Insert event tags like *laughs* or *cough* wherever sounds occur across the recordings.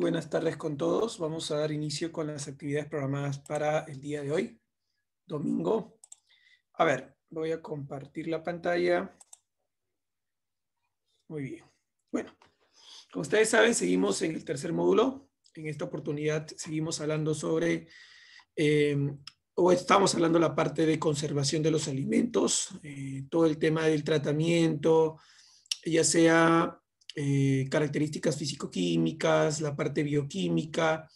buenas tardes con todos. Vamos a dar inicio con las actividades programadas para el día de hoy, domingo. A ver, voy a compartir la pantalla. Muy bien. Bueno, como ustedes saben, seguimos en el tercer módulo. En esta oportunidad seguimos hablando sobre, eh, o estamos hablando la parte de conservación de los alimentos, eh, todo el tema del tratamiento, ya sea eh, características físico-químicas, la parte bioquímica,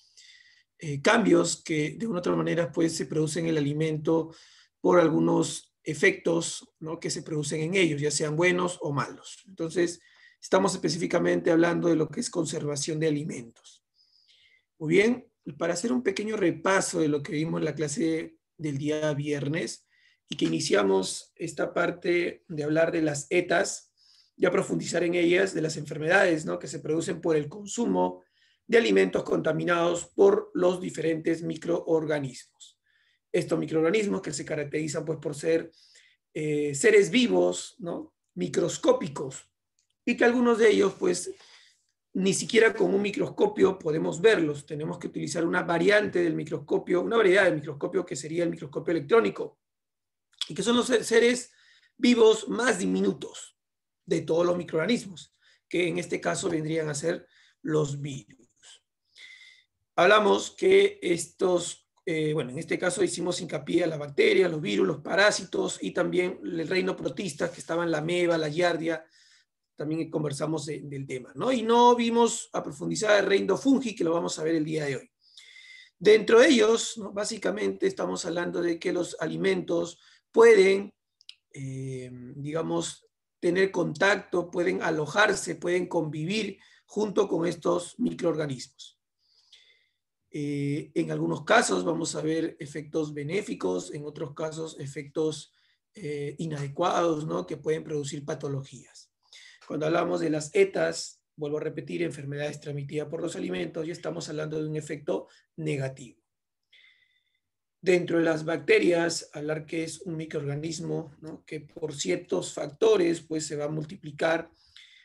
eh, cambios que de una u otra manera pues, se producen en el alimento por algunos efectos que se producen en ellos, ya sean buenos o malos. Entonces, estamos específicamente hablando de lo que es conservación de alimentos. Muy bien, para hacer un pequeño repaso de lo que vimos en la clase del día viernes y que iniciamos esta parte de hablar de las ETAs, ya profundizar en ellas, de las enfermedades ¿no? que se producen por el consumo de alimentos contaminados por los diferentes microorganismos. Estos microorganismos que se caracterizan pues, por ser eh, seres vivos, ¿no? microscópicos, y que algunos de ellos pues, ni siquiera con un microscopio podemos verlos. Tenemos que utilizar una variante del microscopio, una variedad del microscopio que sería el microscopio electrónico, y que son los seres vivos más diminutos, de todos los microorganismos, que en este caso vendrían a ser los virus. Hablamos que estos, eh, bueno, en este caso hicimos hincapié a la bacteria, los virus, los parásitos y también el reino protista, que estaban la meba la giardia, también conversamos del tema, ¿no? Y no vimos a profundizar el reino fungi, que lo vamos a ver el día de hoy. Dentro de ellos, básicamente estamos hablando de que los alimentos pueden, eh, digamos, tener contacto, pueden alojarse, pueden convivir junto con estos microorganismos. Eh, en algunos casos vamos a ver efectos benéficos, en otros casos efectos eh, inadecuados, ¿no? que pueden producir patologías. Cuando hablamos de las ETAs, vuelvo a repetir, enfermedades transmitidas por los alimentos, ya estamos hablando de un efecto negativo dentro de las bacterias, hablar que es un microorganismo, que por ciertos factores pues se va a multiplicar.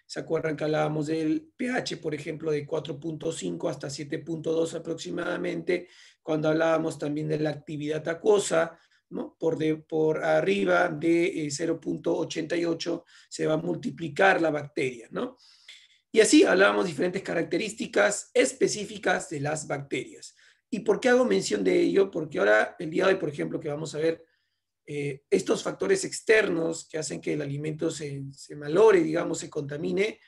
¿Se acuerdan que hablábamos del pH, por ejemplo, de 4.5 hasta 7.2 aproximadamente? Cuando hablábamos también de la actividad acuosa, ¿no? por, de, por arriba de 0.88 eh, se va a multiplicar la bacteria, ¿no? Y así hablábamos diferentes características específicas de las bacterias. ¿Y por qué hago mención de ello? Porque ahora, el día de hoy, por ejemplo, que vamos a ver eh, estos factores externos que hacen que el alimento se, malore, digamos, se contamine,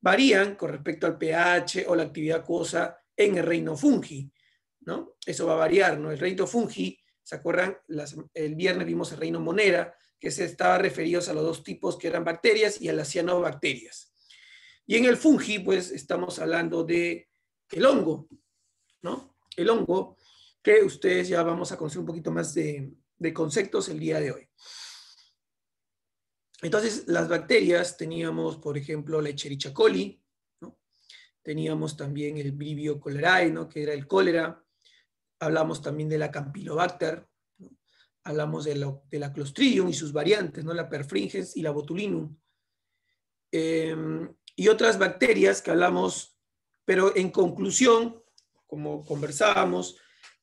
varían con respecto al pH o la actividad acuosa en el reino fungi, ¿no? Eso va a variar, ¿no? El reino fungi, ¿se acuerdan? el viernes vimos el reino monera, que se estaba referido a los dos tipos que eran bacterias y a las cianobacterias. Y en el fungi, pues, estamos hablando de el hongo, ¿no? el hongo, que ustedes ya vamos a conocer un poquito más de, conceptos el día de hoy. Entonces, las bacterias teníamos, por ejemplo, la Echerichia coli, teníamos también el Bribio cholerae, ¿no? que era el cólera, hablamos también de la Campylobacter, hablamos de, la Clostridium y sus variantes, ¿no? la Perfringens y la Botulinum, em, y otras bacterias que hablamos, pero en conclusión, como conversábamos,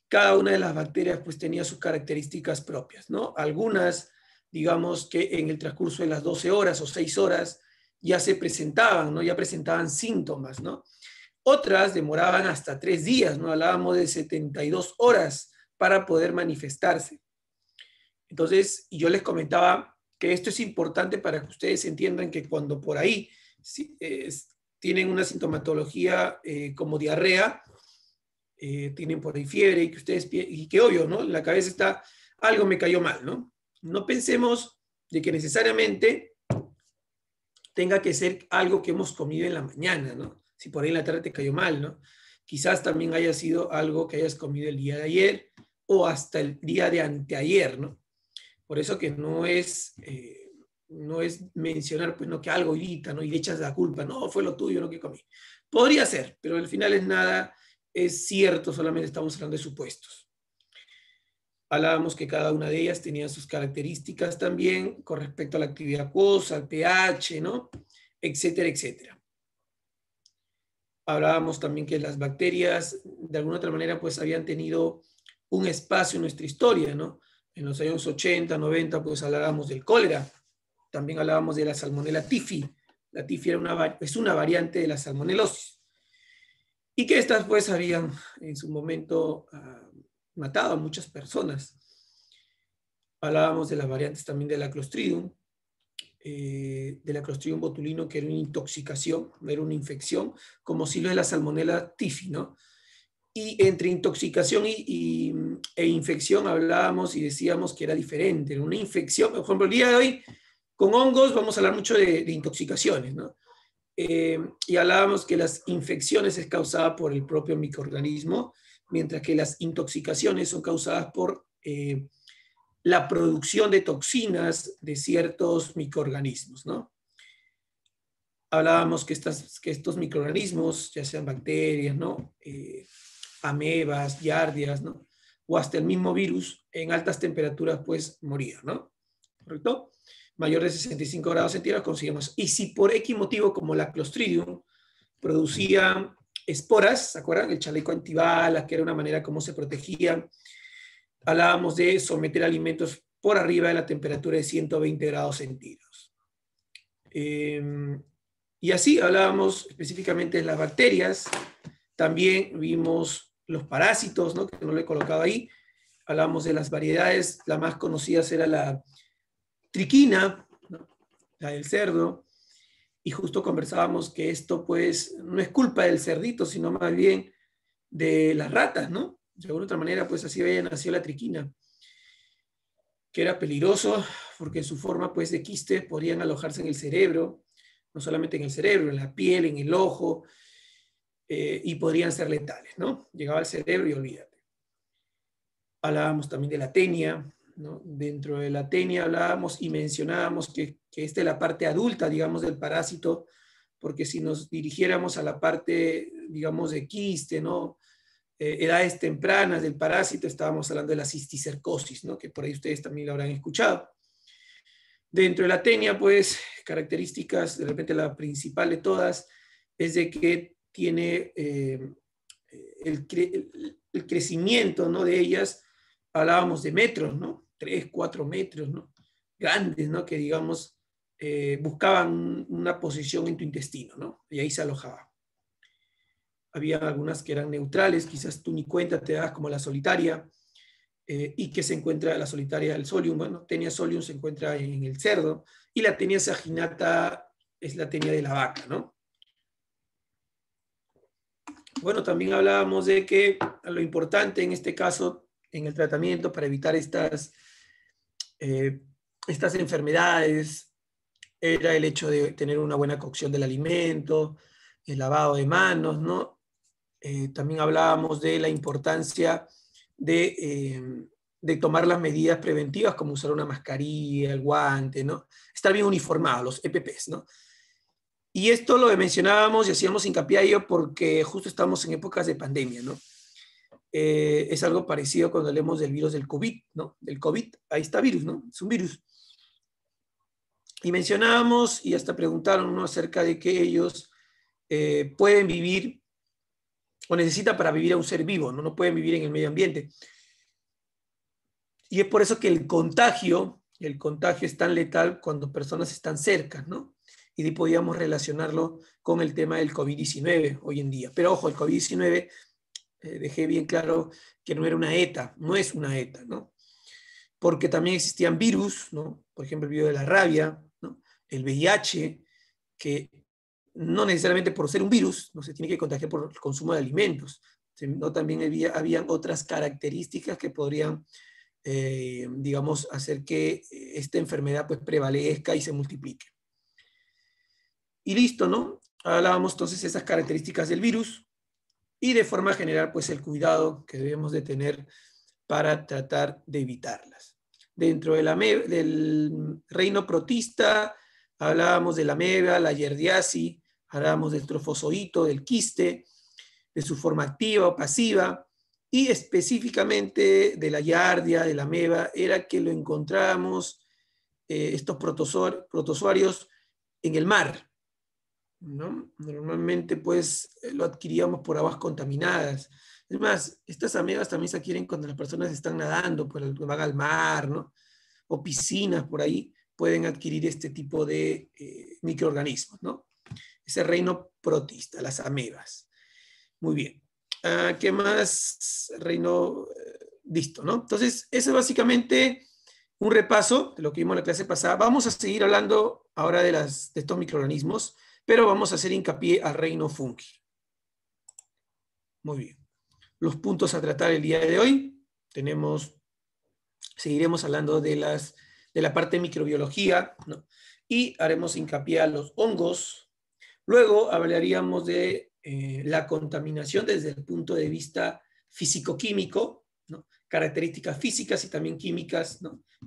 cada una de las bacterias pues tenía sus características propias, ¿no? Algunas, digamos que en el transcurso de las 12 horas o 6 horas ya se presentaban, ¿no? Ya presentaban síntomas, ¿no? Otras demoraban hasta 3 días, ¿no? Hablábamos de 72 horas para poder manifestarse. Entonces, yo les comentaba que esto es importante para que ustedes entiendan que cuando por ahí tienen una sintomatología eh, como diarrea, eh, tienen por ahí fiebre y que ustedes, y que obvio, ¿no? la cabeza está, algo me cayó mal, ¿no? No pensemos de que necesariamente tenga que ser algo que hemos comido en la mañana, ¿no? Si por ahí en la tarde te cayó mal, ¿no? Quizás también haya sido algo que hayas comido el día de ayer o hasta el día de anteayer, ¿no? Por eso que no es, eh, no es mencionar, pues, no, que algo irrita, ¿no? Y le echas la culpa, no, fue lo tuyo, lo que comí. Podría ser, pero al final es nada, es cierto, solamente estamos hablando de supuestos. Hablábamos que cada una de ellas tenía sus características también con respecto a la actividad acuosa, al pH, ¿no? Etcétera, etcétera. Hablábamos también que las bacterias, de alguna otra manera, pues habían tenido un espacio en nuestra historia, ¿no? En los años 80, 90, pues hablábamos del cólera, también hablábamos de la salmonella tifi. La tifi era una, es una variante de la salmonelosis y que estas pues habían en su momento ah, matado a muchas personas. Hablábamos de las variantes también de del eh, *de eh, la Clostridum botulino, que era una intoxicación, era una infección, como si lo de la salmonella tifi, ¿no? Y entre intoxicación y, e infección hablábamos y decíamos que era diferente, una infección. Por ejemplo, el día de hoy, con hongos, vamos a hablar mucho de, de intoxicaciones, ¿no? Eh, y hablábamos que las infecciones es causada por el propio microorganismo, mientras que las intoxicaciones son causadas por eh, la producción de toxinas de ciertos microorganismos, ¿no? Hablábamos que, estas, que estos microorganismos, ya sean bacterias, ¿no? Eh, amebas, yardias, ¿no? o hasta el mismo virus, en altas temperaturas, pues moría, ¿no? ¿Correcto? mayor de 65 grados centígrados conseguimos. Y si por X motivo, como la Clostridium, producía esporas, ¿se acuerdan? El chaleco antibalas, que era una manera como se protegía. Hablábamos de someter alimentos por arriba de la temperatura de 120 grados centígrados. Em, y así hablábamos específicamente de las bacterias. También vimos los parásitos, ¿no? que no lo he colocado ahí. Hablábamos de las variedades. La más conocida era la triquina, la del cerdo, y justo conversábamos que esto pues no es culpa del cerdito, sino más bien de las ratas, ¿no? De alguna otra manera pues así había nacido la triquina, que era peligroso porque en su forma pues de quiste podían alojarse en el cerebro, no solamente en el cerebro, en la piel, en el ojo, eh, y podrían ser letales, ¿no? Llegaba al cerebro y olvídate. Hablábamos también de la tenia, Dentro de la tenia hablábamos y mencionábamos que, esta es la parte adulta, digamos, del parásito, porque si nos dirigiéramos a la parte, digamos, de quiste, ¿no? Eh, edades tempranas del parásito, estábamos hablando de la cisticercosis, ¿no? Que por ahí ustedes también lo habrán escuchado. Dentro de la tenia, pues, características, de repente la principal de todas, es de que tiene eh, el, el, crecimiento, ¿no? De ellas, hablábamos de metros, ¿no? tres, cuatro metros, ¿no? Grandes, ¿no? Que digamos, eh, buscaban una posición en tu intestino, ¿no? Y ahí se alojaba. Había algunas que eran neutrales, quizás tú ni cuenta te das como la solitaria, eh, y que se encuentra la solitaria del solium, bueno, tenia solium se encuentra en el cerdo, y la tenia saginata es la tenia de la vaca, ¿no? Bueno, también hablábamos de que lo importante en este caso, en el tratamiento para evitar estas eh, estas enfermedades era el hecho de tener una buena cocción del alimento, el lavado de manos, ¿no? Eh, también hablábamos de la importancia de, eh, de, tomar las medidas preventivas como usar una mascarilla, el guante, ¿no? Estar bien uniformados, los EPPs, ¿no? Y esto lo mencionábamos y hacíamos hincapié a ello porque justo estamos en épocas de pandemia, ¿no? Eh, es algo parecido cuando leemos del virus del COVID, ¿no? Del COVID, ahí está virus, ¿no? Es un virus. Y mencionábamos y hasta preguntaron uno acerca de que ellos eh, pueden vivir o necesita para vivir a un ser vivo, ¿no? no pueden vivir en el medio ambiente. Y es por eso que el contagio, el contagio es tan letal cuando personas están cerca, ¿no? Y podíamos relacionarlo con el tema del COVID-19 hoy en día. Pero ojo, el COVID-19 eh, dejé bien claro que no era una ETA, no es una ETA, ¿no? Porque también existían virus, ¿no? Por ejemplo, el virus de la rabia, ¿no? el VIH, que no necesariamente por ser un virus, no se tiene que contagiar por el consumo de alimentos, sino también había, habían otras características que podrían, eh, digamos, hacer que eh, esta enfermedad pues prevalezca y se multiplique. Y listo, ¿no? Hablábamos entonces de esas características del virus, y de forma general, pues el cuidado que debemos de tener para tratar de evitarlas. Dentro del reino protista hablábamos de la ameba, la yerdiasi, hablábamos del trofozoito, del quiste, de su forma activa o pasiva, y específicamente de la yardia, de la ameba, era que lo encontrábamos eh, estos protozoarios en el mar, Normalmente pues eh, lo adquiríamos por aguas contaminadas. Es más, estas amebas también se adquieren cuando las personas están nadando, por que van al mar, ¿no? O piscinas por ahí pueden adquirir este tipo de eh, microorganismos, ¿no? Ese reino protista, las amebas. Muy bien. Ah, ¿Qué más reino? Eh, listo, ¿no? Entonces, ese es básicamente un repaso de lo que vimos en la clase pasada. Vamos a seguir hablando ahora de estos microorganismos. Pero vamos a hacer hincapié al reino fungi. Muy bien. Los puntos a tratar el día de hoy. Tenemos, seguiremos hablando de, las, de la parte de microbiología y haremos hincapié a los hongos. Luego hablaríamos de eh, la contaminación desde el punto de vista físico-químico, características físicas y también químicas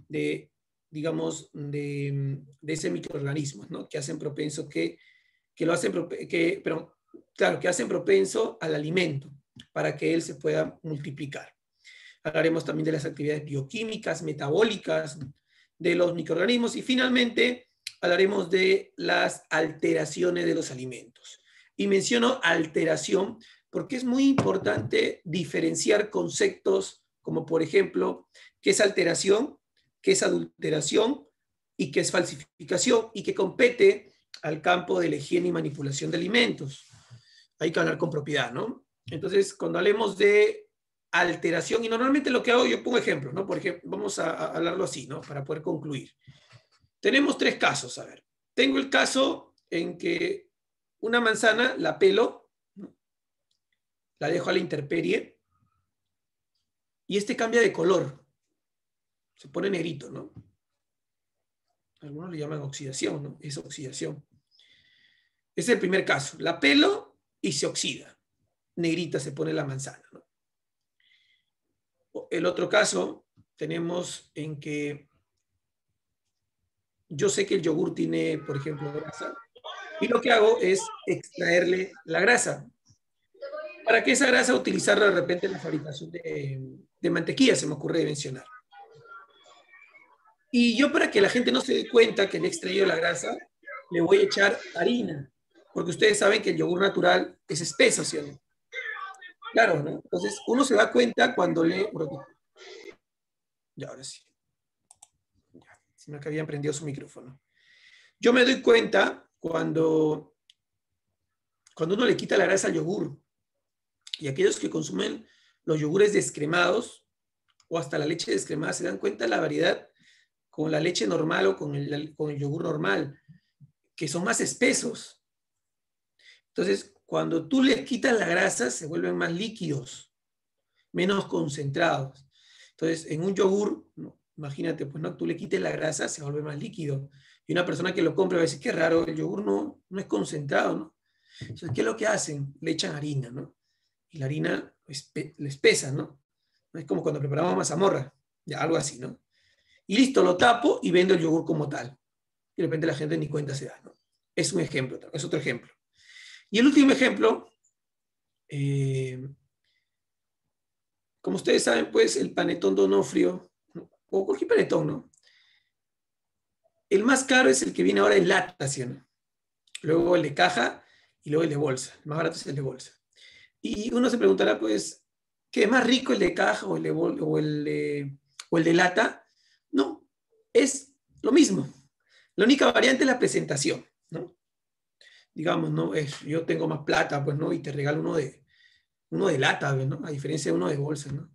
de, digamos, de, ese microorganismo, que hacen propenso que que lo hacen, que, pero, claro, que hacen propenso al alimento para que él se pueda multiplicar. Hablaremos también de las actividades bioquímicas, metabólicas de los microorganismos y finalmente hablaremos de las alteraciones de los alimentos. Y menciono alteración porque es muy importante diferenciar conceptos como por ejemplo qué es alteración, qué es adulteración y qué es falsificación y que compete al campo de la higiene y manipulación de alimentos. Hay que hablar con propiedad, ¿no? Entonces, cuando hablemos de alteración, y normalmente lo que hago, yo pongo ejemplos, ¿no? Por ejemplo, vamos a, hablarlo así, ¿no? Para poder concluir. Tenemos tres casos, a ver. Tengo el caso en que una manzana la pelo, la dejo a la interperie, y este cambia de color. Se pone negrito, ¿no? Algunos le llaman oxidación, ¿no? Es oxidación. Es el primer caso. La pelo y se oxida. Negrita se pone la manzana, ¿no? El otro caso tenemos en que yo sé que el yogur tiene, por ejemplo, grasa, y lo que hago es extraerle la grasa. Para que esa grasa utilizarla de repente en la fabricación de mantequilla, se me ocurre mencionar. Y yo para que la gente no se dé cuenta que le he extraído la grasa, le voy a echar harina, porque ustedes saben que el yogur natural es espeso, ¿sí Claro, ¿no? Entonces uno se da cuenta cuando le... Ya, ahora sí. Ya, sino que había prendido su micrófono. Yo me doy cuenta cuando, cuando uno le quita la grasa al yogur. Y aquellos que consumen los yogures descremados o hasta la leche descremada se dan cuenta de la variedad con la leche normal o con el, yogur normal, que son más espesos. Entonces, cuando tú les quitas la grasa, se vuelven más líquidos, menos concentrados. Entonces, en un yogur, imagínate, pues no, tú le quites la grasa, se vuelve más líquido. Y una persona que lo compra va a decir, qué raro, el yogur no, no es concentrado, ¿no? Entonces, ¿qué es lo que hacen? Le echan harina, ¿no? Y la harina le les ¿no? Es como cuando preparamos mazamorra, ya algo así, ¿no? y listo, lo tapo y vendo el yogur como tal. Y de repente la gente ni cuenta se da. Es un ejemplo, es otro ejemplo. Y el último ejemplo, eh, como ustedes saben, pues el panetón Donofrio, o cualquier panetón, ¿no? El más caro es el que viene ahora en lata, ¿sí, Luego el de caja y luego el de bolsa. El más barato es el de bolsa. Y uno se preguntará, pues, ¿qué más rico el de caja o el o el de lata? es lo mismo. La única variante es la presentación, ¿no? Digamos, no es, yo tengo más plata, pues no, y te regalo uno de, uno de lata, pues, ¿no? A diferencia de uno de bolsa, ¿no?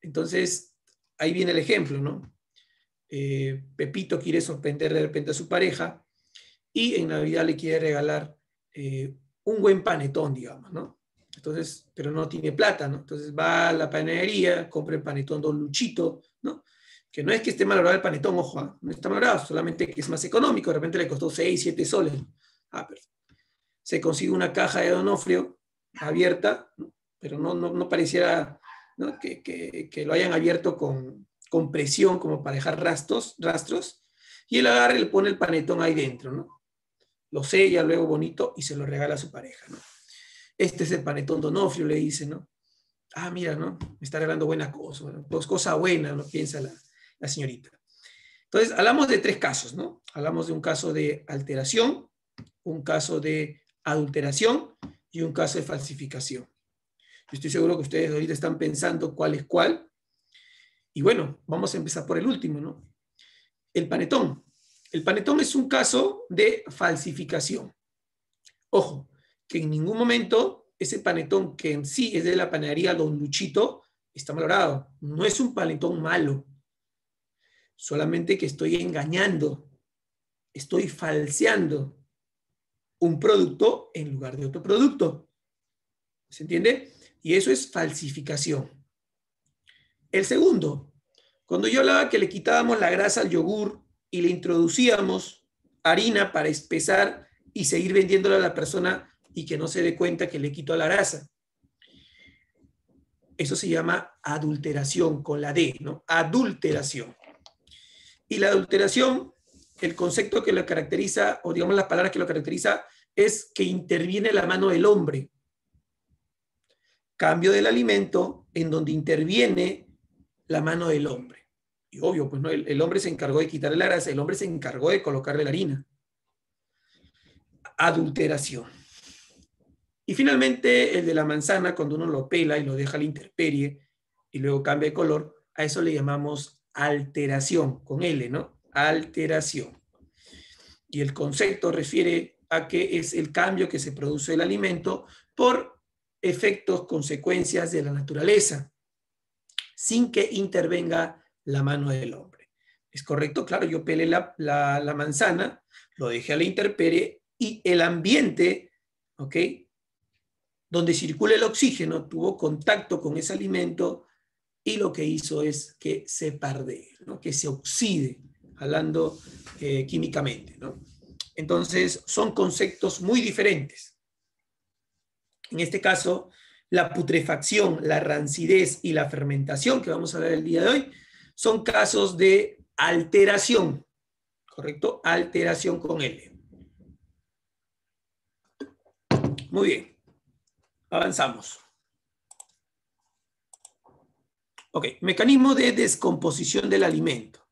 Entonces, ahí viene el ejemplo, ¿no? Eh, Pepito quiere sorprender de repente a su pareja y en Navidad le quiere regalar eh, un buen panetón, digamos, ¿no? Entonces, pero no tiene plata, ¿no? Entonces va a la panadería, compra el panetón Don Luchito, ¿no? que no es que esté malogrado el panetón, ojo, ah, no está malogrado, solamente que es más económico, de repente le costó 6, 7 soles. Ah, se consigue una caja de Donofrio abierta, pero no, no, pareciera Que, lo hayan abierto con, con, presión como para dejar rastros, rastros, y él agarra y le pone el panetón ahí dentro, ¿no? Lo sella luego bonito y se lo regala a su pareja, ¿no? Este es el panetón Donofrio, le dice, ¿no? Ah, mira, ¿no? Me está regalando buena cosa, pues cosa buena, ¿no? Piensa la señorita. Entonces, hablamos de tres casos, ¿no? Hablamos de un caso de alteración, un caso de adulteración y un caso de falsificación. Yo estoy seguro que ustedes ahorita están pensando cuál es cuál. Y bueno, vamos a empezar por el último, ¿no? El panetón. El panetón es un caso de falsificación. Ojo, que en ningún momento ese panetón que en sí es de la panadería Don Luchito está malogrado. No es un panetón malo solamente que estoy engañando, estoy falseando un producto en lugar de otro producto. ¿Se entiende? Y eso es falsificación. El segundo, cuando yo hablaba que le quitábamos la grasa al yogur y le introducíamos harina para espesar y seguir vendiéndola a la persona y que no se dé cuenta que le quitó la grasa. Eso se llama adulteración con la D, ¿no? Adulteración. Y la adulteración, el concepto que lo caracteriza, o digamos las palabras que lo caracteriza, es que interviene la mano del hombre. Cambio del alimento en donde interviene la mano del hombre. Y obvio, pues no, el, hombre se encargó de quitarle la grasa, el hombre se encargó de colocarle la harina. Adulteración. Y finalmente, el de la manzana, cuando uno lo pela y lo deja a la intemperie y luego cambia de color, a eso le llamamos alteración, con L, ¿no? Alteración. Y el concepto refiere a que es el cambio que se produce el alimento por efectos, consecuencias de la naturaleza, sin que intervenga la mano del hombre. Es correcto, claro, yo pelé la, la, manzana, lo dejé a la intemperie y el ambiente, ¿ok? Donde circula el oxígeno, tuvo contacto con ese alimento, y lo que hizo es que se pardee, ¿no? que se oxide, hablando eh, químicamente. Entonces, son conceptos muy diferentes. En este caso, la putrefacción, la rancidez y la fermentación, que vamos a ver el día de hoy, son casos de alteración, ¿correcto? Alteración con L. Muy bien, avanzamos. Ok, mecanismo de descomposición del alimento.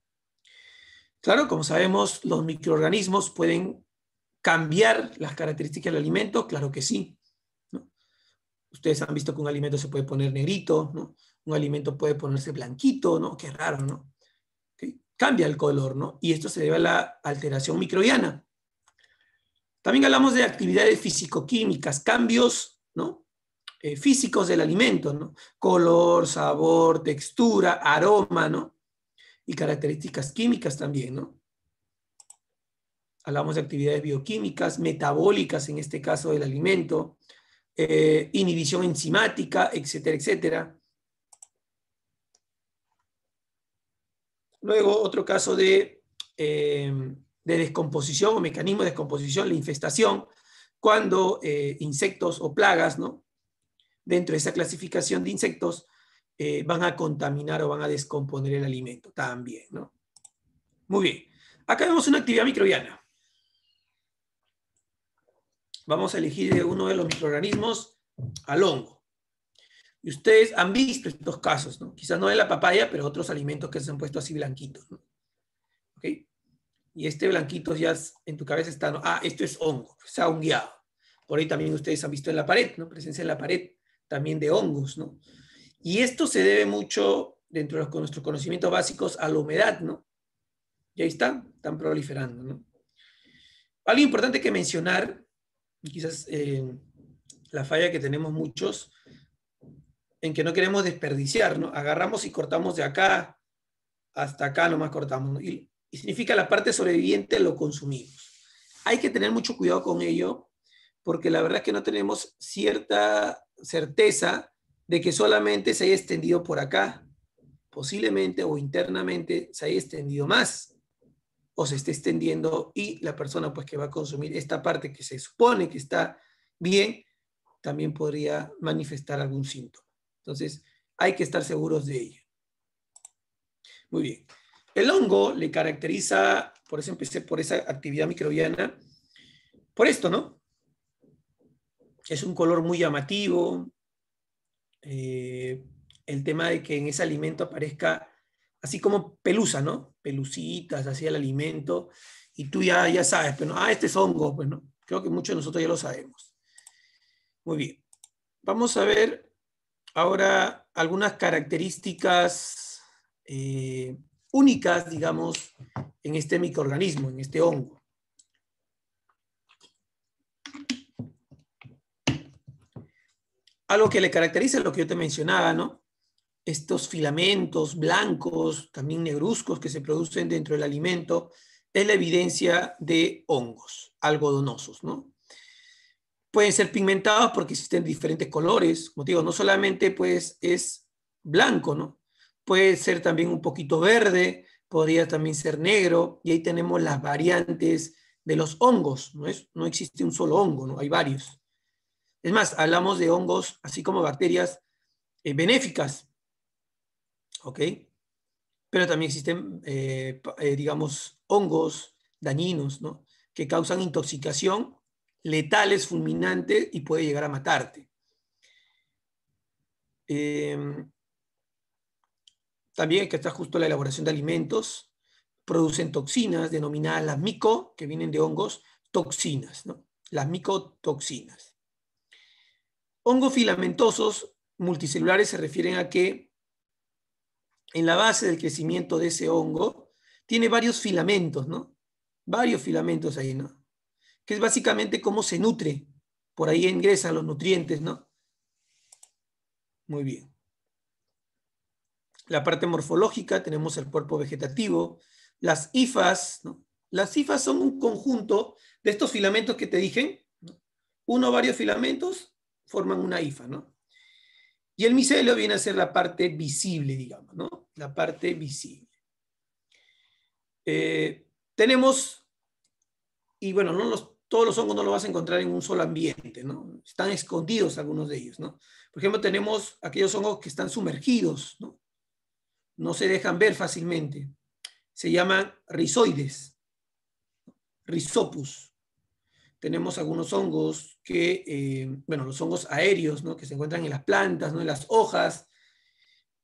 Claro, como sabemos, los microorganismos pueden cambiar las características del alimento, claro que sí. Ustedes han visto que un alimento se puede poner negrito, ¿no? un alimento puede ponerse blanquito, ¿no? Qué raro, ¿no? Cambia el color, ¿no? Y esto se debe a la alteración microbiana. También hablamos de actividades fisicoquímicas, cambios, ¿no? Eh, físicos del alimento, ¿no? Color, sabor, textura, aroma, ¿no? Y características químicas también, ¿no? Hablamos de actividades bioquímicas, metabólicas en este caso del alimento, eh, inhibición enzimática, etcétera, etcétera. Luego, otro caso de, eh, de, descomposición o mecanismo de descomposición, la infestación, cuando insectos o plagas ¿no? dentro de esa clasificación de insectos eh, van a contaminar o van a descomponer el alimento también, ¿no? Muy bien. Acá vemos una actividad microbiana. Vamos a elegir uno de los microorganismos al hongo. Y ustedes han visto estos casos, ¿no? Quizás no de la papaya, pero otros alimentos que se han puesto así blanquitos, ¿no? ¿Ok? Y este blanquito ya en tu cabeza está, ¿no? ah, esto es hongo, se ha hongueado. Por ahí también ustedes han visto en la pared, ¿no? Presencia en la pared también de hongos, ¿no? Y esto se debe mucho, dentro de nuestros conocimientos básicos, a la humedad, ¿no? Y ahí están, están proliferando, ¿no? Algo importante que mencionar, quizás eh, la falla que tenemos muchos, en que no queremos desperdiciar, ¿no? Agarramos y cortamos de acá hasta acá, nomás cortamos. ¿no? Y, y significa la parte sobreviviente lo consumimos. Hay que tener mucho cuidado con ello porque la verdad es que no tenemos cierta certeza de que solamente se haya extendido por acá, posiblemente o internamente se haya extendido más o se esté extendiendo y la persona pues que va a consumir esta parte que se supone que está bien, también podría manifestar algún síntoma. Entonces, hay que estar seguros de ello. Muy bien. El hongo le caracteriza, por eso empecé por esa actividad microbiana, por esto, ¿no? es un color muy llamativo. Eh, el tema de que en ese alimento aparezca así como pelusa, ¿no? Pelucitas, así el alimento. Y tú ya, ya sabes, pero ah, este es hongo, pues Creo que muchos de nosotros ya lo sabemos. Muy bien. Vamos a ver ahora algunas características eh, únicas, digamos, en este microorganismo, en este hongo. algo que le caracteriza lo que yo te mencionaba, ¿no? Estos filamentos blancos, también negruzcos que se producen dentro del alimento, es la evidencia de hongos algodonosos, ¿no? Pueden ser pigmentados porque existen diferentes colores, como digo, no solamente pues es blanco, ¿no? Puede ser también un poquito verde, podría también ser negro, y ahí tenemos las variantes de los hongos, no, es, no existe un solo hongo, ¿no? Hay varios. Es más, hablamos de hongos, así como bacterias eh, benéficas. ¿Ok? Pero también existen, eh, eh, digamos, hongos dañinos, ¿no? Que causan intoxicación, letales, fulminante y puede llegar a matarte. Em, también que está justo la elaboración de alimentos, producen toxinas denominadas las mico, que vienen de hongos, toxinas, ¿no? Las micotoxinas. Hongos filamentosos multicelulares se refieren a que en la base del crecimiento de ese hongo tiene varios filamentos, ¿no? Varios filamentos ahí, ¿no? Que es básicamente cómo se nutre. Por ahí ingresan los nutrientes, ¿no? Muy bien. La parte morfológica, tenemos el cuerpo vegetativo, las hifas, ¿no? Las hifas son un conjunto de estos filamentos que te dije, ¿no? uno o varios filamentos forman una IFA, ¿no? Y el micelio viene a ser la parte visible, digamos, ¿no? La parte visible. Eh, tenemos, y bueno, no todos los hongos no los vas a encontrar en un solo ambiente, ¿no? Están escondidos algunos de ellos, ¿no? Por ejemplo, tenemos aquellos hongos que están sumergidos, ¿no? No se dejan ver fácilmente. Se llaman rizoides, rizopus tenemos algunos hongos que, eh, bueno, los hongos aéreos, ¿no? que se encuentran en las plantas, ¿no? en las hojas,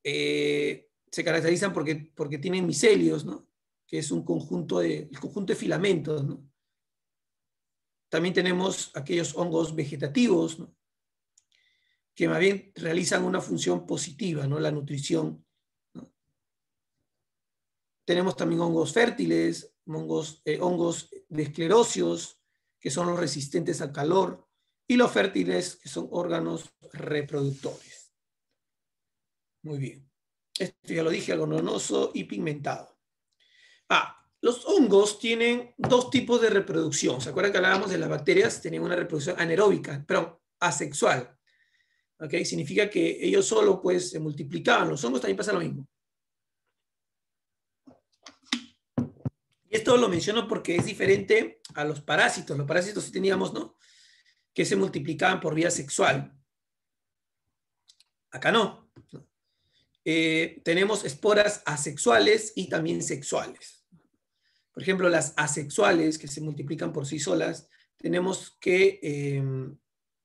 eh, se caracterizan porque, porque tienen micelios, ¿no? que es un conjunto de, conjunto de filamentos. También tenemos aquellos hongos vegetativos, ¿no? que más bien realizan una función positiva, ¿no? la nutrición. Tenemos también hongos fértiles, hongos, eh, hongos de esclerosios, que son los resistentes al calor, y los fértiles, que son órganos reproductores. Muy bien. Esto ya lo dije, algodonoso y pigmentado. Ah, los hongos tienen dos tipos de reproducción. ¿Se acuerdan que hablábamos de las bacterias? Tenían una reproducción anaeróbica, pero asexual. ¿Ok? Significa que ellos solo pues, se multiplicaban. Los hongos también pasa lo mismo. Esto lo menciono porque es diferente a los parásitos. Los parásitos sí teníamos, ¿no? Que se multiplicaban por vía sexual. Acá no. Eh, tenemos esporas asexuales y también sexuales. Por ejemplo, las asexuales que se multiplican por sí solas, tenemos que em,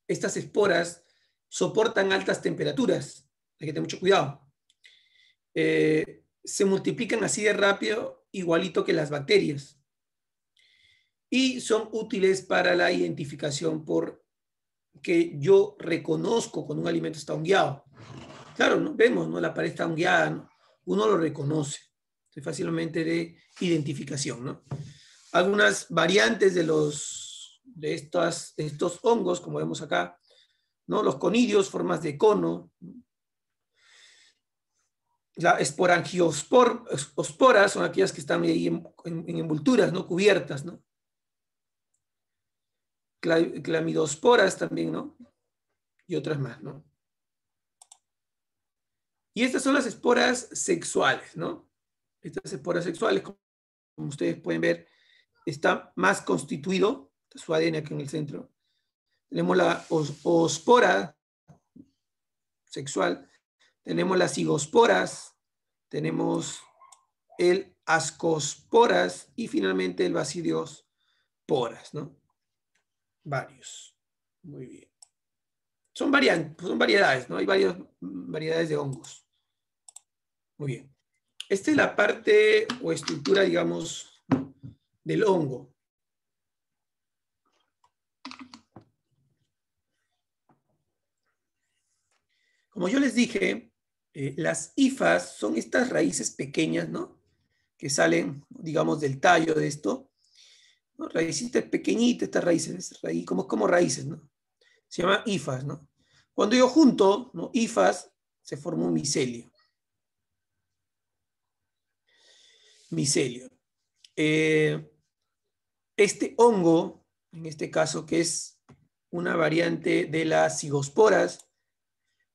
estas esporas soportan altas temperaturas. Hay que tener mucho cuidado. Eh, se multiplican así de rápido igualito que las bacterias. Y son útiles para la identificación por que yo reconozco cuando un alimento está hongueado. Claro, vemos, ¿no? La pared está hongueada, Uno lo reconoce. Es fácilmente de identificación, Algunas variantes de los de estas, estos hongos, como vemos acá, ¿no? Los conidios, formas de cono, las esporangiosporas son aquellas que están ahí en, envolturas, ¿no? Cubiertas, ¿no? Clamidosporas también, ¿no? Y otras más, ¿no? Y estas son las esporas sexuales, ¿no? Estas esporas sexuales, como ustedes pueden ver, está más constituido, su ADN aquí en el centro. Tenemos la ospora sexual, tenemos las higosporas, tenemos el ascosporas y finalmente el basidiosporas, ¿no? Varios. Muy bien. Son, variantes, son variedades, ¿no? Hay varias mm, variedades de hongos. Muy bien. Esta es la parte o estructura, digamos, del hongo. Como yo les dije, eh, las hifas son estas raíces pequeñas, ¿no? Que salen, digamos, del tallo de esto. ¿no? Raícitas pequeñitas, estas raíces, raíz, como, como raíces, ¿no? Se llama hifas, ¿no? Cuando yo junto, ¿no? hifas, se forma un micelio. Micelio. Eh, este hongo, en este caso, que es una variante de las cigosporas,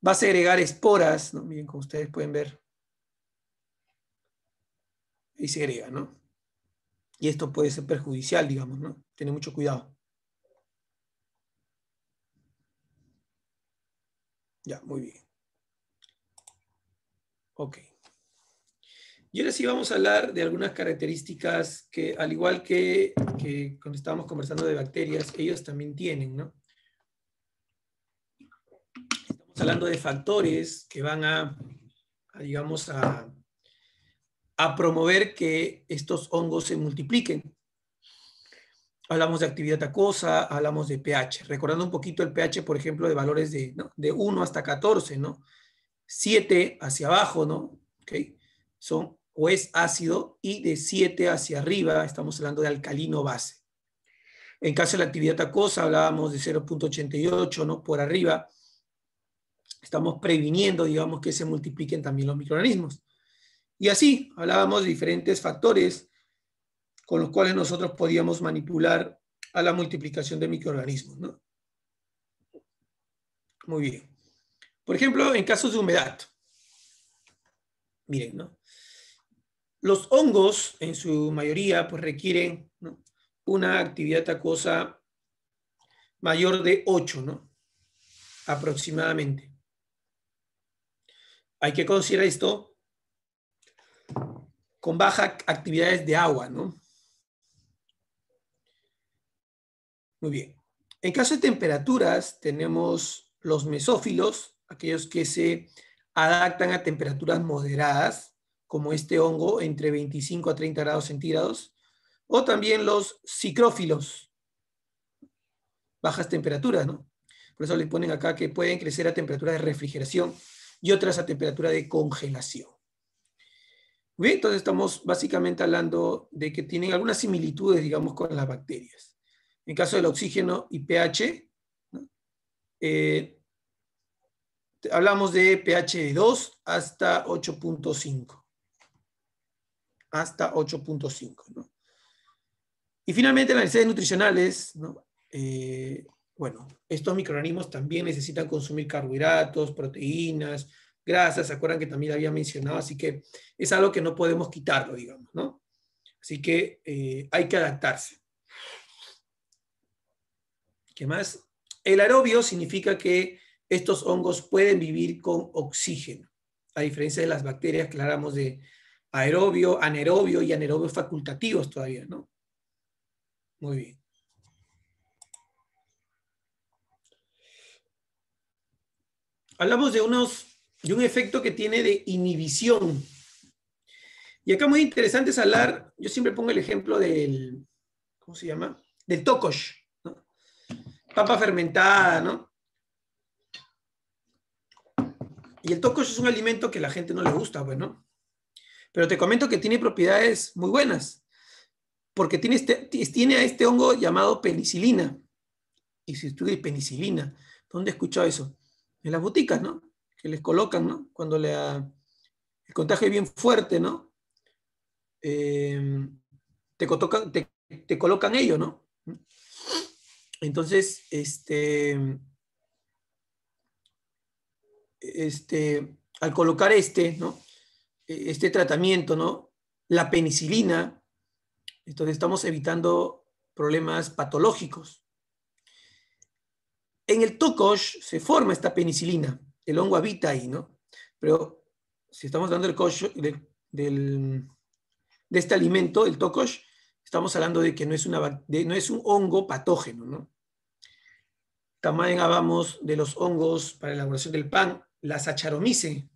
va a segregar esporas, ¿no? Miren, como ustedes pueden ver. Y agrega, ¿no? Y esto puede ser perjudicial, digamos, ¿no? Tiene mucho cuidado. Ya, muy bien. Ok. Y ahora sí vamos a hablar de algunas características que, al igual que, que cuando estábamos conversando de bacterias, ellos también tienen, ¿no? hablando de factores que van a, digamos, a, promover que estos hongos se multipliquen. Hablamos de actividad acosa, hablamos de pH. Recordando un poquito el pH, por ejemplo, de valores de, 1 hasta 14, ¿no? 7 hacia abajo, ¿no? Son o es ácido y de 7 hacia arriba estamos hablando de alcalino base. En caso de la actividad acosa hablábamos de 0.88, ¿no? Por arriba estamos previniendo, digamos, que se multipliquen también los microorganismos. Y así hablábamos de diferentes factores con los cuales nosotros podíamos manipular a la multiplicación de microorganismos. ¿no? Muy bien. Por ejemplo, en casos de humedad. Miren, ¿no? Los hongos, en su mayoría, pues requieren una actividad acuosa mayor de 8, ¿no? Aproximadamente hay que considerar esto con bajas actividades de agua, ¿no? Muy bien. En caso de temperaturas, tenemos los mesófilos, aquellos que se adaptan a temperaturas moderadas, como este hongo, entre 25 a 30 grados centígrados, o también los cicrófilos, bajas temperaturas, ¿no? Por eso le ponen acá que pueden crecer a temperaturas de refrigeración y otras a temperatura de congelación. bien, entonces estamos básicamente hablando de que tienen algunas similitudes, digamos, con las bacterias. En caso del oxígeno y pH, eh, hablamos de pH de 2 hasta 8.5. Hasta 8.5. Y finalmente, las necesidades nutricionales, ¿no? Eh, bueno, estos microorganismos también necesitan consumir carbohidratos, proteínas, grasas, se acuerdan que también había mencionado, así que es algo que no podemos quitarlo, digamos, ¿no? Así que eh, hay que adaptarse. ¿Qué más? El aerobio significa que estos hongos pueden vivir con oxígeno, a diferencia de las bacterias que hablamos de aerobio, anaerobio y anaerobio facultativos todavía, ¿no? Muy bien. hablamos de, unos, de un efecto que tiene de inhibición. Y acá muy interesante es hablar, yo siempre pongo el ejemplo del, ¿cómo se llama? Del tokosh, Papa fermentada, ¿no? Y el tokosh es un alimento que a la gente no le gusta, bueno. Pues, Pero te comento que tiene propiedades muy buenas, porque tiene, este, tiene a este hongo llamado penicilina. Y si estudias penicilina, ¿dónde escuchó eso? en las boticas, ¿no? Que les colocan, ¿no? Cuando el contagio es bien fuerte, ¿no? Em, te, colocan, ellos. te, colocan ¿no? Entonces, este, este, al colocar este, ¿no? E, este tratamiento, ¿no? La penicilina, entonces estamos evitando problemas patológicos en el tokosh se forma esta penicilina, el hongo habita ahí, ¿no? Pero si estamos hablando del, de, este alimento, el tokosh, estamos hablando de que no es, un hongo patógeno, ¿no? También hablamos de los hongos para la elaboración del pan, las sacharomice.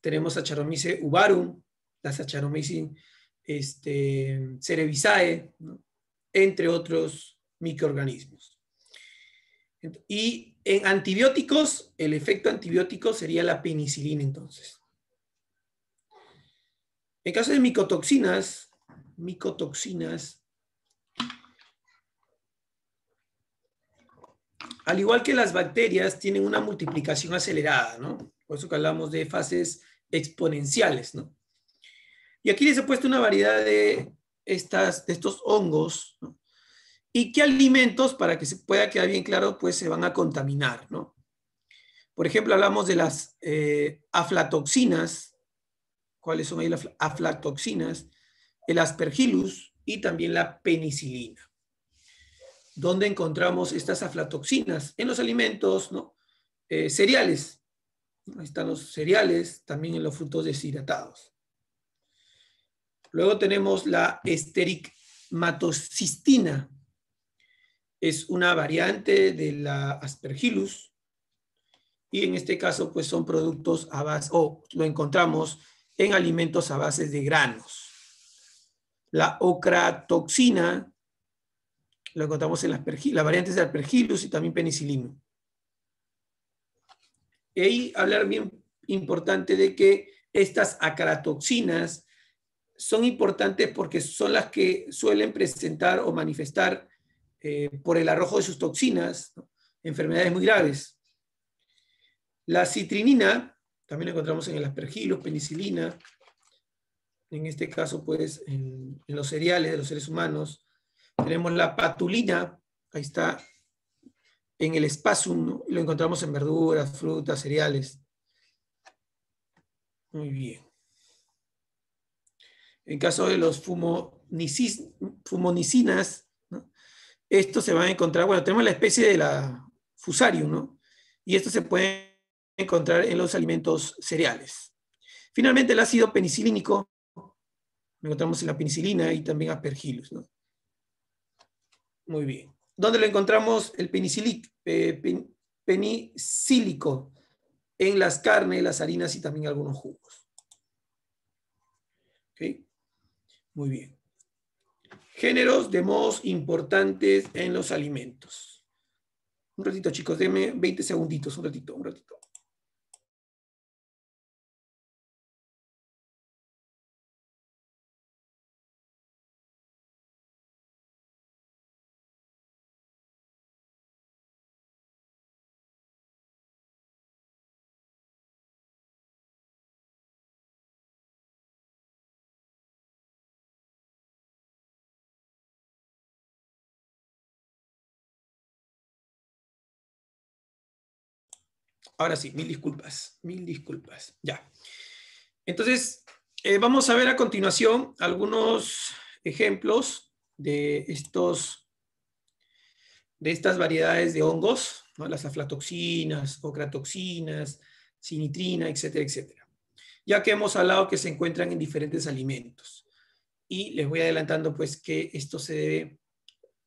Tenemos sacharomice uvarum, la sacharomice este, cerevisae, entre otros microorganismos. Y en eh, antibióticos, el efecto antibiótico sería la penicilina entonces. En caso de micotoxinas, micotoxinas, al igual que las bacterias, tienen una multiplicación acelerada, ¿no? Por eso que hablamos de fases exponenciales, ¿no? Y aquí les he puesto una variedad de, estas, de estos hongos, ¿no? y qué alimentos, para que se pueda quedar bien claro, pues se van a contaminar, Por ejemplo, hablamos de las eh, aflatoxinas. ¿Cuáles son ahí las aflatoxinas? El aspergillus y también la penicilina. ¿Dónde encontramos estas aflatoxinas? En los alimentos, ¿no? Eh, cereales. Ahí están los cereales, también en los frutos deshidratados. Luego tenemos la estericmatocistina es una variante de la aspergillus y en este caso pues son productos a base, o lo encontramos en alimentos a base de granos. La ocratoxina lo encontramos en las, la variantes de aspergillus y también penicilino. Y ahí hablar bien importante de que estas acratoxinas son importantes porque son las que suelen presentar o manifestar eh, por el arrojo de sus toxinas, enfermedades muy graves. La citrinina, también la encontramos en el aspergilo, penicilina, en este caso pues en, los cereales de los seres humanos. Tenemos la patulina, ahí está, en el espacio lo encontramos en verduras, frutas, cereales. Muy bien. En caso de los fumonicinas, esto se va a encontrar, bueno, tenemos la especie de la fusarium, ¿no? Y esto se puede encontrar en los alimentos cereales. Finalmente, el ácido penicilínico, lo encontramos en la penicilina y también aspergillus, ¿no? Muy bien. ¿Dónde lo encontramos el penicilic, eh, penicílico? En las carnes, las harinas y también algunos jugos. ¿Ok? Muy bien géneros de modos importantes en los alimentos. Un ratito, chicos, denme 20 segunditos, un ratito, un ratito. Ahora sí, mil disculpas, mil disculpas. Ya. Entonces, eh, vamos a ver a continuación algunos ejemplos de estos de estas variedades de hongos, ¿no? las aflatoxinas, ocratoxinas, sinitrina, etcétera, etcétera. Ya que hemos hablado que se encuentran en diferentes alimentos. Y les voy adelantando pues que esto se debe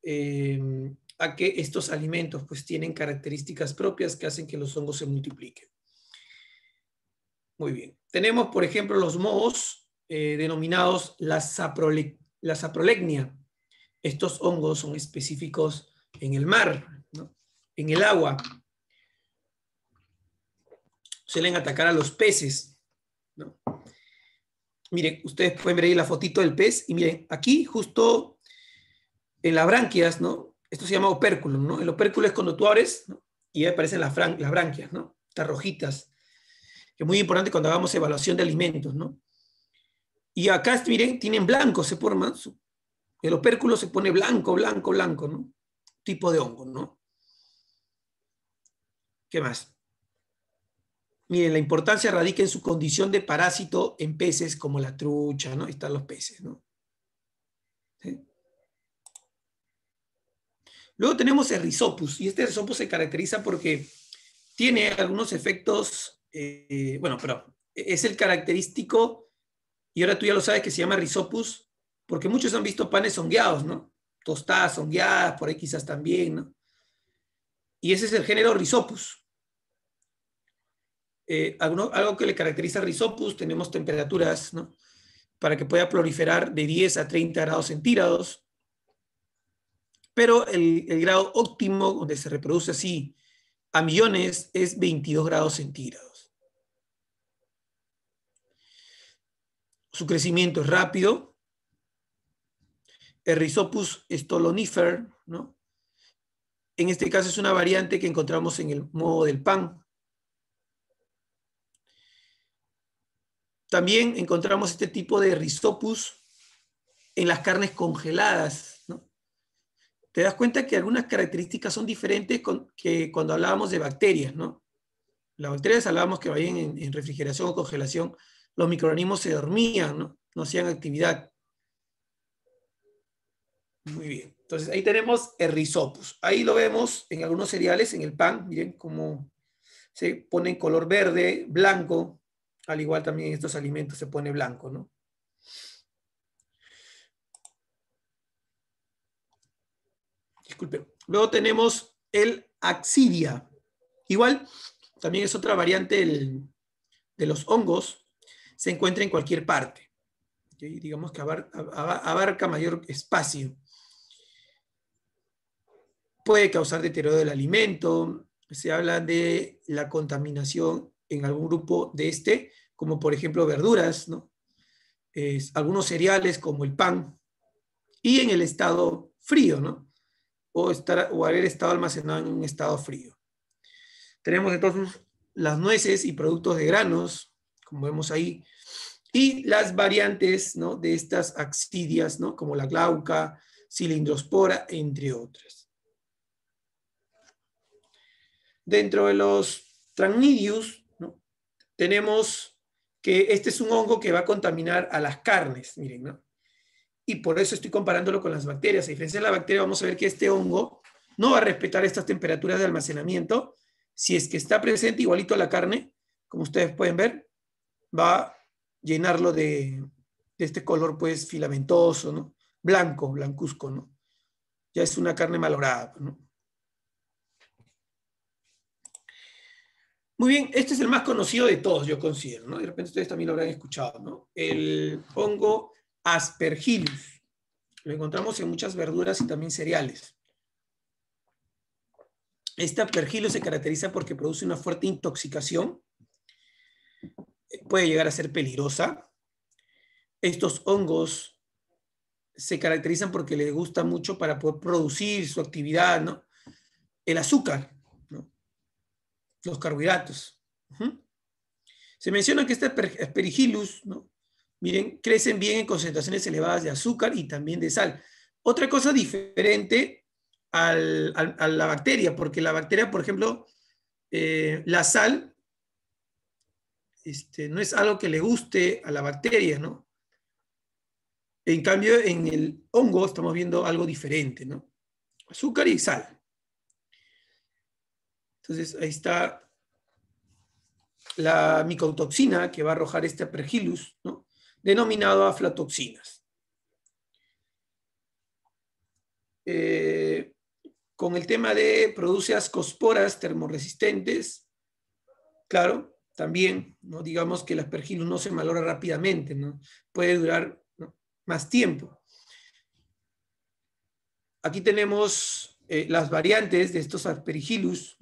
eh, a que estos alimentos pues tienen características propias que hacen que los hongos se multipliquen. Muy bien. Tenemos, por ejemplo, los mohos eh, denominados la, saprole saprolegnia. Estos hongos son específicos en el mar, ¿no? en el agua. Suelen atacar a los peces. ¿no? Miren, ustedes pueden ver ahí la fotito del pez y miren, aquí justo en las branquias, ¿no? esto se llama opérculo, ¿no? El opérculo es cuando ¿no? y ahí aparecen las, las branquias, ¿no? Estas rojitas, que es muy importante cuando hagamos evaluación de alimentos, ¿no? Y acá, miren, tienen blanco, se forman. El opérculo se pone blanco, blanco, blanco, ¿no? Tipo de hongo, ¿no? ¿Qué más? Miren, la importancia radica en su condición de parásito en peces como la trucha, ¿no? están los peces, ¿no? ¿Sí? Luego tenemos el risopus, y este risopus se caracteriza porque tiene algunos efectos, eh, bueno, pero es el característico, y ahora tú ya lo sabes que se llama risopus, porque muchos han visto panes songueados, ¿no? Tostadas songueadas, por ahí quizás también, ¿no? Y ese es el género risopus. Eh, algo, que le caracteriza a risopus, tenemos temperaturas, ¿no? Para que pueda proliferar de 10 a 30 grados centígrados, pero el, grado óptimo donde se reproduce así a millones es 22 grados centígrados. Su crecimiento es rápido. El Rhizopus stolonifer, ¿no? En este caso es una variante que encontramos en el modo del pan. También encontramos este tipo de Rhizopus en las carnes congeladas te das cuenta que algunas características son diferentes que cuando hablábamos de bacterias, ¿no? Las bacterias hablábamos que vayan en, en refrigeración o congelación, los microorganismos se dormían, ¿no? No hacían actividad. Muy bien. Entonces ahí tenemos el risopus. Ahí lo vemos en algunos cereales, en el pan, miren cómo se pone en color verde, blanco, al igual también en estos alimentos se pone blanco, ¿no? Luego tenemos el axidia. Igual, también es otra variante de los hongos. Se encuentra en cualquier parte. Digamos que abarca mayor espacio. Puede causar deterioro del alimento. Se habla de la contaminación en algún grupo de este, como por ejemplo verduras, ¿no? algunos cereales como el pan, y en el estado frío, ¿no? o, haber estado almacenado en un estado frío. Tenemos entonces las nueces y productos de granos, como vemos ahí, y las variantes ¿no? de estas axidias, ¿no? como la glauca, cilindrospora, entre otras. Dentro de los Trannidius, ¿no? tenemos que este es un hongo que va a contaminar a las carnes, miren, ¿no? y por eso estoy comparándolo con las bacterias. A diferencia de la bacteria, vamos a ver que este hongo no va a respetar estas temperaturas de almacenamiento. Si es que está presente igualito a la carne, como ustedes pueden ver, va a llenarlo de, este color pues filamentoso, ¿no? Blanco, blancuzco, ¿no? Ya es una carne malograda. ¿no? Muy bien, este es el más conocido de todos, yo considero, De repente ustedes también lo habrán escuchado, ¿no? El hongo aspergillus. Lo encontramos en muchas verduras y también cereales. Este aspergillus se caracteriza porque produce una fuerte intoxicación. Puede llegar a ser peligrosa. Estos hongos se caracterizan porque les gusta mucho para poder producir su actividad, ¿no? El azúcar, ¿no? Los carbohidratos. Se menciona que este aspergillus, ¿no? miren, crecen bien en concentraciones elevadas de azúcar y también de sal. Otra cosa diferente a la bacteria, porque la bacteria, por ejemplo, eh, la sal este, no es algo que le guste a la bacteria, ¿no? En cambio, en el hongo estamos viendo algo diferente, ¿no? Azúcar y sal. Entonces, ahí está la micotoxina que va a arrojar este pergilus, ¿no? denominado aflatoxinas. Eh, con el tema de produce ascosporas termoresistentes, claro, también, ¿no? digamos que el aspergillus no se malora rápidamente, ¿no? puede durar más tiempo. Aquí tenemos eh, las variantes de estos aspergillus,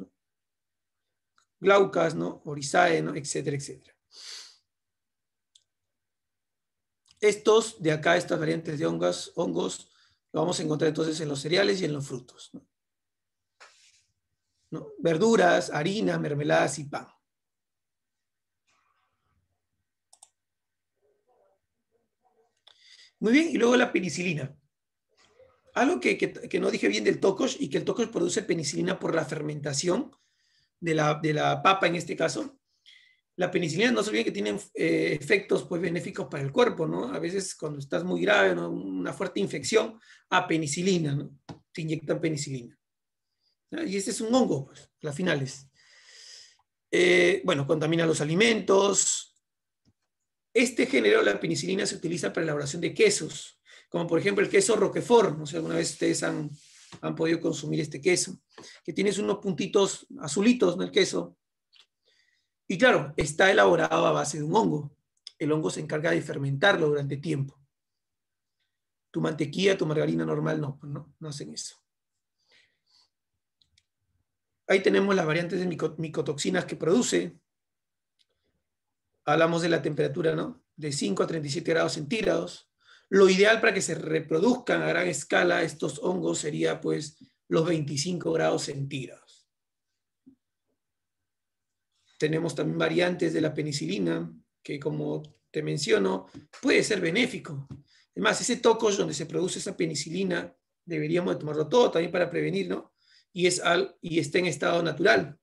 glaucas, ¿no? etcétera, etcétera. Estos de acá, estas variantes de hongos, hongos, lo vamos a encontrar entonces en los cereales y en los frutos. Verduras, harina, mermeladas y pan. Muy bien, y luego la penicilina. Algo que, no dije bien del tocos y que el tocos produce penicilina por la fermentación de la papa en este caso, la penicilina no se olviden que tiene eh, efectos pues, benéficos para el cuerpo, ¿no? A veces cuando estás muy grave, una fuerte infección, a penicilina, ¿no? Te inyectan penicilina. Ah, y este es un hongo, pues, las finales. Eh, bueno, contamina los alimentos. Este género, la penicilina, se utiliza para la elaboración de quesos, como por ejemplo el queso Roquefort, no sé si alguna vez ustedes han, podido consumir este queso, que tiene unos puntitos azulitos en el queso, y claro, está elaborado a base de un hongo. El hongo se encarga de fermentarlo durante tiempo. Tu mantequilla, tu margarina normal no, pues no, hacen eso. Ahí tenemos las variantes de micotoxinas que produce. Hablamos de la temperatura, ¿no? De 5 a 37 grados centígrados. Lo ideal para que se reproduzcan a gran escala estos hongos sería pues los 25 grados centígrados. Tenemos también variantes de la penicilina, que como te menciono, puede ser benéfico. Además, ese toco donde se produce esa penicilina, deberíamos tomarlo todo también para prevenir, ¿no? Y, es al, y está en estado natural.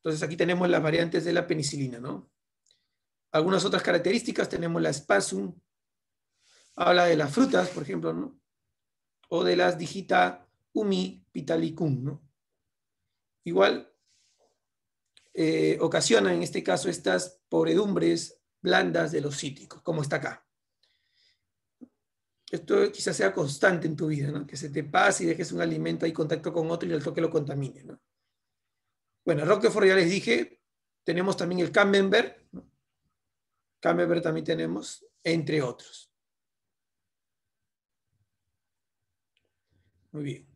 Entonces aquí tenemos las variantes de la penicilina, ¿no? Algunas otras características, tenemos la spasum, habla de las frutas, por ejemplo, ¿no? O de las digita umipitalicum, pitalicum, ¿no? Igual, eh, ocasiona en este caso, estas pobredumbres blandas de los cíticos, como está acá. Esto quizás sea constante en tu vida, Que se te pase y dejes un alimento ahí contacto con otro y el toque lo contamine, Bueno, Roquefort ya les dije, tenemos también el Camembert, Camembert también tenemos, entre otros. Muy bien.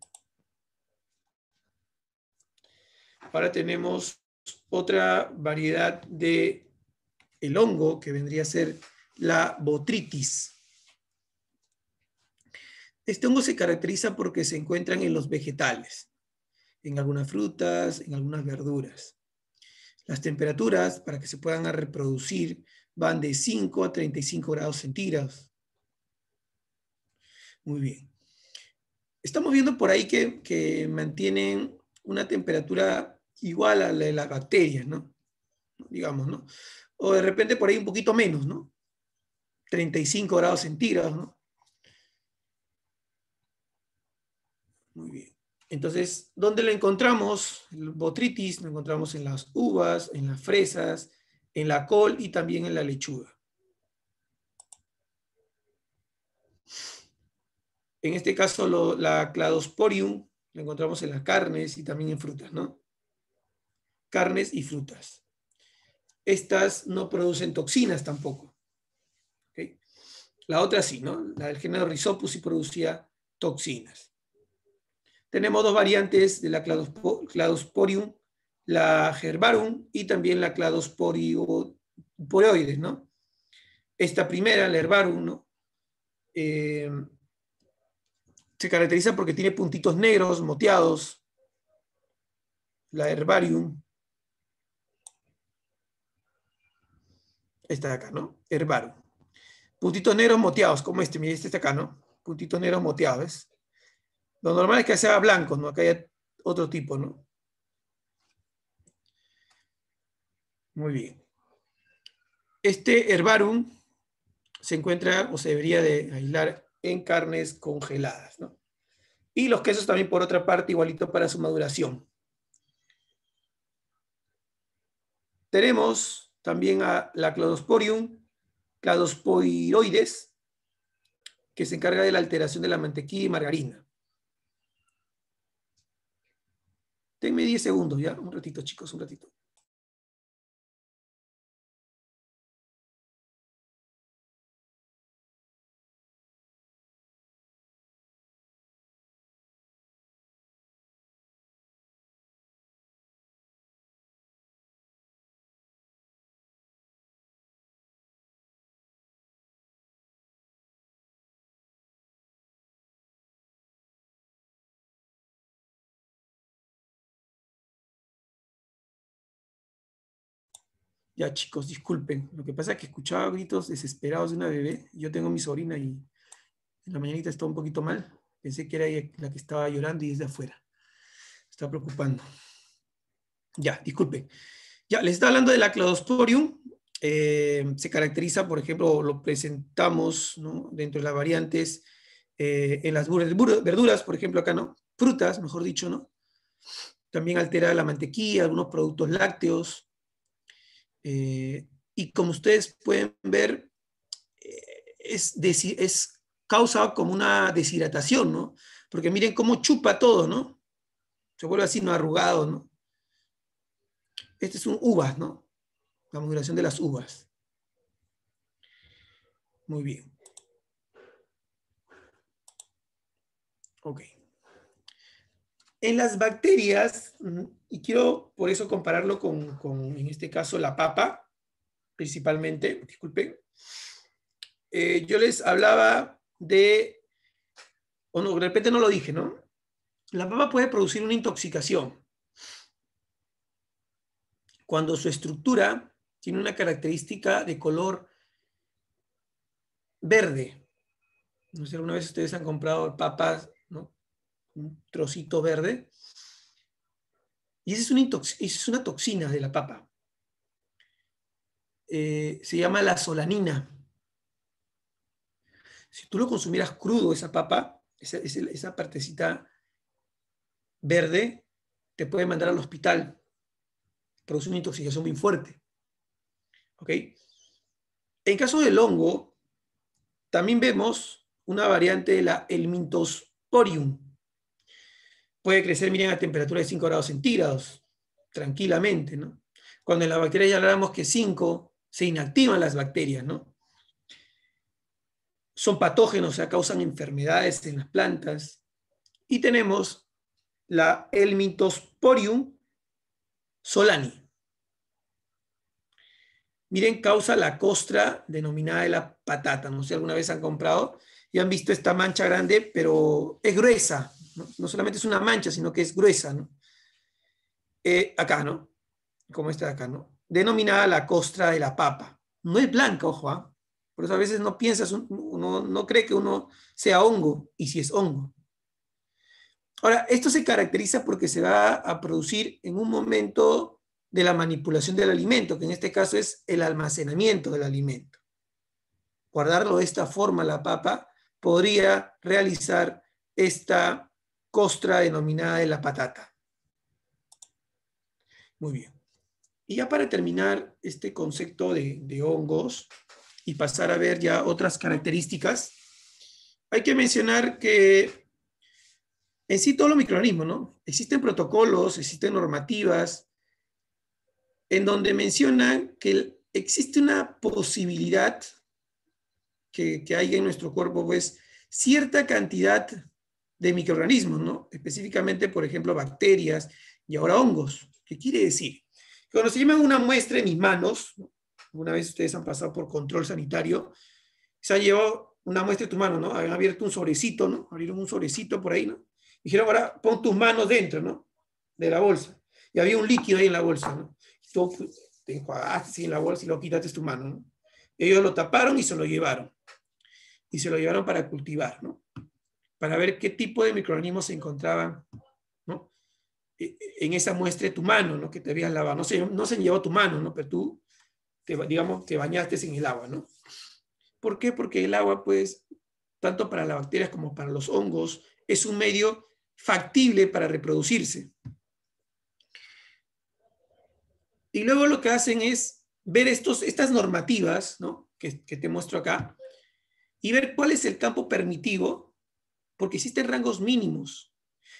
Ahora tenemos otra variedad de el hongo que vendría a ser la botritis. Este hongo se caracteriza porque se encuentran en los vegetales, en algunas frutas, en algunas verduras. Las temperaturas para que se puedan reproducir van de 5 a 35 grados centígrados. Muy bien. Estamos viendo por ahí que, que mantienen una temperatura igual a la de las bacterias, ¿no? Digamos, ¿no? O de repente por ahí un poquito menos, ¿no? 35 grados centígrados, ¿no? Muy bien. Entonces, ¿dónde lo encontramos? El botritis lo encontramos en las uvas, en las fresas, en la col y también en la lechuga. En este caso, la cladosporium la encontramos en las carnes y también en frutas, ¿no? carnes y frutas. Estas no producen toxinas tampoco. La otra sí, ¿no? La del género Rhizopus sí producía toxinas. Tenemos dos variantes de la Cladosporium, la Herbarum y también la Cladosporioides, ¿no? Esta primera, la Herbarum, eh, se caracteriza porque tiene puntitos negros, moteados, la herbarium, está acá, ¿no? Herbarum. Puntitos negros moteados, como este, mire, este está acá, ¿no? Puntitos negros moteados, Lo normal es que sea blanco, ¿no? Acá haya otro tipo, ¿no? Muy bien. Este herbarum se encuentra o se debería de aislar en carnes congeladas, ¿no? Y los quesos también, por otra parte, igualito para su maduración. Tenemos también a la Cladosporium cladosporioides que se encarga de la alteración de la mantequilla y margarina. Tenme 10 segundos, ya, un ratito chicos, un ratito. Ya chicos, disculpen. Lo que pasa es que escuchaba gritos desesperados de una bebé. Yo tengo mi sobrina y en la mañanita está un poquito mal. Pensé que era ella la que estaba llorando y es de afuera. Está preocupando. Ya, disculpen. Ya, les estaba hablando de la eh, se caracteriza, por ejemplo, lo presentamos dentro de las variantes eh, en las verduras, por ejemplo, acá, ¿no? Frutas, mejor dicho, ¿no? También altera la mantequilla, algunos productos lácteos, eh, y como ustedes pueden ver, eh, es, es causa como una deshidratación, ¿no? Porque miren cómo chupa todo, ¿no? Se vuelve así, no arrugado, ¿no? Este es un uvas, ¿no? La modulación de las uvas. Muy bien. Ok. En las bacterias mm, y quiero por eso compararlo con, en este caso, la papa, principalmente, disculpen. Eh, yo les hablaba de, o no, de repente no lo dije, ¿no? La papa puede producir una intoxicación cuando su estructura tiene una característica de color verde. No sé, alguna vez ustedes han comprado papas, ¿no? Un trocito verde. Y esa es una, toxina de la papa. Eh, se llama la solanina. Si tú lo consumieras crudo, esa papa, esa, esa partecita verde, te puede mandar al hospital. Produce una intoxicación bien fuerte. ¿Ok? En caso del hongo, también vemos una variante de la Elmintosporium puede crecer, miren, a temperatura de 5 grados centígrados, tranquilamente, ¿no? Cuando en las bacterias ya hablamos que 5 se inactivan las bacterias, ¿no? Son patógenos, o sea, causan enfermedades en las plantas. Y tenemos la Elmitosporium solani. Miren, causa la costra denominada de la patata. No sé si alguna vez han comprado y han visto esta mancha grande, pero es gruesa, ¿no? solamente es una mancha, sino que es gruesa, ¿no? Eh, acá, ¿no? Como esta de acá, ¿no? Denominada la costra de la papa. No es blanca, ojo, ¿ah? Por eso a veces no piensas, uno no cree que uno sea hongo, y si es hongo. Ahora, esto se caracteriza porque se va a producir en un momento de la manipulación del alimento, que en este caso es el almacenamiento del alimento. Guardarlo de esta forma, la papa, podría realizar esta costra denominada de la patata. Muy bien. Y ya para terminar este concepto de, hongos y pasar a ver ya otras características, hay que mencionar que en sí todos los microorganismos, ¿no? Existen protocolos, existen normativas, en donde mencionan que existe una posibilidad que, que hay en nuestro cuerpo, pues cierta cantidad de microorganismos, ¿no? Específicamente, por ejemplo, bacterias y ahora hongos. ¿Qué quiere decir? Cuando se lleva una muestra en mis manos, una vez ustedes han pasado por control sanitario, se ha llevado una muestra de tu mano, ¿no? Habían abierto un sobrecito, ¿no? Abrieron un sobrecito por ahí, ¿no? Dijeron, ahora pon tus manos dentro, ¿no? De la bolsa. Y había un líquido ahí en la bolsa, ¿no? Y tú pues, te enjuagaste ah, en la bolsa y lo quitaste tu mano, ¿no? Ellos lo taparon y se lo llevaron. Y se lo llevaron para cultivar, ¿no? para ver qué tipo de microorganismos se encontraban e, e, en esa muestra de tu mano ¿no? que te habías lavado. No se, no se llevó tu mano, ¿no? pero tú te, digamos, te bañaste en el agua. ¿no? ¿Por qué? Porque el agua, pues, tanto para las bacterias como para los hongos, es un medio factible para reproducirse. Y luego lo que hacen es ver estos, estas normativas ¿no? que, que te muestro acá y ver cuál es el campo permitido, porque existen rangos mínimos.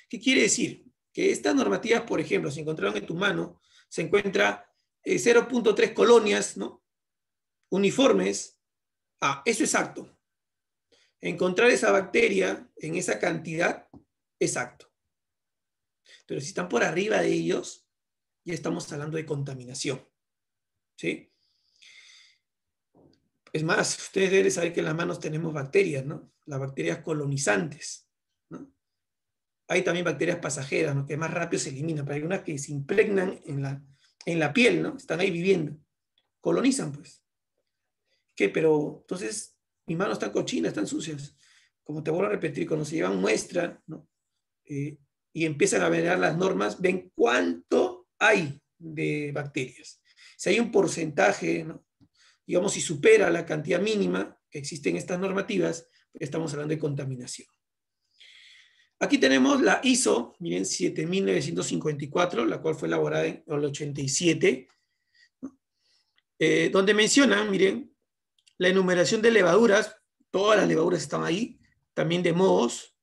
¿Qué quiere decir? Que estas normativas, por ejemplo, se encontraron en tu mano, se encuentra 0.3 eh, colonias, ¿no? Uniformes. Ah, eso es exacto. Encontrar esa bacteria en esa cantidad es Pero si están por arriba de ellos, ya estamos hablando de contaminación. ¿Sí? Es más, ustedes deben saber que en las manos tenemos bacterias, ¿no? las bacterias colonizantes. Hay también bacterias pasajeras, ¿no? que más rápido se eliminan, pero hay unas que se impregnan en la, en la piel, ¿no? están ahí viviendo. Colonizan, pues. ¿Qué? Pero entonces mis manos están cochinas, están sucias. Como te vuelvo a repetir, cuando se llevan muestra ¿no? Eh, y empiezan a venerar las normas, ven cuánto hay de bacterias. Si hay un porcentaje, digamos, si supera la cantidad mínima que existen estas normativas, estamos hablando de contaminación. Aquí tenemos la ISO, miren, 7954, la cual fue elaborada en el 87, eh, donde mencionan, miren, la enumeración de levaduras, todas las levaduras están ahí, también de modos,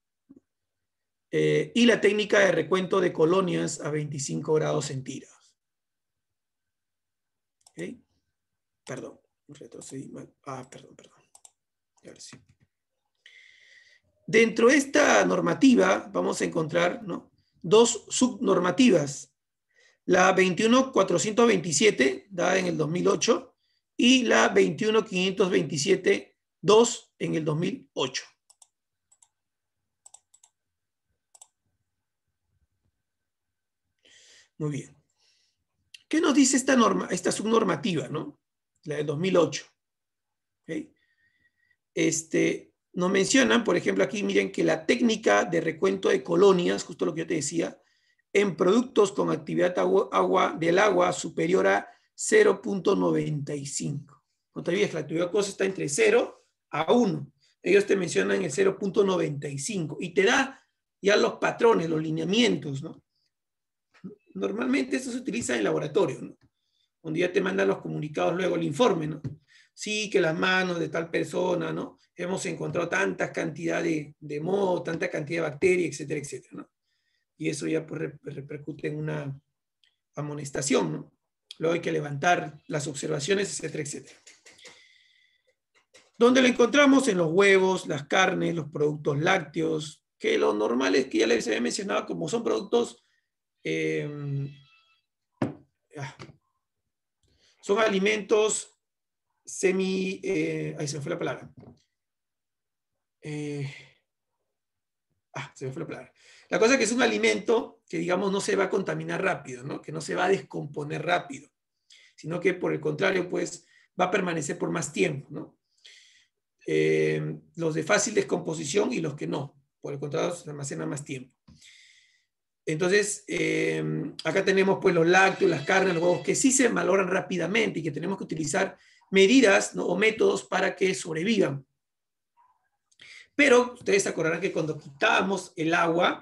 eh, y la técnica de recuento de colonias a 25 grados centígrados. ¿Okay? Perdón, retrocedí. Ah, perdón, perdón. Dentro de esta normativa vamos a encontrar ¿no? dos subnormativas, la 21427, dada en el 2008, y la 21527-2 en el 2008. Muy bien. ¿Qué nos dice esta, norma, esta subnormativa, ¿no? la del 2008? Este, nos mencionan, por ejemplo, aquí miren que la técnica de recuento de colonias, justo lo que yo te decía, en productos con actividad agua, del agua superior a 0.95. No te la actividad cosa está entre 0 a 1. Ellos te mencionan el 0.95 y te da ya los patrones, los lineamientos, ¿no? Normalmente eso se utiliza en laboratorio, ¿no? Donde ya te mandan los comunicados luego el informe, ¿no? sí, que las manos de tal persona, ¿no? Hemos encontrado tantas cantidad de, de moho, tanta cantidad de bacterias, etcétera, etcétera, ¿no? Y eso ya pues, pues, repercute en una amonestación, ¿no? Luego hay que levantar las observaciones, etcétera, etcétera. ¿Dónde lo encontramos? En los huevos, las carnes, los productos lácteos, que lo normal es que ya les había mencionado, como son productos... Eh, ah, son alimentos semi, eh, se me fue la palabra. Eh, ah, se me fue la palabra. La cosa es que es un alimento que, digamos, no se va a contaminar rápido, ¿no? Que no se va a descomponer rápido, sino que por el contrario, pues, va a permanecer por más tiempo, eh, los de fácil descomposición y los que no, por el contrario, se almacena más tiempo. Entonces, acá tenemos pues los lácteos, las carnes, los huevos, que sí se valoran rápidamente y que tenemos que utilizar medidas o métodos para que sobrevivan. Pero ustedes se acordarán que cuando quitábamos el agua,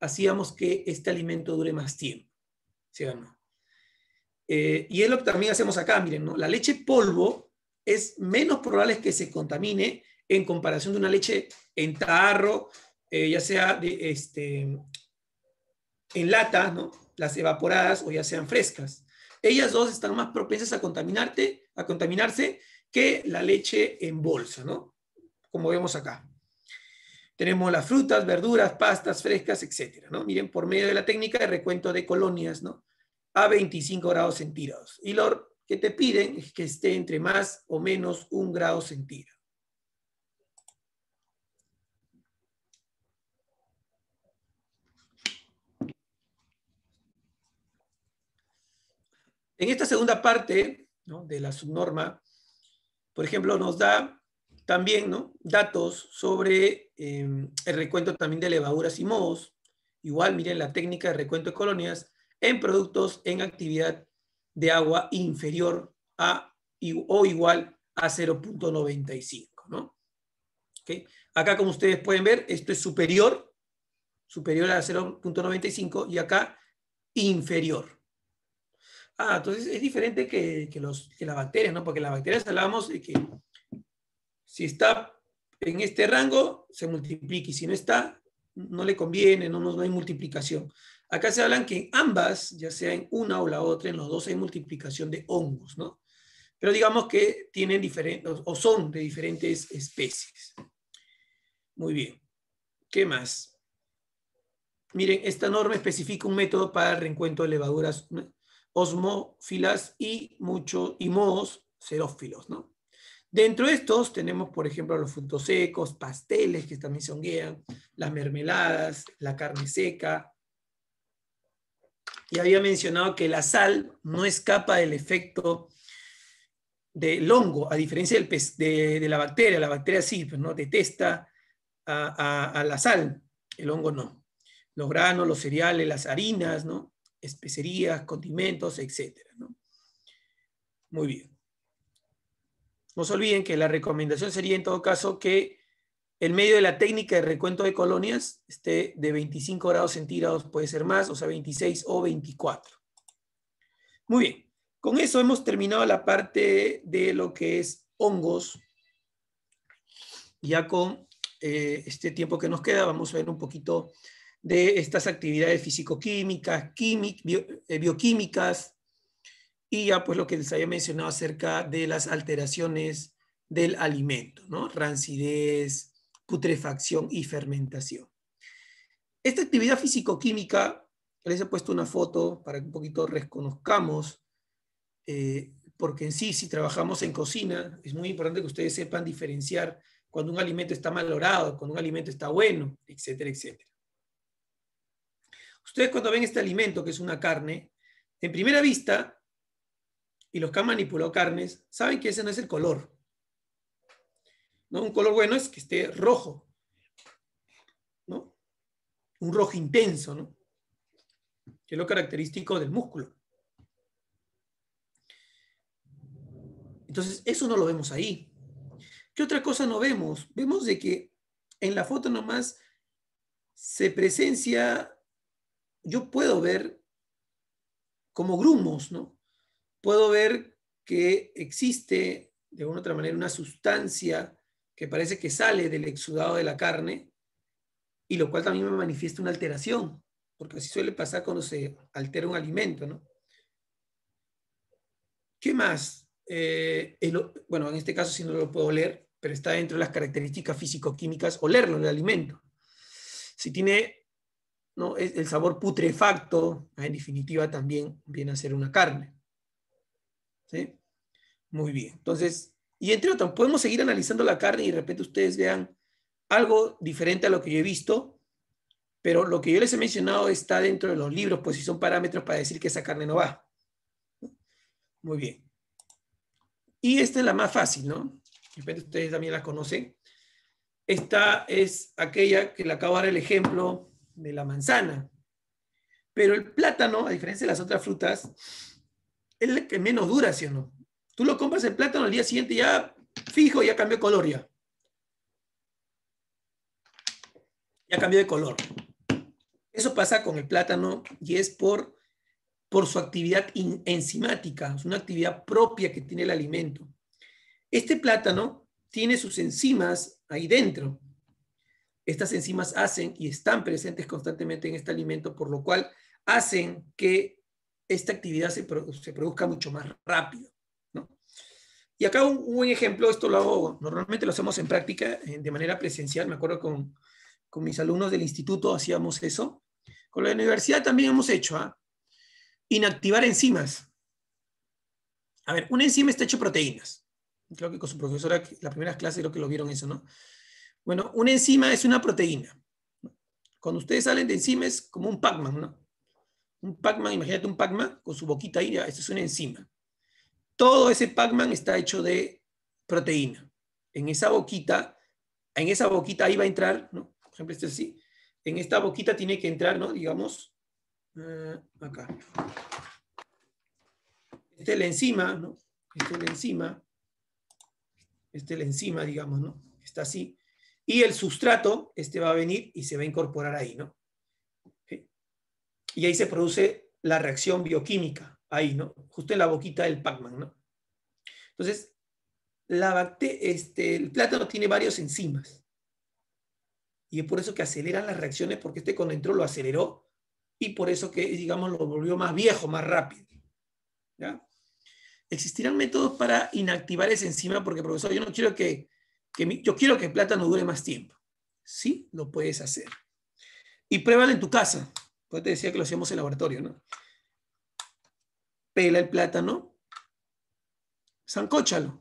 hacíamos que este alimento dure más tiempo. Eh, y es lo que también hacemos acá, miren, ¿no? la leche polvo es menos probable que se contamine en comparación de una leche en tarro, eh, ya sea de, este, en lata, ¿no? las evaporadas o ya sean frescas. Ellas dos están más propensas a contaminarte contaminarse que la leche en bolsa, ¿no? Como vemos acá. Tenemos las frutas, verduras, pastas frescas, etcétera, ¿no? Miren, por medio de la técnica de recuento de colonias, ¿no? A 25 grados centígrados. Y lo que te piden es que esté entre más o menos un grado centígrado. En esta segunda parte de la subnorma, por ejemplo, nos da también datos sobre em, el recuento también de levaduras y mohos. Igual, miren la técnica de recuento de colonias en productos en actividad de agua inferior a o igual a 0.95. Acá, como ustedes pueden ver, esto es superior, superior a 0.95 y acá inferior. Ah, entonces es diferente que, los, que las bacterias, ¿no? Porque las bacterias hablábamos de que si está en este rango, se multiplica y si no está, no le conviene, no, hay multiplicación. Acá se hablan que en ambas, ya sea en una o la otra, en los dos hay multiplicación de hongos, ¿no? Pero digamos que tienen diferentes, o son de diferentes especies. Muy bien. ¿Qué más? Miren, esta norma especifica un método para el reencuentro de levaduras osmófilas y, muchos y mohos xerófilos. ¿no? Dentro de estos tenemos, por ejemplo, los frutos secos, pasteles que también se honguean, las mermeladas, la carne seca. Y había mencionado que la sal no escapa del efecto del hongo, a diferencia del de, la bacteria. La bacteria sí, pues, ¿no? detesta a la sal, el hongo no. Los granos, los cereales, las harinas, ¿no? especerías, condimentos, etc. ¿no? Muy bien. No se olviden que la recomendación sería en todo caso que el medio de la técnica de recuento de colonias esté de 25 grados centígrados, puede ser más, o sea, 26 o 24. Muy bien, con eso hemos terminado la parte de lo que es hongos. Ya con eh, este tiempo que nos queda, vamos a ver un poquito de estas actividades físico-químicas, eh, bioquímicas, y ya pues lo que les había mencionado acerca de las alteraciones del alimento, ¿no? rancidez, putrefacción y fermentación. Esta actividad físico les he puesto una foto para que un poquito reconozcamos, eh, porque en sí, si trabajamos en cocina, es muy importante que ustedes sepan diferenciar cuando un alimento está mal malorado, cuando un alimento está bueno, etcétera, etcétera. Ustedes cuando ven este alimento, que es una carne, en primera vista, y los que han manipulado carnes, saben que ese no es el color. ¿No? Un color bueno es que esté rojo, ¿no? Un rojo intenso, ¿no? Que es lo característico del músculo. Entonces, eso no lo vemos ahí. ¿Qué otra cosa no vemos? Vemos de que en la foto nomás se presencia yo puedo ver como grumos, ¿no? Puedo ver que existe de alguna u otra manera una sustancia que parece que sale del exudado de la carne y lo cual también me manifiesta una alteración, porque así suele pasar cuando se altera un alimento, ¿no? ¿Qué más? Eh, bueno, en este caso sí no lo puedo oler, pero está dentro de las características físico-químicas olerlo en el alimento. Si tiene el sabor putrefacto, ah, en definitiva, también viene a ser una carne. Muy bien. Entonces, y entre otras, podemos seguir analizando la carne y de repente ustedes vean algo diferente a lo que yo he visto, pero lo que yo les he mencionado está dentro de los libros, pues si son parámetros para decir que esa carne no va. Muy bien. Y esta es la más fácil, ¿no? De repente ustedes también la conocen. Esta es aquella que le acabo de dar el ejemplo de la manzana. Pero el plátano, a diferencia de las otras frutas, es el que menos dura, ¿sí o no? Tú lo compras el plátano al día siguiente ya fijo, ya cambió color ya. Ya cambió de color. Eso pasa con el plátano y es por, por su actividad enzimática, es una actividad propia que tiene el alimento. Este plátano tiene sus enzimas ahí dentro estas enzimas hacen y están presentes constantemente en este alimento, por lo cual hacen que esta actividad se, produzca mucho más rápido. Y acá un, buen ejemplo, esto lo hago, normalmente lo hacemos en práctica eh, de manera presencial, me acuerdo con, mis alumnos del instituto hacíamos eso. Con la universidad también hemos hecho, a ¿ah? inactivar enzimas. A ver, una enzima está hecha de proteínas. Creo que con su profesora, las primeras clases creo que lo vieron eso, ¿no? Bueno, una enzima es una proteína. Cuando ustedes salen de enzimas, es como un Pac-Man, ¿no? Un Pac-Man, imagínate un Pac-Man con su boquita ahí, eso es una enzima. Todo ese Pac-Man está hecho de proteína. En esa boquita, en esa boquita ahí va a entrar, ¿no? Por ejemplo, este así. En esta boquita tiene que entrar, ¿no? Digamos, eh, acá. Este es la enzima, ¿no? Este es la enzima. Este es la enzima, digamos, ¿no? Está así y el sustrato, este va a venir y se va a incorporar ahí, ¿no? Y ahí se produce la reacción bioquímica, ahí, ¿no? Justo en la boquita del Pac-Man, ¿no? Entonces, la este, el plátano tiene varios enzimas. Y es por eso que aceleran las reacciones, porque este entró lo aceleró y por eso que, digamos, lo volvió más viejo, más rápido. ¿ya? ¿Existirán métodos para inactivar esa enzima? Porque, profesor, yo no quiero que yo quiero que el plátano dure más tiempo. Sí, lo puedes hacer. Y pruébalo en tu casa. pues te decía que lo hacíamos en laboratorio, ¿no? Pela el plátano, zancochalo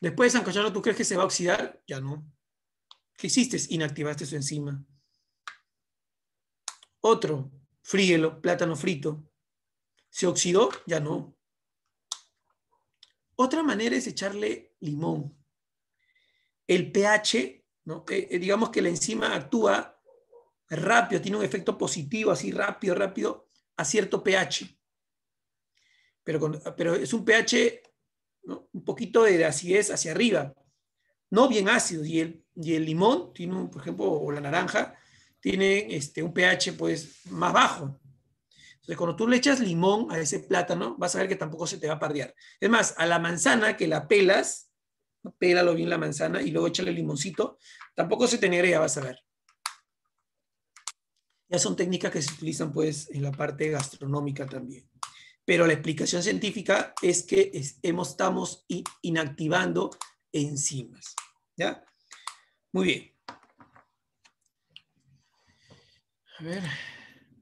Después de zancochalo ¿tú crees que se va a oxidar? Ya no. ¿Qué hiciste? Inactivaste su enzima. Otro, fríelo, plátano frito. ¿Se oxidó? Ya no. Otra manera es echarle limón el pH, eh, eh, digamos que la enzima actúa rápido, tiene un efecto positivo, así rápido, rápido, a cierto pH. Pero, es un pH un poquito de acidez hacia arriba, no bien ácido. Y el, limón, tiene por ejemplo, o la naranja, tiene este, un pH pues, más bajo. Entonces, cuando tú le echas limón a ese plátano, vas a ver que tampoco se te va a pardear. Es más, a la manzana que la pelas, pélalo bien la manzana y luego échale limoncito. Tampoco se te ya vas a ver. Ya son técnicas que se utilizan pues en la parte gastronómica también. Pero la explicación científica es que estamos inactivando enzimas. ¿Ya? Muy bien. A ver,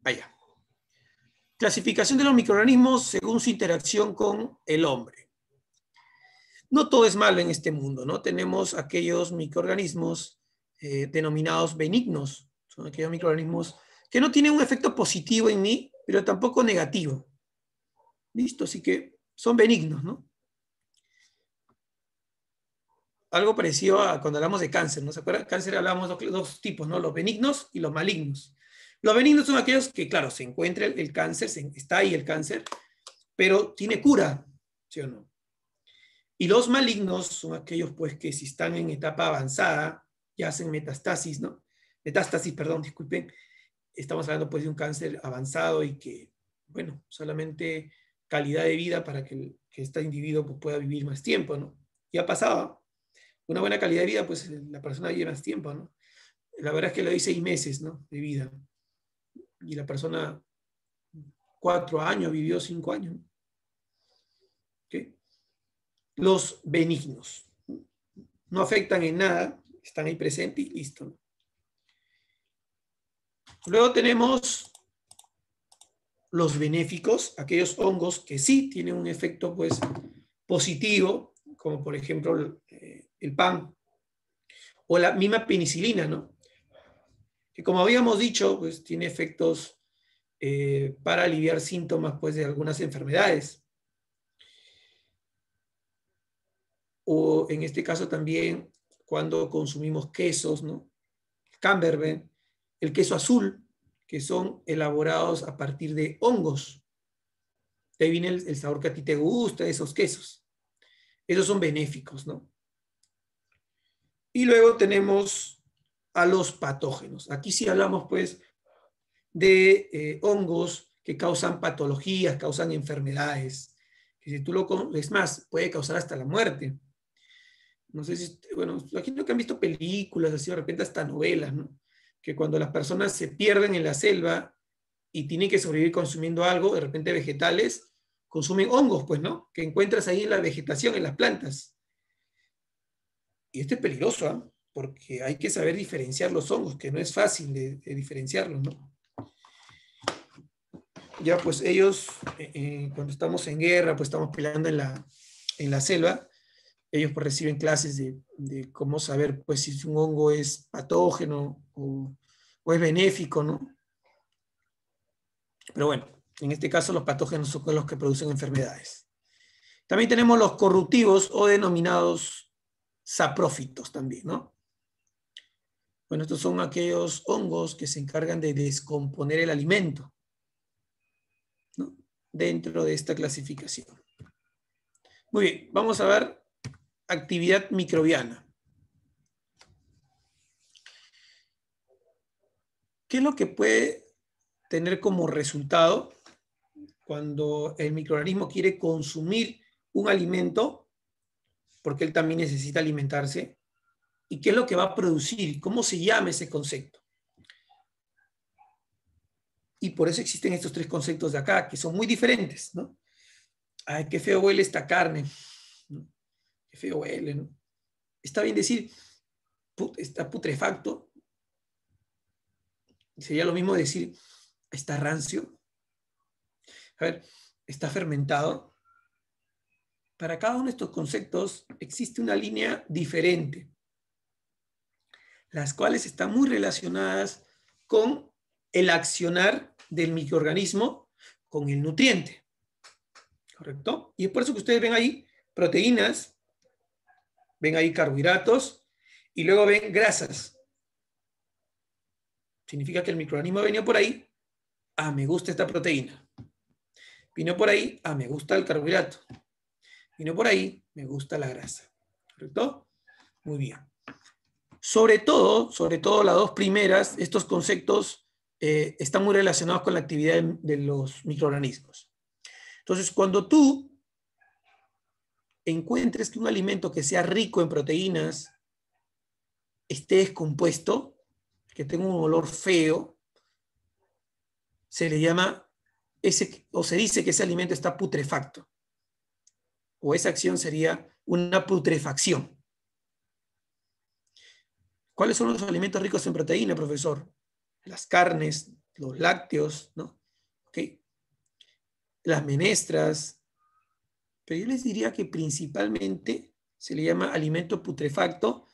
allá. Clasificación de los microorganismos según su interacción con el hombre no todo es malo en este mundo, ¿no? Tenemos aquellos microorganismos eh, denominados benignos, son aquellos microorganismos que no tienen un efecto positivo en mí, pero tampoco negativo. Listo, así que son benignos, ¿no? Algo parecido a cuando hablamos de cáncer, ¿no? ¿Se acuerdan? Cáncer hablamos de dos tipos, ¿no? Los benignos y los malignos. Los benignos son aquellos que, claro, se encuentra el, cáncer, está ahí el cáncer, pero tiene cura, ¿sí o no? Y los malignos son aquellos pues que si están en etapa avanzada, ya hacen metastasis, ¿no? Metástasis, perdón, disculpen. Estamos hablando pues de un cáncer avanzado y que, bueno, solamente calidad de vida para que, que este individuo pues, pueda vivir más tiempo, ¿no? Ya pasaba. Una buena calidad de vida, pues la persona vive más tiempo, ¿no? La verdad es que le doy seis meses, ¿no? De vida. Y la persona cuatro años, vivió cinco años los benignos. No afectan en nada, están ahí presentes y listo. Luego tenemos los benéficos, aquellos hongos que sí tienen un efecto pues, positivo, como por ejemplo eh, el pan o la misma penicilina, ¿no? Que como habíamos dicho, pues tiene efectos eh, para aliviar síntomas pues, de algunas enfermedades. o en este caso también cuando consumimos quesos, ¿no? Camembert, el queso azul, que son elaborados a partir de hongos. Te viene el, sabor que a ti te gusta, esos quesos. Esos son benéficos, ¿no? Y luego tenemos a los patógenos. Aquí sí hablamos, pues, de eh, hongos que causan patologías, causan enfermedades. Que si tú lo, es más, puede causar hasta la muerte. No sé si, bueno, imagino que han visto películas, así de repente hasta novelas, ¿no? Que cuando las personas se pierden en la selva y tienen que sobrevivir consumiendo algo, de repente vegetales, consumen hongos, pues, ¿no? Que encuentras ahí en la vegetación, en las plantas. Y esto es peligroso, ¿ah? porque hay que saber diferenciar los hongos, que no es fácil de, diferenciarlos, ¿no? Ya pues ellos, eh, eh, cuando estamos en guerra, pues estamos peleando en la, en la selva, ellos pues, reciben clases de, cómo saber pues, si un hongo es patógeno o, o es benéfico, ¿no? Pero bueno, en este caso los patógenos son los que producen enfermedades. También tenemos los corruptivos o denominados saprófitos también, ¿no? Bueno, estos son aquellos hongos que se encargan de descomponer el alimento ¿no? dentro de esta clasificación. Muy bien, vamos a ver actividad microbiana. ¿Qué es lo que puede tener como resultado cuando el microorganismo quiere consumir un alimento? Porque él también necesita alimentarse. ¿Y qué es lo que va a producir? ¿Cómo se llama ese concepto? Y por eso existen estos tres conceptos de acá, que son muy diferentes, Ay, qué feo huele esta carne. FOL, ¿no? Está bien decir, está putrefacto. Sería lo mismo decir, está rancio. A ver, está fermentado. Para cada uno de estos conceptos existe una línea diferente, las cuales están muy relacionadas con el accionar del microorganismo con el nutriente. ¿Correcto? Y es por eso que ustedes ven ahí proteínas, ven ahí carbohidratos y luego ven grasas. Significa que el microorganismo venía por ahí, ah, me gusta esta proteína. Vino por ahí, ah, me gusta el carbohidrato. Vino por ahí, me gusta la grasa. ¿Correcto? Muy bien. Sobre todo, sobre todo las dos primeras, estos conceptos eh, están muy relacionados con la actividad de los microorganismos. Entonces, cuando tú encuentres que un alimento que sea rico en proteínas esté descompuesto, que tenga un olor feo, se le llama, ese, o se dice que ese alimento está putrefacto. O esa acción sería una putrefacción. ¿Cuáles son los alimentos ricos en proteína, profesor? Las carnes, los lácteos, ¿no? Okay. Las menestras, pero yo les diría que principalmente se le llama alimento putrefacto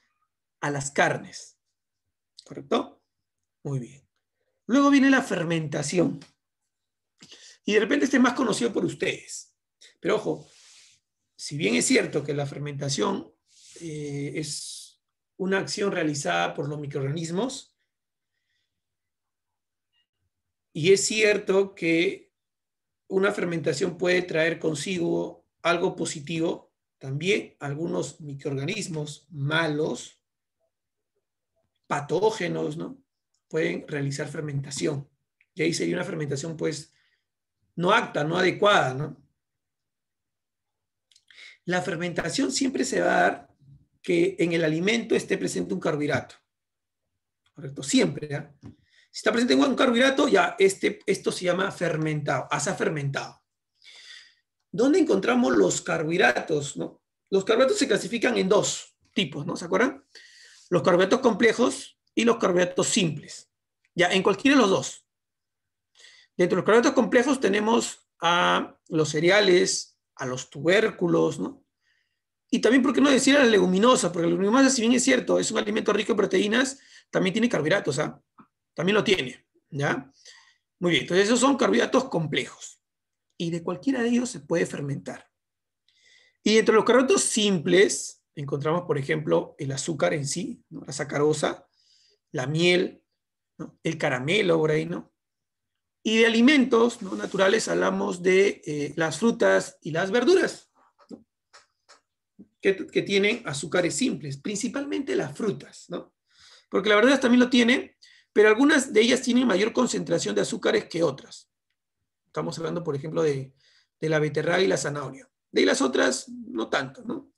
a las carnes. ¿Correcto? Muy bien. Luego viene la fermentación. Y de repente este es más conocido por ustedes. Pero ojo, si bien es cierto que la fermentación eh, es una acción realizada por los microorganismos, y es cierto que una fermentación puede traer consigo algo positivo, también algunos microorganismos malos, patógenos, ¿no? Pueden realizar fermentación. Y ahí sería una fermentación, pues, no acta, no adecuada, ¿no? La fermentación siempre se va a dar que en el alimento esté presente un carbohidrato. ¿Correcto? Siempre, ¿ya? ¿ah? Si está presente un carbohidrato, ya este, esto se llama fermentado, asa fermentado. ¿Dónde encontramos los carbohidratos? ¿no? Los carbohidratos se clasifican en dos tipos, ¿no? ¿Se acuerdan? Los carbohidratos complejos y los carbohidratos simples. Ya, en cualquiera de los dos. Dentro de los carbohidratos complejos tenemos a los cereales, a los tubérculos, ¿no? Y también, ¿por qué no decir a la leguminosa? Porque la leguminosa, si bien es cierto, es un alimento rico en proteínas, también tiene carbohidratos, ¿ah? También lo tiene, ¿ya? Muy bien, entonces esos son carbohidratos complejos y de cualquiera de ellos se puede fermentar. Y entre los carbohidratos simples encontramos, por ejemplo, el azúcar en sí, la sacarosa, la miel, el caramelo por ahí, ¿no? Y de alimentos naturales hablamos de eh, las frutas y las verduras, que, tienen azúcares simples, principalmente las frutas, ¿no? Porque las verduras también lo tienen, pero algunas de ellas tienen mayor concentración de azúcares que otras. Estamos hablando, por ejemplo, de, la beterraga y la zanahoria. De las otras, no tanto, ¿no?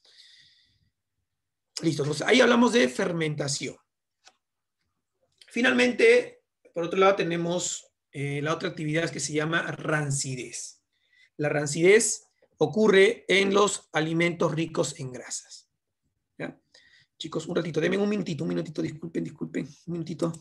Listo, ahí hablamos de fermentación. Finalmente, por otro lado, tenemos eh, la otra actividad que se llama rancidez. La rancidez ocurre en los alimentos ricos en grasas. Chicos, un ratito, denme un minutito, un minutito, disculpen, disculpen, un minutito.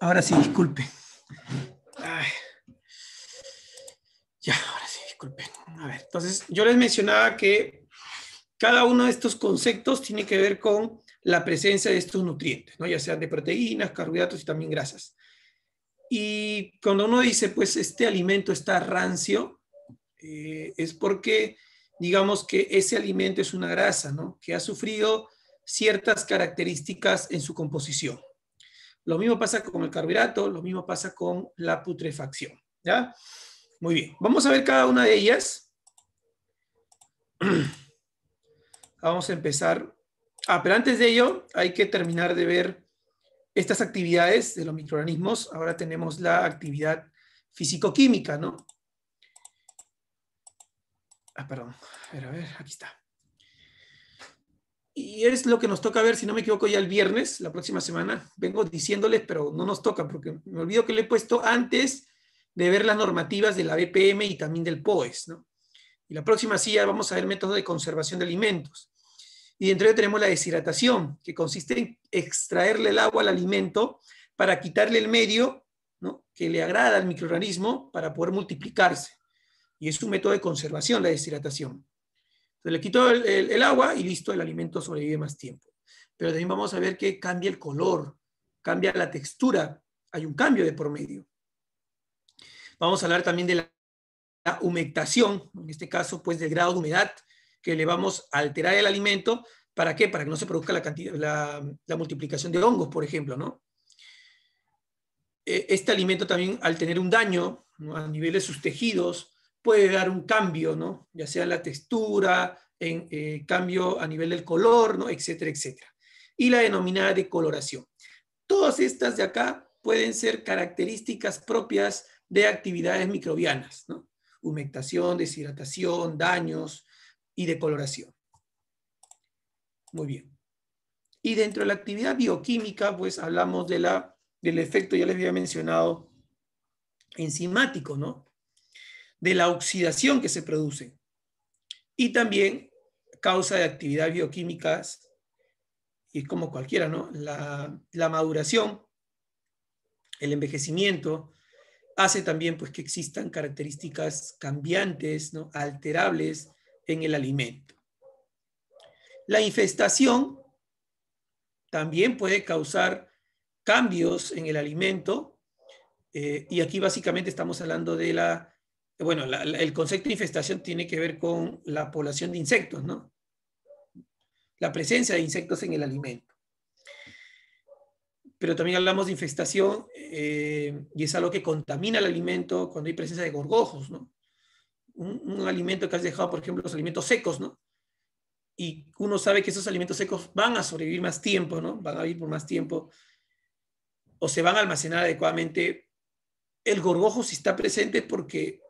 Ahora sí, disculpe. Ya, ahora sí, disculpen. A ver, entonces yo les mencionaba que cada uno de estos conceptos tiene que ver con la presencia de estos nutrientes, ¿no? ya sean de proteínas, carbohidratos y también grasas. Y cuando uno dice, pues este alimento está rancio, eh, es porque digamos que ese alimento es una grasa, ¿no? Que ha sufrido ciertas características en su composición. Lo mismo pasa con el carbohidrato, lo mismo pasa con la putrefacción. ¿ya? Muy bien, vamos a ver cada una de ellas. *clears throat* Vamos a empezar. Ah, pero antes de ello hay que terminar de ver estas actividades de los microorganismos. Ahora tenemos la actividad fisicoquímica, ¿no? Ah, perdón. A ver, a ver, aquí está y es lo que nos toca ver, si no me equivoco, ya el viernes, la próxima semana. Vengo diciéndoles, pero no nos toca, porque me olvido que le he puesto antes de ver las normativas de la BPM y también del POES. ¿no? Y la próxima sí ya vamos a ver métodos de conservación de alimentos. Y dentro de tenemos la deshidratación, que consiste en extraerle el agua al alimento para quitarle el medio que le agrada al microorganismo para poder multiplicarse. Y es un método de conservación la deshidratación. Entonces le quito el, agua y listo, el alimento sobrevive más tiempo. Pero también vamos a ver que cambia el color, cambia la textura, hay un cambio de promedio. Vamos a hablar también de la, humectación, en este caso pues del grado de humedad que le vamos a alterar el alimento. ¿Para qué? Para que no se produzca la, la, multiplicación de hongos, por ejemplo, ¿no? E, este alimento también al tener un daño a nivel de sus tejidos, puede dar un cambio, ¿no? ya sea la textura, en eh, cambio a nivel del color, ¿no? etcétera, etcétera. Y la denominada decoloración. Todas estas de acá pueden ser características propias de actividades microbianas, ¿no? humectación, deshidratación, daños y decoloración. Muy bien. Y dentro de la actividad bioquímica, pues hablamos de la, del efecto, ya les había mencionado, enzimático, ¿no? de la oxidación que se produce y también causa de actividades bioquímicas y como cualquiera, ¿no? La, maduración, el envejecimiento, hace también pues que existan características cambiantes, ¿no? alterables en el alimento. La infestación también puede causar cambios en el alimento eh, y aquí básicamente estamos hablando de la bueno, el concepto de infestación tiene que ver con la población de insectos, ¿no? La presencia de insectos en el alimento. Pero también hablamos de infestación eh, y es algo que contamina el alimento cuando hay presencia de gorgojos, ¿no? Un, un, alimento que has dejado, por ejemplo, los alimentos secos, ¿no? Y uno sabe que esos alimentos secos van a sobrevivir más tiempo, ¿no? Van a vivir por más tiempo o se van a almacenar adecuadamente. El gorgojo, si está presente, porque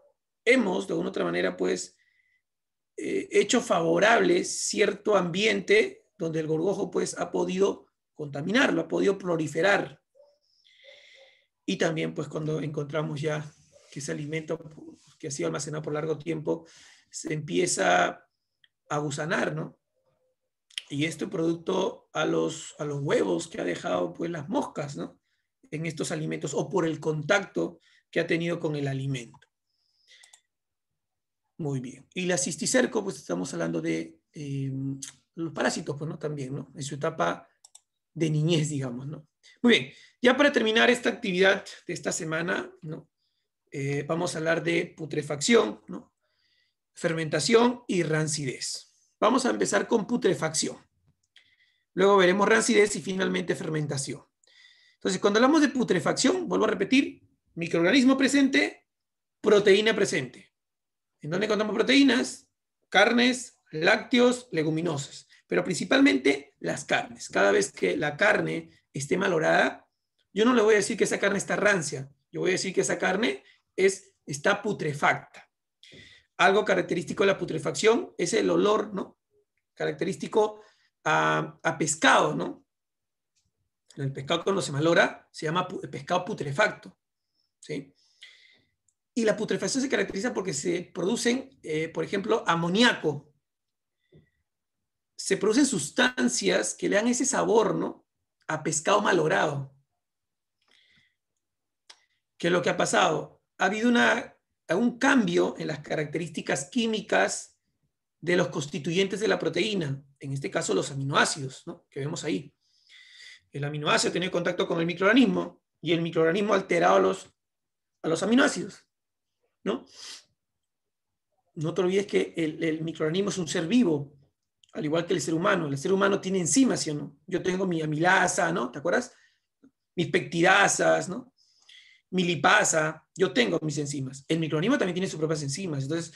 hemos, de alguna u otra manera, pues, eh, hecho favorable cierto ambiente donde el gorgojo, pues, ha podido contaminarlo, ha podido proliferar. Y también, pues, cuando encontramos ya que ese alimento pues, que ha sido almacenado por largo tiempo se empieza a gusanar, ¿no? Y esto producto a los, a los huevos que ha dejado, pues, las moscas, ¿no? En estos alimentos o por el contacto que ha tenido con el alimento. Muy bien. Y la cisticerco, pues estamos hablando de em, los parásitos, pues, ¿no? También, ¿no? En su etapa de niñez, digamos, ¿no? Muy bien. Ya para terminar esta actividad de esta semana, ¿no? Eh, vamos a hablar de putrefacción, ¿no? fermentación y rancidez. Vamos a empezar con putrefacción. Luego veremos rancidez y finalmente fermentación. Entonces, cuando hablamos de putrefacción, vuelvo a repetir, microorganismo presente, proteína presente en dónde encontramos proteínas, carnes, lácteos, leguminosas, pero principalmente las carnes. Cada vez que la carne esté malorada, yo no le voy a decir que esa carne está rancia, yo voy a decir que esa carne es, está putrefacta. Algo característico de la putrefacción es el olor, ¿no? Característico a, a pescado, ¿no? El pescado cuando se malora se llama pescado putrefacto, ¿sí? Y la putrefacción se caracteriza porque se producen, eh, por ejemplo, amoníaco. Se producen sustancias que le dan ese sabor, A pescado malogrado. Que lo que ha pasado, ha habido una, un cambio en las características químicas de los constituyentes de la proteína, en este caso los aminoácidos, ¿no? que vemos ahí. El aminoácido tiene contacto con el microorganismo y el microorganismo ha alterado los, a los aminoácidos. ¿no? No te olvides que el, microorganismo es un ser vivo, al igual que el ser humano. El ser humano tiene enzimas, ¿sí o no? Yo tengo mi amilasa, ¿no? ¿Te acuerdas? Mis pectidasas, ¿no? Mi lipasa, yo tengo mis enzimas. El microorganismo también tiene sus propias enzimas. Entonces,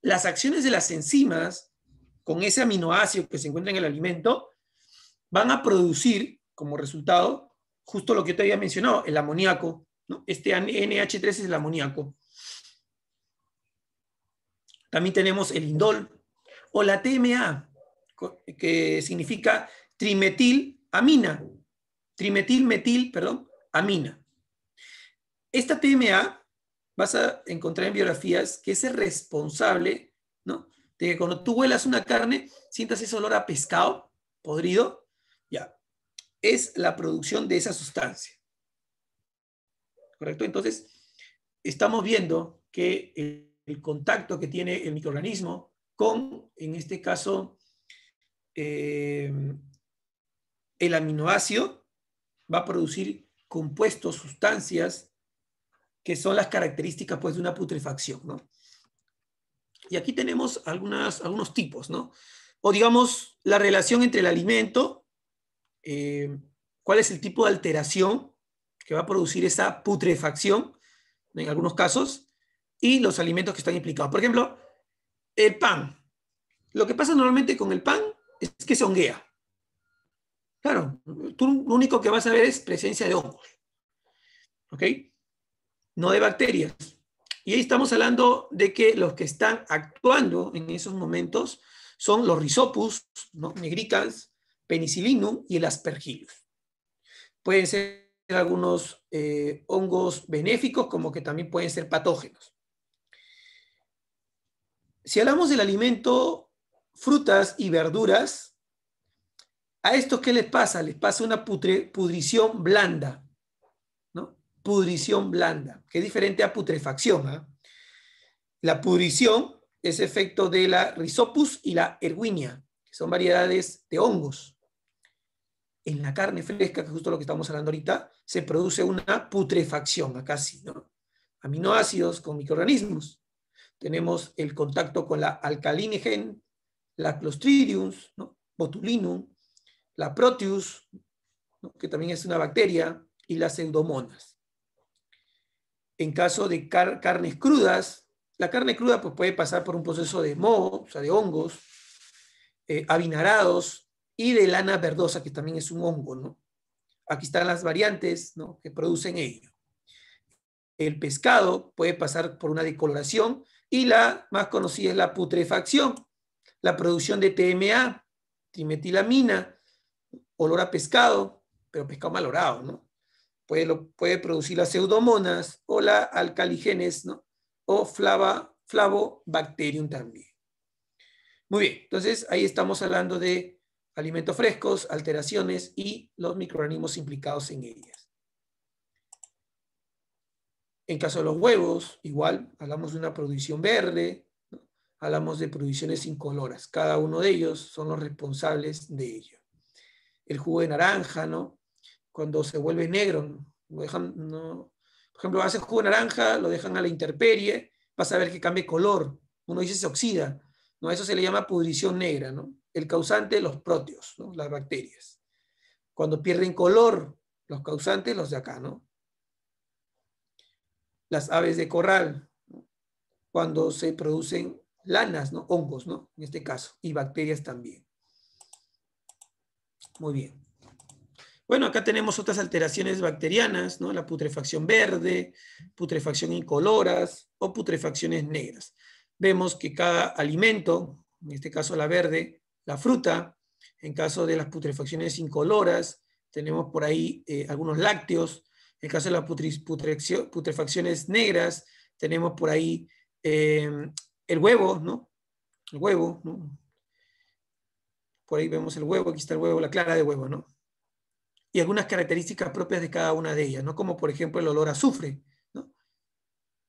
las acciones de las enzimas con ese aminoácido que se encuentra en el alimento van a producir como resultado justo lo que te había mencionado, el amoníaco. ¿no? Este NH3 es el amoníaco. También tenemos el indol o la TMA, que significa trimetilamina, trimetilmetil, perdón, amina. Esta TMA vas a encontrar en biografías que es el responsable, ¿no? De que cuando tú huelas una carne, sientas ese olor a pescado podrido, ya. Es la producción de esa sustancia. ¿Correcto? Entonces, estamos viendo que el contacto que tiene el microorganismo con, en este caso, eh, el aminoácido va a producir compuestos, sustancias, que son las características pues, de una putrefacción. Y aquí tenemos algunas, algunos tipos, ¿no? O digamos, la relación entre el alimento, eh, cuál es el tipo de alteración que va a producir esa putrefacción, en algunos casos, y los alimentos que están implicados. Por ejemplo, el pan. Lo que pasa normalmente con el pan es que se honguea. Claro, tú lo único que vas a ver es presencia de hongos. ¿Ok? No de bacterias. Y ahí estamos hablando de que los que están actuando en esos momentos son los risopus, ¿no? negricans, penicilinum y el aspergillus. Pueden ser algunos eh, hongos benéficos como que también pueden ser patógenos si hablamos del alimento, frutas y verduras, ¿a estos qué les pasa? Les pasa una pudrición blanda, ¿no? Pudrición blanda, que es diferente a putrefacción. ¿ah? La pudrición es efecto de la risopus y la erguinia, que son variedades de hongos. En la carne fresca, que es justo lo que estamos hablando ahorita, se produce una putrefacción, acá sí, ¿no? Aminoácidos con microorganismos tenemos el contacto con la alcalinigen, la clostridium, botulinum, la proteus, que también es una bacteria, y las endomonas. En caso de carnes crudas, la carne cruda pues, puede pasar por un proceso de moho, o sea, de hongos, eh, avinarados y de lana verdosa, que también es un hongo. Aquí están las variantes que producen ello. El pescado puede pasar por una decoloración y la más conocida es la putrefacción, la producción de TMA, trimetilamina, olor a pescado, pero pescado malorado, ¿no? Puede, lo, puede producir las pseudomonas o la alcaligenes, ¿no? O flavobacterium también. Muy bien, entonces ahí estamos hablando de alimentos frescos, alteraciones y los microorganismos implicados en ellas. En caso de los huevos, igual, hablamos de una producción verde, hablamos de producciones incoloras. Cada uno de ellos son los responsables de ello. El jugo de naranja, ¿no? Cuando se vuelve negro, lo dejan, ¿no? por ejemplo, haces jugo de naranja, lo dejan a la intemperie, vas a ver que cambia color. Uno dice se oxida. ¿no? Eso se le llama pudrición negra, ¿no? El causante, los proteos, ¿no? las bacterias. Cuando pierden color, los causantes, los de acá, ¿no? las aves de corral, cuando se producen lanas, ¿no? hongos, ¿no? en este caso, y bacterias también. Muy bien. Bueno, acá tenemos otras alteraciones bacterianas, ¿no? la putrefacción verde, putrefacción incoloras o putrefacciones negras. Vemos que cada alimento, en este caso la verde, la fruta, en caso de las putrefacciones incoloras, tenemos por ahí eh, algunos lácteos, en el caso de las putrefacciones negras, tenemos por ahí eh, el huevo, ¿no? El huevo, ¿no? Por ahí vemos el huevo, aquí está el huevo, la clara de huevo, ¿no? Y algunas características propias de cada una de ellas, ¿no? Como por ejemplo el olor a azufre, ¿no?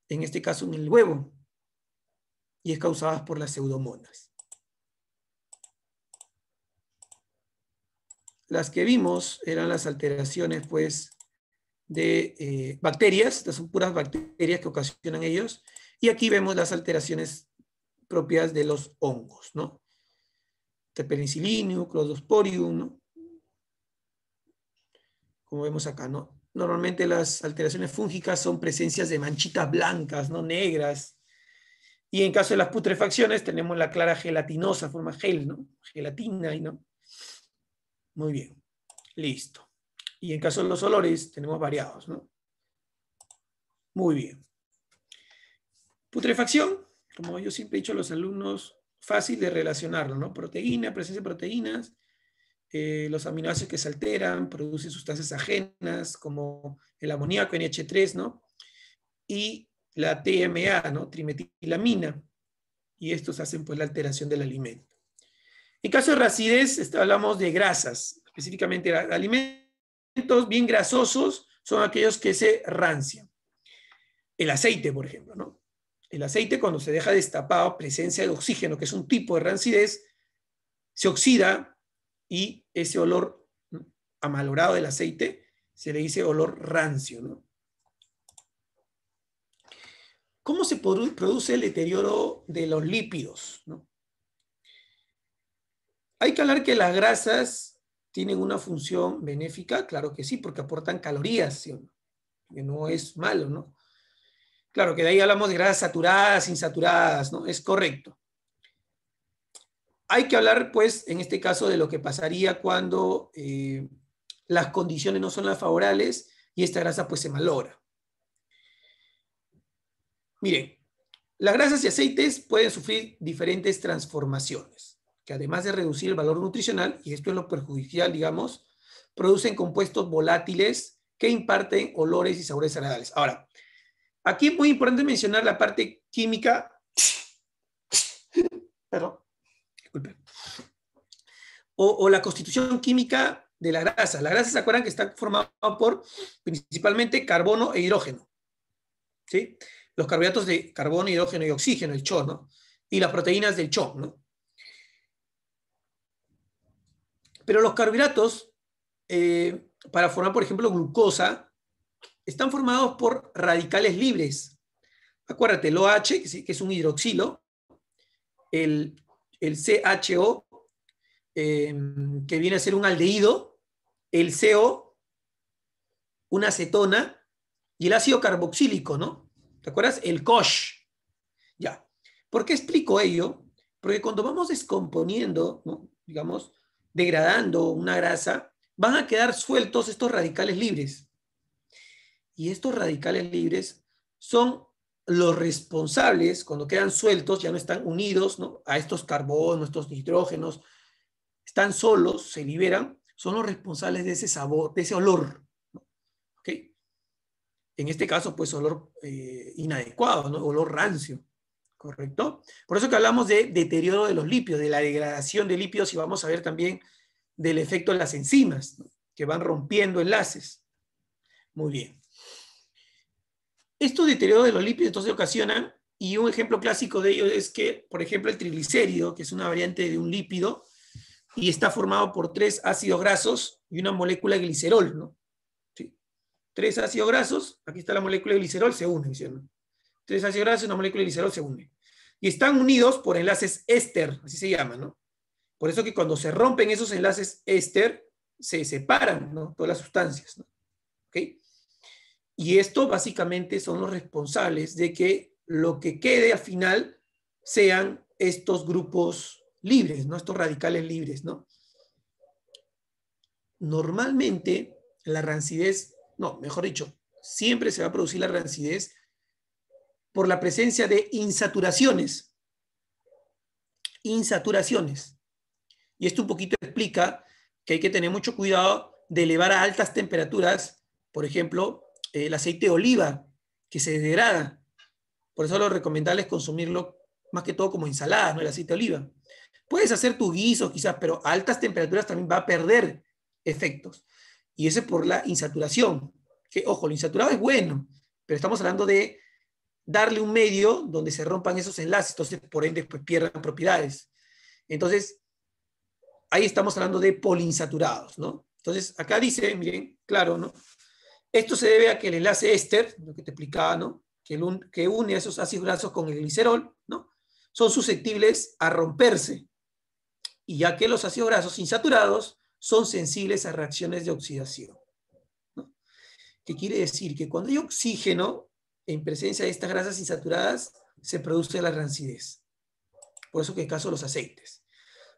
En este caso en el huevo. Y es causada por las pseudomonas. Las que vimos eran las alteraciones, pues, de eh, bacterias, estas son puras bacterias que ocasionan ellos, y aquí vemos las alteraciones propias de los hongos, ¿no? Penicillinium, Clodosporium, ¿no? Como vemos acá, ¿no? Normalmente las alteraciones fúngicas son presencias de manchitas blancas, no negras. Y en caso de las putrefacciones tenemos la clara gelatinosa, forma gel, ¿no? Gelatina y no. Muy bien. Listo. Y en caso de los olores, tenemos variados, ¿no? Muy bien. Putrefacción, como yo siempre he dicho a los alumnos, fácil de relacionarlo, ¿no? Proteína, presencia de proteínas, eh, los aminoácidos que se alteran, producen sustancias ajenas como el amoníaco NH3, ¿no? Y la TMA, ¿no? Trimetilamina. Y estos hacen pues la alteración del alimento. En caso de racidez, hablamos de grasas, específicamente alimentos bien grasosos son aquellos que se rancian. El aceite, por ejemplo, ¿no? El aceite cuando se deja destapado, presencia de oxígeno, que es un tipo de rancidez, se oxida y ese olor amalorado del aceite se le dice olor rancio, ¿no? ¿Cómo se produce el deterioro de los lípidos? Hay que hablar que las grasas ¿Tienen una función benéfica? Claro que sí, porque aportan calorías, no? que no es malo, ¿no? Claro que de ahí hablamos de grasas saturadas, insaturadas, ¿no? Es correcto. Hay que hablar, pues, en este caso, de lo que pasaría cuando eh, las condiciones no son las favorables y esta grasa, pues, se malogra. Miren, las grasas y aceites pueden sufrir diferentes transformaciones que además de reducir el valor nutricional, y esto es lo perjudicial, digamos, producen compuestos volátiles que imparten olores y sabores agradables. Ahora, aquí es muy importante mencionar la parte química. *laughs* Perdón, O, la constitución química de la grasa. La grasa, ¿se acuerdan que está formada por principalmente carbono e hidrógeno? ¿Sí? Los carbohidratos de carbono, hidrógeno y oxígeno, el CHO, ¿no? Y las proteínas del CHO, ¿no? Pero los carbohidratos, eh, para formar, por ejemplo, glucosa, están formados por radicales libres. Acuérdate, el OH, que es un hidroxilo, el, CHO, em, que viene a ser un aldehído, el CO, una acetona y el ácido carboxílico, ¿no? ¿Te acuerdas? El COSH. Ya. ¿Por qué explico ello? Porque cuando vamos descomponiendo, digamos, degradando una grasa, van a quedar sueltos estos radicales libres. Y estos radicales libres son los responsables, cuando quedan sueltos, ya no están unidos a estos carbonos, estos nitrógenos, están solos, se liberan, son los responsables de ese sabor, de ese olor. En este caso, pues olor eh, inadecuado, olor rancio. ¿correcto? Por eso que hablamos de deterioro de los lípidos, de la degradación de lípidos y vamos a ver también del efecto de las enzimas, que van rompiendo enlaces. Muy bien. Estos deterioros de los lípidos entonces ocasionan, y un ejemplo clásico de ello es que, por ejemplo, el triglicérido, que es una variante de un lípido, y está formado por tres ácidos grasos y una molécula de glicerol, ¿no? Tres ácidos grasos, aquí está la molécula de glicerol, se unen, entonces, hace gracias, una molécula glicerol se une. Y están unidos por enlaces éster, así se llama, ¿no? Por eso que cuando se rompen esos enlaces éster, se separan, ¿no? Todas las sustancias, ¿no? ¿Ok? Y esto básicamente son los responsables de que lo que quede al final sean estos grupos libres, ¿no? Estos radicales libres, ¿no? Normalmente la rancidez, no, mejor dicho, siempre se va a producir la rancidez por la presencia de insaturaciones. Insaturaciones. Y esto un poquito explica que hay que tener mucho cuidado de elevar a altas temperaturas, por ejemplo, el aceite de oliva, que se degrada. Por eso lo recomendable es consumirlo más que todo como ensalada, ¿no? El aceite de oliva. Puedes hacer tu guiso quizás, pero a altas temperaturas también va a perder efectos. Y ese por la insaturación. Que, ojo, lo insaturado es bueno, pero estamos hablando de darle un medio donde se rompan esos enlaces, entonces por ende pues pierdan propiedades. Entonces, ahí estamos hablando de poliinsaturados, ¿no? Entonces, acá dice, miren, claro, ¿no? Esto se debe a que el enlace éster, lo que te explicaba, ¿no? Que, une esos ácidos grasos con el glicerol, ¿no? Son susceptibles a romperse. Y ya que los ácidos grasos insaturados son sensibles a reacciones de oxidación. ¿no? ¿Qué quiere decir? Que cuando hay oxígeno en presencia de estas grasas insaturadas se produce la rancidez. Por eso que en caso de los aceites.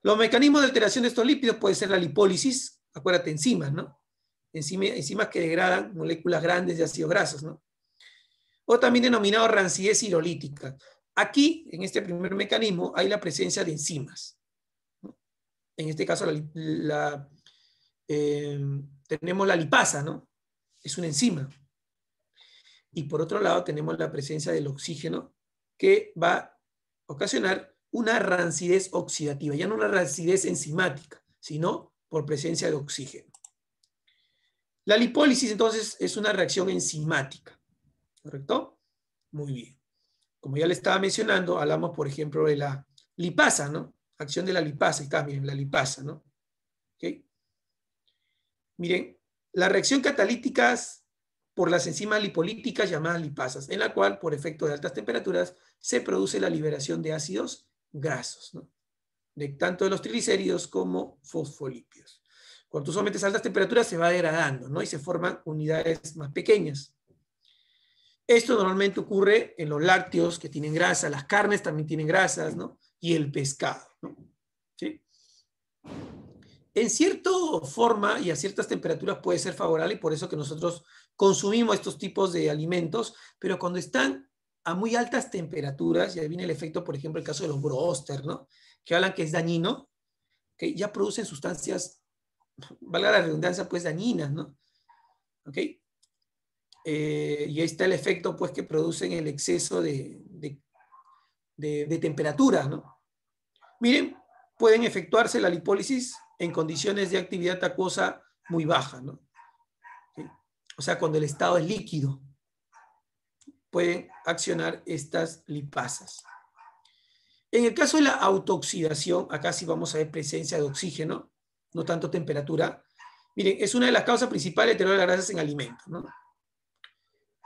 Los mecanismos de alteración de estos lípidos pueden ser la lipólisis, acuérdate, enzimas, ¿no? Enzimas, que degradan moléculas grandes de ácidos grasos, ¿no? O también denominado rancidez hidrolítica. Aquí, en este primer mecanismo, hay la presencia de enzimas. En este caso, eh, tenemos la lipasa, ¿no? Es una enzima y por otro lado tenemos la presencia del oxígeno que va a ocasionar una rancidez oxidativa, ya no una rancidez enzimática, sino por presencia de oxígeno. La lipólisis entonces es una reacción enzimática, ¿correcto? Muy bien. Como ya le estaba mencionando, hablamos por ejemplo de la lipasa, ¿no? Acción de la lipasa, y también la lipasa, ¿no? ¿Okay? Miren, la reacción catalítica por las enzimas lipolíticas llamadas lipasas, en la cual, por efecto de altas temperaturas, se produce la liberación de ácidos grasos, ¿no? de tanto de los triglicéridos como fosfolípidos. Cuando tú sometes a altas temperaturas se va degradando ¿no? y se forman unidades más pequeñas. Esto normalmente ocurre en los lácteos que tienen grasa, las carnes también tienen grasas ¿no? y el pescado. ¿Sí? En cierta forma y a ciertas temperaturas puede ser favorable y por eso que nosotros consumimos estos tipos de alimentos, pero cuando están a muy altas temperaturas, y ahí viene el efecto, por ejemplo, el caso de los broster, ¿no? Que hablan que es dañino, que ya producen sustancias, valga la redundancia, pues dañinas, ¿no? ¿Ok? Eh, y ahí está el efecto, pues, que producen el exceso de, temperatura, ¿no? Miren, pueden efectuarse la lipólisis en condiciones de actividad acuosa muy baja, ¿no? o sea, cuando el estado es líquido, pueden accionar estas lipasas. En el caso de la autooxidación, acá sí vamos a ver presencia de oxígeno, no tanto temperatura. Miren, es una de las causas principales de tener las grasas en alimentos.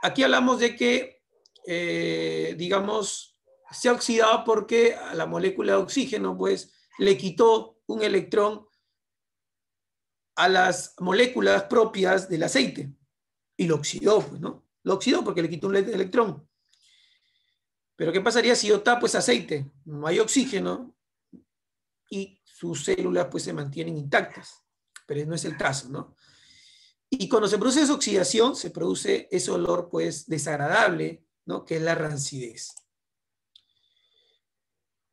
Aquí hablamos de que, eh, digamos, se ha oxidado porque a la molécula de oxígeno, pues, le quitó un electrón a las moléculas propias del aceite y lo oxidó, pues, ¿no? Lo oxidó porque le quitó un de electrón. Pero ¿qué pasaría si yo tapo aceite? No hay oxígeno y sus células pues se mantienen intactas, pero no es el caso, ¿no? Y cuando se produce esa oxidación, se produce ese olor pues desagradable, ¿no? Que es la rancidez.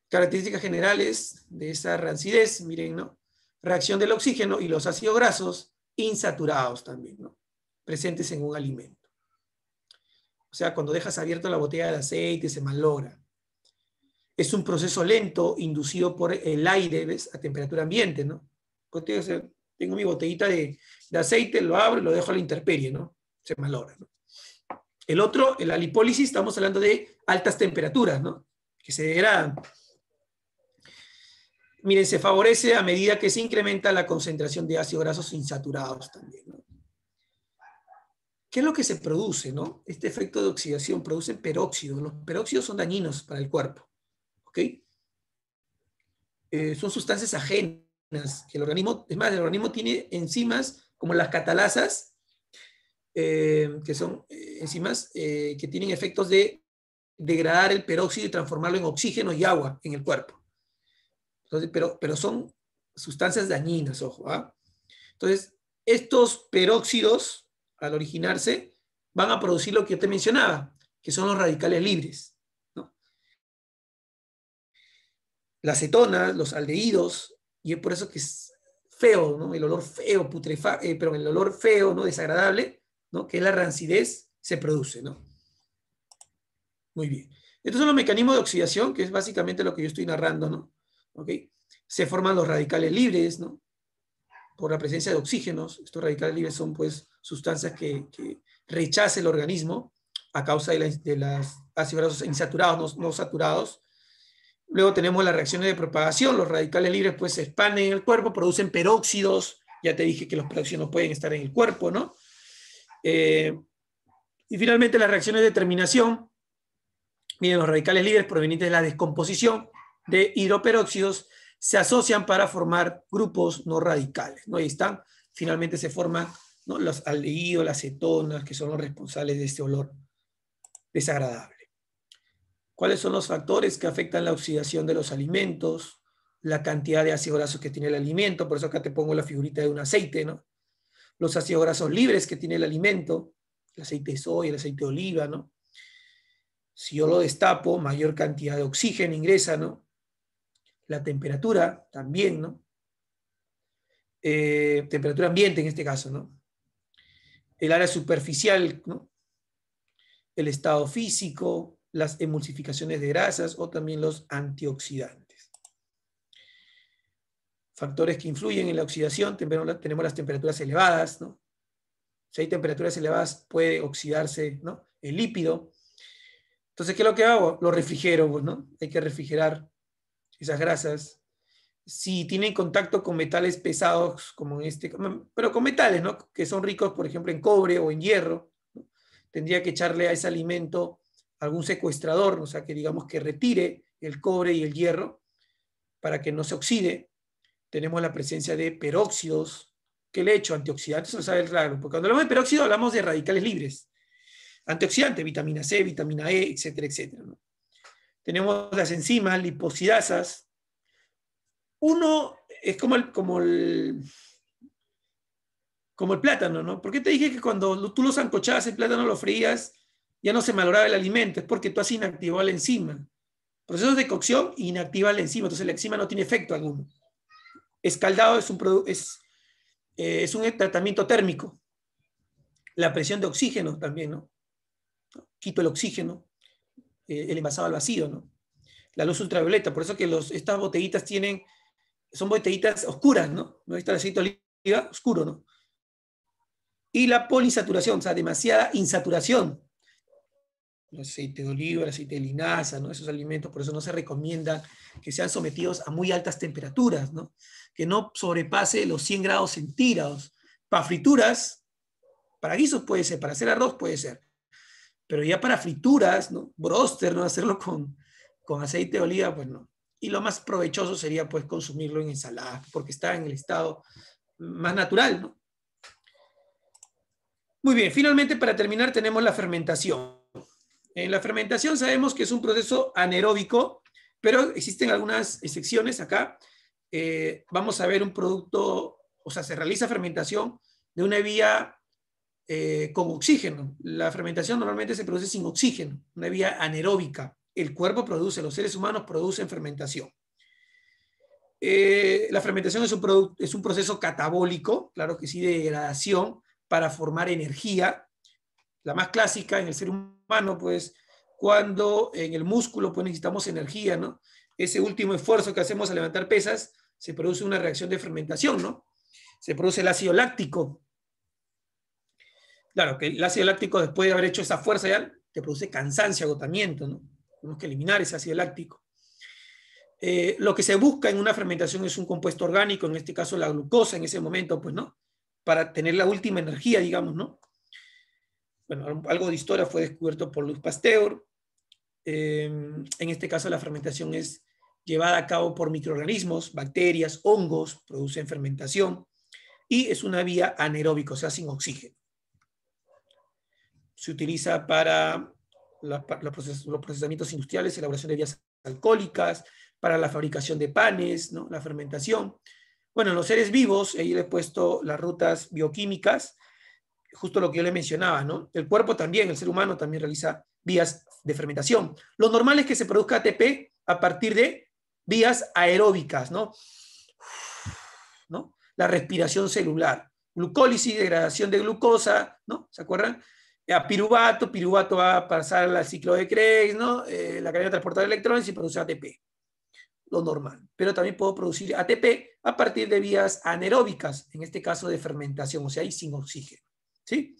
Características generales de esa rancidez, miren, ¿no? Reacción del oxígeno y los ácidos grasos insaturados también, ¿no? presentes en un alimento. O sea, cuando dejas abierta la botella de aceite se malogra. Es un proceso lento inducido por el aire, A temperatura ambiente, ¿no? Pues tengo mi botellita de, aceite, lo abro y lo dejo a la intemperie, ¿no? Se malogra, El otro, la lipólisis, estamos hablando de altas temperaturas, ¿no? Que se degradan. Miren, se favorece a medida que se incrementa la concentración de ácidos grasos insaturados también. ¿Qué es lo que se produce? No? Este efecto de oxidación produce peróxidos. Los peróxidos son dañinos para el cuerpo. ¿ok? Eh, son sustancias ajenas que el organismo, es más, el organismo tiene enzimas como las catalasas, eh, que son eh, enzimas que tienen efectos de degradar el peróxido y transformarlo en oxígeno y agua en el cuerpo. Entonces, pero, pero son sustancias dañinas, ojo. ¿ah? Entonces, estos peróxidos al originarse, van a producir lo que yo te mencionaba, que son los radicales libres. ¿no? La acetona, los aldehídos, y es por eso que es feo, ¿no? el olor feo, putrefa, eh, pero el olor feo, ¿no? desagradable, ¿no? que es la rancidez, se produce. ¿no? Muy bien. Estos son los mecanismos de oxidación, que es básicamente lo que yo estoy narrando. ¿no? ¿Okay? Se forman los radicales libres, ¿no? por la presencia de oxígenos. Estos radicales libres son pues sustancias que, que el organismo a causa de, los las ácidos grasos insaturados, no, saturados. Luego tenemos las reacciones de propagación. Los radicales libres pues se expanden en el cuerpo, producen peróxidos. Ya te dije que los peróxidos pueden estar en el cuerpo, ¿no? Eh, y finalmente las reacciones de terminación. Miren, los radicales libres provenientes de la descomposición de hidroperóxidos se asocian para formar grupos no radicales. ¿no? Ahí están, finalmente se forman los aldehídos, las cetonas, que son los responsables de este olor desagradable. ¿Cuáles son los factores que afectan la oxidación de los alimentos? La cantidad de ácido grasos que tiene el alimento, por eso acá te pongo la figurita de un aceite, ¿no? Los ácidos grasos libres que tiene el alimento, el aceite de soya, el aceite de oliva, ¿no? Si yo lo destapo, mayor cantidad de oxígeno ingresa, ¿no? la temperatura también, ¿no? Eh, temperatura ambiente en este caso, ¿no? El área superficial, ¿no? El estado físico, las emulsificaciones de grasas o también los antioxidantes. Factores que influyen en la oxidación, tenemos las temperaturas elevadas, ¿no? Si hay temperaturas elevadas puede oxidarse, ¿no? El lípido. Entonces, ¿qué es lo que hago? Lo refrigero, pues, ¿no? Hay que refrigerar esas grasas, si tienen contacto con metales pesados, como este, pero con metales, ¿no? Que son ricos, por ejemplo, en cobre o en hierro, tendría que echarle a ese alimento algún secuestrador, o sea, que digamos que retire el cobre y el hierro para que no se oxide. Tenemos la presencia de peróxidos, que le he hecho antioxidantes, no sabe raro, porque cuando hablamos de peróxido hablamos de radicales libres, antioxidantes, vitamina C, vitamina E, etcétera, etcétera. ¿no? tenemos las enzimas liposidasas. Uno es como el, como el, como el plátano, ¿no? ¿Por qué te dije que cuando tú los zancochabas el plátano, lo frías, ya no se malograba el alimento? Es porque tú has inactivado la enzima. Procesos de cocción inactiva la enzima, entonces la enzima no tiene efecto alguno. Escaldado es un, es, eh, es un tratamiento térmico. La presión de oxígeno también, ¿no? Quito el oxígeno, eh, el envasado al vacío, ¿no? La luz ultravioleta, por eso que los, estas botellitas tienen, son botellitas oscuras, ¿no? ¿No está el aceite de oliva? Oscuro, ¿no? Y la polisaturación, o sea, demasiada insaturación. El aceite de oliva, el aceite de linaza, ¿no? Esos alimentos, por eso no se recomienda que sean sometidos a muy altas temperaturas, ¿no? Que no sobrepase los 100 grados centígrados. Para frituras, para guisos puede ser, para hacer arroz puede ser. Pero ya para frituras, ¿no? Broster, ¿no? *laughs* Hacerlo con, aceite de oliva, pues no. Y lo más provechoso sería pues consumirlo en ensalada, porque está en el estado más natural, Muy bien, finalmente para terminar tenemos la fermentación. En la fermentación sabemos que es un proceso anaeróbico, pero existen algunas excepciones acá. Eh, vamos a ver un producto, o sea, se realiza fermentación de una vía eh, con oxígeno. La fermentación normalmente se produce sin oxígeno, una vía anaeróbica. El cuerpo produce, los seres humanos producen fermentación. Eh, la fermentación es un, es un proceso catabólico, claro que sí, de degradación para formar energía. La más clásica en el ser humano, pues cuando en el músculo pues, necesitamos energía, ¿no? Ese último esfuerzo que hacemos a levantar pesas, se produce una reacción de fermentación, ¿no? Se produce el ácido láctico, Claro, que el ácido láctico después de haber hecho esa fuerza ya te produce cansancio, agotamiento, ¿no? Tenemos que eliminar ese ácido láctico. Eh, lo que se busca en una fermentación es un compuesto orgánico, en este caso la glucosa en ese momento, pues, ¿no? Para tener la última energía, digamos, ¿no? Bueno, algo de historia fue descubierto por Luis Pasteur. Em, en este caso la fermentación es llevada a cabo por microorganismos, bacterias, hongos, producen fermentación y es una vía anaeróbica, o sea, sin oxígeno se utiliza para los, procesamientos industriales, elaboración de vías alcohólicas, para la fabricación de panes, ¿no? la fermentación. Bueno, en los seres vivos, ahí le he puesto las rutas bioquímicas, justo lo que yo le mencionaba, ¿no? El cuerpo también, el ser humano también realiza vías de fermentación. Lo normal es que se produzca ATP a partir de vías aeróbicas, ¿no? ¿No? La respiración celular, glucólisis, degradación de glucosa, ¿no? ¿Se acuerdan? A piruvato, piruvato va a pasar al ciclo de Krebs, ¿no? Eh, la cadena transportadora de electrones y produce ATP, lo normal. Pero también puedo producir ATP a partir de vías anaeróbicas, en este caso de fermentación, o sea, y sin oxígeno, ¿sí?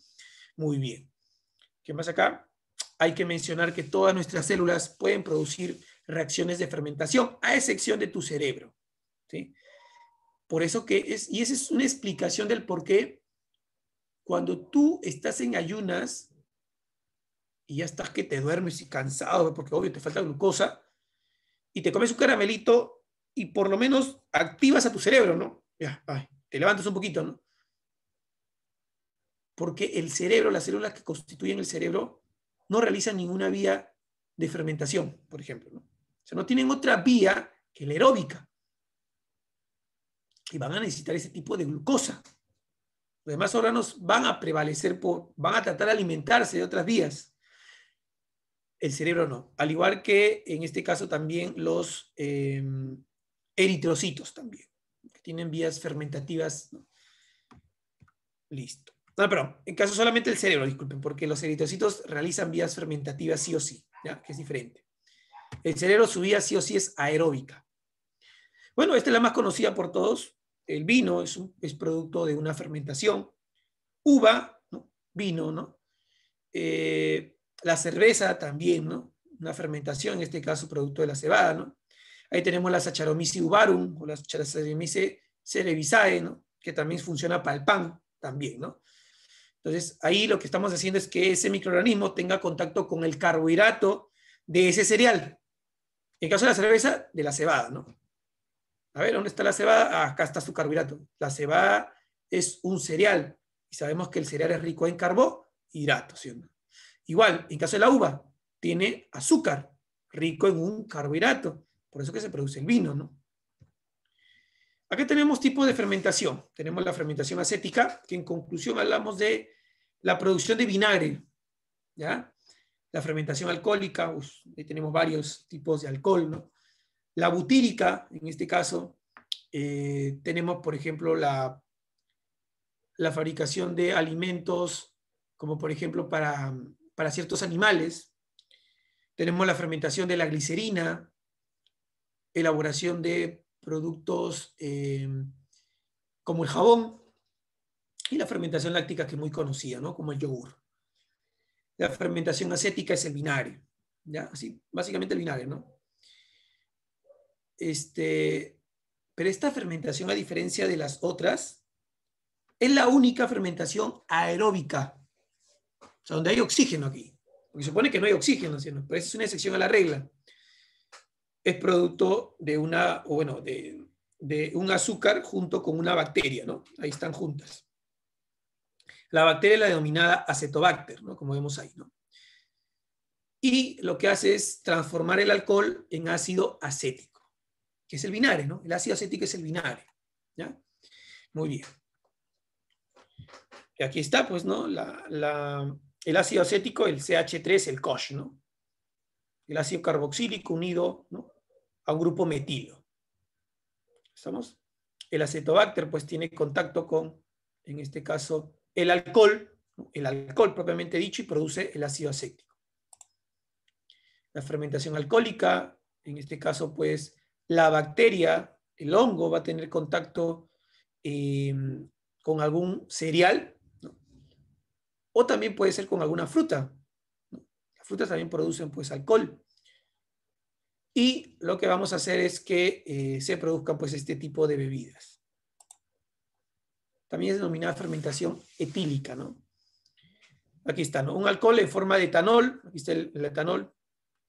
Muy bien. ¿Qué más acá? Hay que mencionar que todas nuestras células pueden producir reacciones de fermentación, a excepción de tu cerebro, ¿sí? Por eso que es, y esa es una explicación del por qué cuando tú estás en ayunas y ya estás que te duermes y cansado, porque obvio te falta glucosa, y te comes un caramelito y por lo menos activas a tu cerebro, ¿no? Ya, te levantas un poquito, ¿no? Porque el cerebro, las células que constituyen el cerebro, no realizan ninguna vía de fermentación, por ejemplo. ¿no? O sea, no tienen otra vía que la aeróbica. Y van a necesitar ese tipo de glucosa. Los demás órganos van a prevalecer, por, van a tratar de alimentarse de otras vías. El cerebro no. Al igual que en este caso también los em, eritrocitos también, que tienen vías fermentativas. Listo. No, ah, pero en caso solamente el cerebro, disculpen, porque los eritrocitos realizan vías fermentativas sí o sí, ¿ya? que es diferente. El cerebro, su vía sí o sí es aeróbica. Bueno, esta es la más conocida por todos, el vino es, un, es producto de una fermentación, uva, ¿no? vino, ¿no? Eh, la cerveza también, ¿no? Una fermentación, en este caso producto de la cebada, ¿no? Ahí tenemos la Saccharomyces uvarum o la Saccharomyces cerevisae, ¿no? Que también funciona para el pan, también, ¿no? Entonces, ahí lo que estamos haciendo es que ese microorganismo tenga contacto con el carbohidrato de ese cereal. En el caso de la cerveza, de la cebada, ¿no? A ver, ¿dónde está la cebada? Ah, acá está su carbohidrato. La cebada es un cereal y sabemos que el cereal es rico en carbohidratos. ¿cierto? Igual, en caso de la uva, tiene azúcar, rico en un carbohidrato. Por eso que se produce el vino, ¿no? Acá tenemos tipos de fermentación. Tenemos la fermentación acética, que en conclusión hablamos de la producción de vinagre, ¿ya? La fermentación alcohólica, ahí tenemos varios tipos de alcohol, ¿no? La butírica, en este caso, eh, tenemos, por ejemplo, la, la, fabricación de alimentos, como por ejemplo para, para ciertos animales. Tenemos la fermentación de la glicerina, elaboración de productos eh, como el jabón y la fermentación láctica que es muy conocida, ¿no? como el yogur. La fermentación acética es el vinagre, ¿ya? Así, básicamente el vinagre, ¿no? Este, pero esta fermentación, a diferencia de las otras, es la única fermentación aeróbica, o sea, donde hay oxígeno aquí. Porque se supone que no hay oxígeno, pero es una excepción a la regla. Es producto de una, bueno, de un azúcar junto con una bacteria, ¿no? Ahí están juntas. La bacteria es la denominada acetobacter, ¿no? Como vemos ahí, ¿no? Y lo que hace es transformar el alcohol en ácido acético que es el binario, ¿no? El ácido acético es el binario, ¿ya? Muy bien. Y aquí está, pues, ¿no? el ácido acético, el CH3, el COSH, ¿no? El ácido carboxílico unido a un grupo metilo. ¿Estamos? El acetobacter, pues, tiene contacto con, en este caso, el alcohol, el alcohol propiamente dicho, y produce el ácido acético. La fermentación alcohólica, en este caso, pues, la bacteria, el hongo va a tener contacto eh, con algún cereal ¿no? o también puede ser con alguna fruta. Las frutas también producen pues alcohol. Y lo que vamos a hacer es que eh, se produzcan pues este tipo de bebidas. También es denominada fermentación etílica, ¿no? Aquí está, ¿no? Un alcohol en forma de etanol, aquí está el, etanol,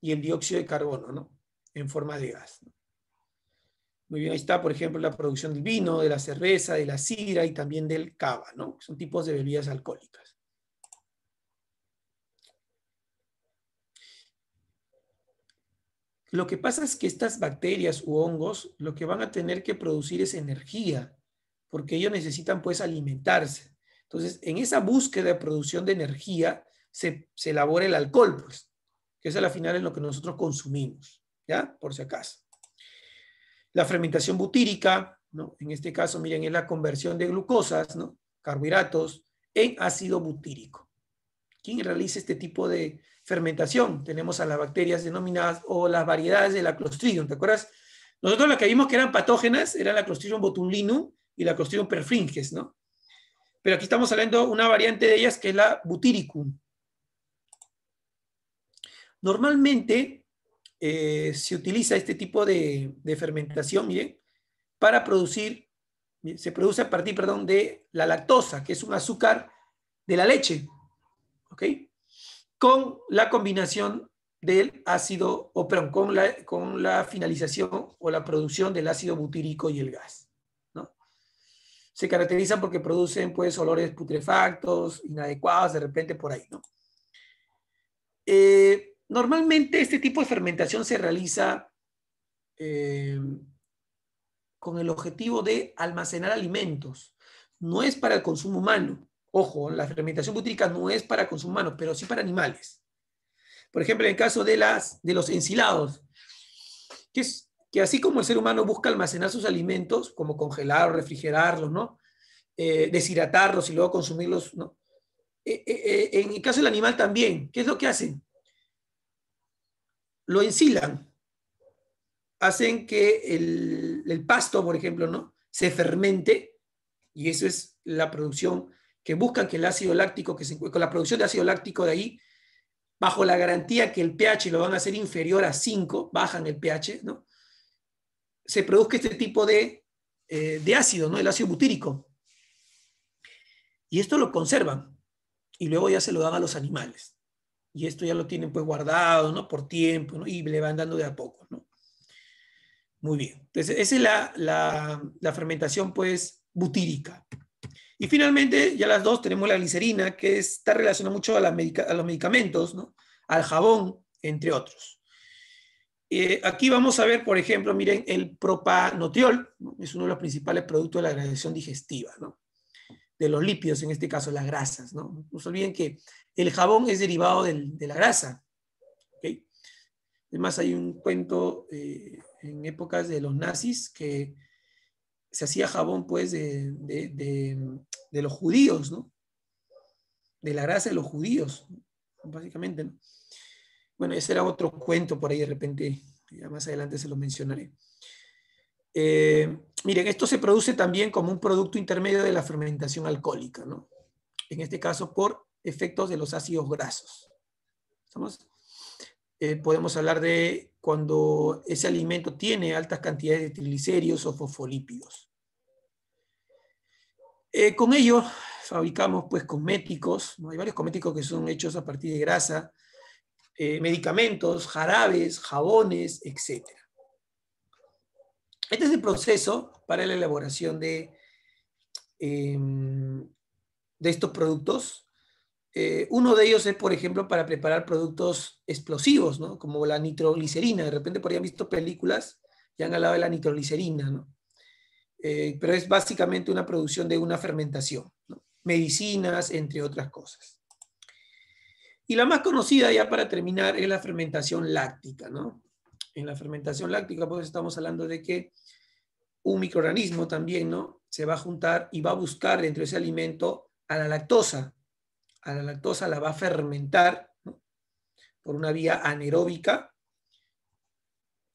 y el dióxido de carbono, ¿no? En forma de gas. ¿no? Muy bien, ahí está, por ejemplo, la producción del vino, de la cerveza, de la sidra y también del cava, ¿no? Son tipos de bebidas alcohólicas. Lo que pasa es que estas bacterias u hongos lo que van a tener que producir es energía, porque ellos necesitan pues alimentarse. Entonces, en esa búsqueda de producción de energía se, se elabora el alcohol, pues, que es a la final en lo que nosotros consumimos, ¿ya? Por si acaso. La fermentación butírica, ¿no? en este caso, miren, es la conversión de glucosas, ¿no? carbohidratos, en ácido butírico. ¿Quién realiza este tipo de fermentación? Tenemos a las bacterias denominadas o las variedades de la Clostridium, ¿te acuerdas? Nosotros lo que vimos que eran patógenas era la Clostridium botulinum y la Clostridium perfringes, ¿no? Pero aquí estamos hablando de una variante de ellas que es la butiricum. Normalmente, eh, se utiliza este tipo de, fermentación, miren, para producir, se produce a partir, perdón, de la lactosa, que es un azúcar de la leche, ¿ok? Con la combinación del ácido, o perdón, con la, con la finalización o la producción del ácido butírico y el gas. ¿no? Se caracterizan porque producen pues olores putrefactos, inadecuados, de repente por ahí. ¿no? Eh, Normalmente este tipo de fermentación se realiza eh, con el objetivo de almacenar alimentos. No es para el consumo humano. Ojo, la fermentación butírica no es para consumo humano, pero sí para animales. Por ejemplo, en el caso de, las, de los ensilados, que, que así como el ser humano busca almacenar sus alimentos, como congelarlos, refrigerarlos, ¿no? Eh, deshidratarlos y luego consumirlos, eh, en el caso del animal también, ¿qué es lo que hacen? lo ensilan, hacen que el, pasto, por ejemplo, ¿no? se fermente y eso es la producción que buscan que el ácido láctico que se con la producción de ácido láctico de ahí, bajo la garantía que el pH lo van a hacer inferior a 5, bajan el pH, ¿no? Se produzca este tipo de, eh, de ácido, ¿no? El ácido butírico. Y esto lo conservan y luego ya se lo dan a los animales y esto ya lo tienen pues guardado, ¿no? Por tiempo, ¿no? Y le van dando de a poco, ¿no? Muy bien. Entonces, esa es la, fermentación pues butírica. Y finalmente, ya las dos, tenemos la glicerina, que está relacionada mucho a, a los medicamentos, ¿no? al jabón, entre otros. Eh, aquí vamos a ver, por ejemplo, miren, el propanotriol, ¿no? es uno de los principales productos de la degradación digestiva, ¿no? de los lípidos, en este caso las grasas. No, no se olviden que el jabón es derivado de la grasa. Además, hay un cuento eh, en épocas de los nazis que se hacía jabón pues de, los judíos, ¿no? De la grasa de los judíos, básicamente, ¿no? Bueno, ese era otro cuento por ahí de repente, ya más adelante se lo mencionaré. Eh, miren, esto se produce también como un producto intermedio de la fermentación alcohólica, ¿no? En este caso por efectos de los ácidos grasos. Eh, podemos hablar de cuando ese alimento tiene altas cantidades de triglicéridos o fosfolípidos. Eh, con ello fabricamos pues cosméticos, hay varios cosméticos que son hechos a partir de grasa, eh, medicamentos, jarabes, jabones, etc. Este es el proceso para la elaboración de, em, de estos productos eh, uno de ellos es, por ejemplo, para preparar productos explosivos, ¿no? como la nitroglicerina. De repente por ahí han visto películas y han hablado de la nitroglicerina, ¿no? Eh, pero es básicamente una producción de una fermentación, medicinas, entre otras cosas. Y la más conocida, ya para terminar, es la fermentación láctica. ¿no? En la fermentación láctica, pues estamos hablando de que un microorganismo también ¿no? se va a juntar y va a buscar dentro de ese alimento a la lactosa, a la lactosa la va a fermentar por una vía anaeróbica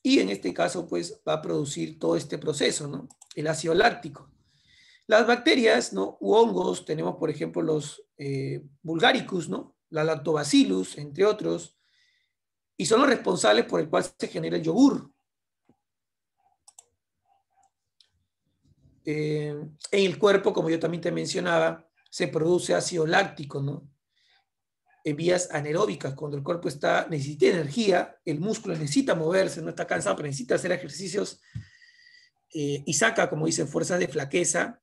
y en este caso pues va a producir todo este proceso, ¿no? el ácido láctico. Las bacterias ¿no? u hongos, tenemos por ejemplo los eh, vulgaricus, ¿no? la lactobacillus, entre otros, y son los responsables por el cual se genera el yogur. Eh, en el cuerpo, como yo también te mencionaba, se produce ácido láctico, ¿no? En vías anaeróbicas, cuando el cuerpo está, necesita energía, el músculo necesita moverse, no está cansado, pero necesita hacer ejercicios eh, y saca, como dicen, fuerzas de flaqueza,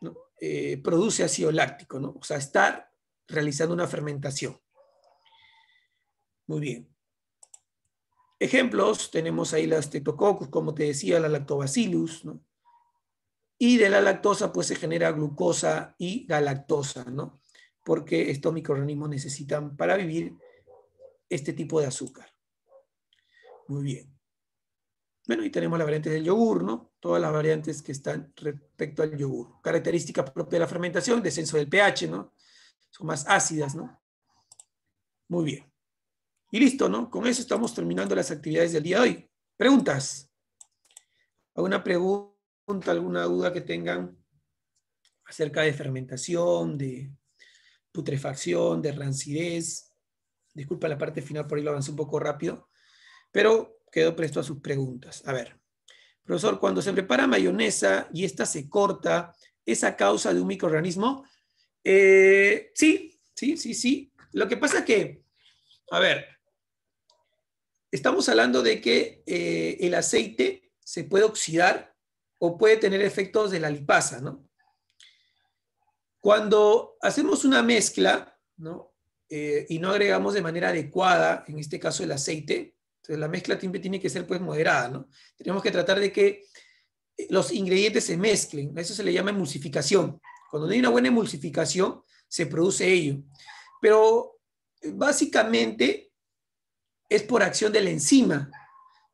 ¿no? Eh, produce ácido láctico, ¿no? O sea, estar realizando una fermentación. Muy bien. Ejemplos, tenemos ahí las tetococcus, como te decía, la lactobacillus, ¿no? Y de la lactosa, pues se genera glucosa y galactosa, ¿no? Porque estos microorganismos necesitan para vivir este tipo de azúcar. Muy bien. Bueno, y tenemos las variantes del yogur, ¿no? Todas las variantes que están respecto al yogur. Característica propia de la fermentación, descenso del pH, ¿no? Son más ácidas, ¿no? Muy bien. Y listo, ¿no? Con eso estamos terminando las actividades del día de hoy. Preguntas. ¿Alguna pregunta? alguna duda que tengan acerca de fermentación, de putrefacción, de rancidez. Disculpa la parte final, por ahí lo avancé un poco rápido, pero quedo presto a sus preguntas. A ver, profesor, cuando se prepara mayonesa y esta se corta, ¿es a causa de un microorganismo? Eh, sí, sí, sí, sí. Lo que pasa es que, a ver, estamos hablando de que eh, el aceite se puede oxidar o puede tener efectos de la lipasa, Cuando hacemos una mezcla, eh, y no agregamos de manera adecuada, en este caso el aceite, la mezcla siempre tiene que ser pues moderada, Tenemos que tratar de que eh, los ingredientes se mezclen, a eso se le llama emulsificación. Cuando no hay una buena emulsificación, se produce ello. Pero eh, básicamente es por acción de la enzima,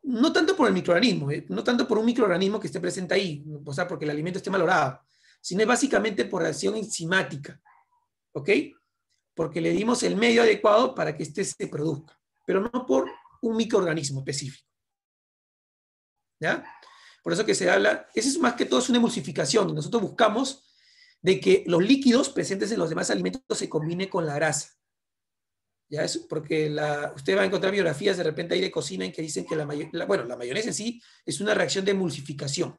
no tanto por el microorganismo, eh, no tanto por un microorganismo que esté presente ahí, o sea, porque el alimento esté mal orado, sino es básicamente por reacción enzimática, ¿ok? Porque le dimos el medio adecuado para que este se produzca, pero no por un microorganismo específico. ¿Ya? Por eso que se habla, eso es más que todo es una emulsificación. Nosotros buscamos de que los líquidos presentes en los demás alimentos se combinen con la grasa porque la, usted va a encontrar biografías de repente ahí de cocina en que dicen que la, bueno, la mayonesa en sí es una reacción de emulsificación,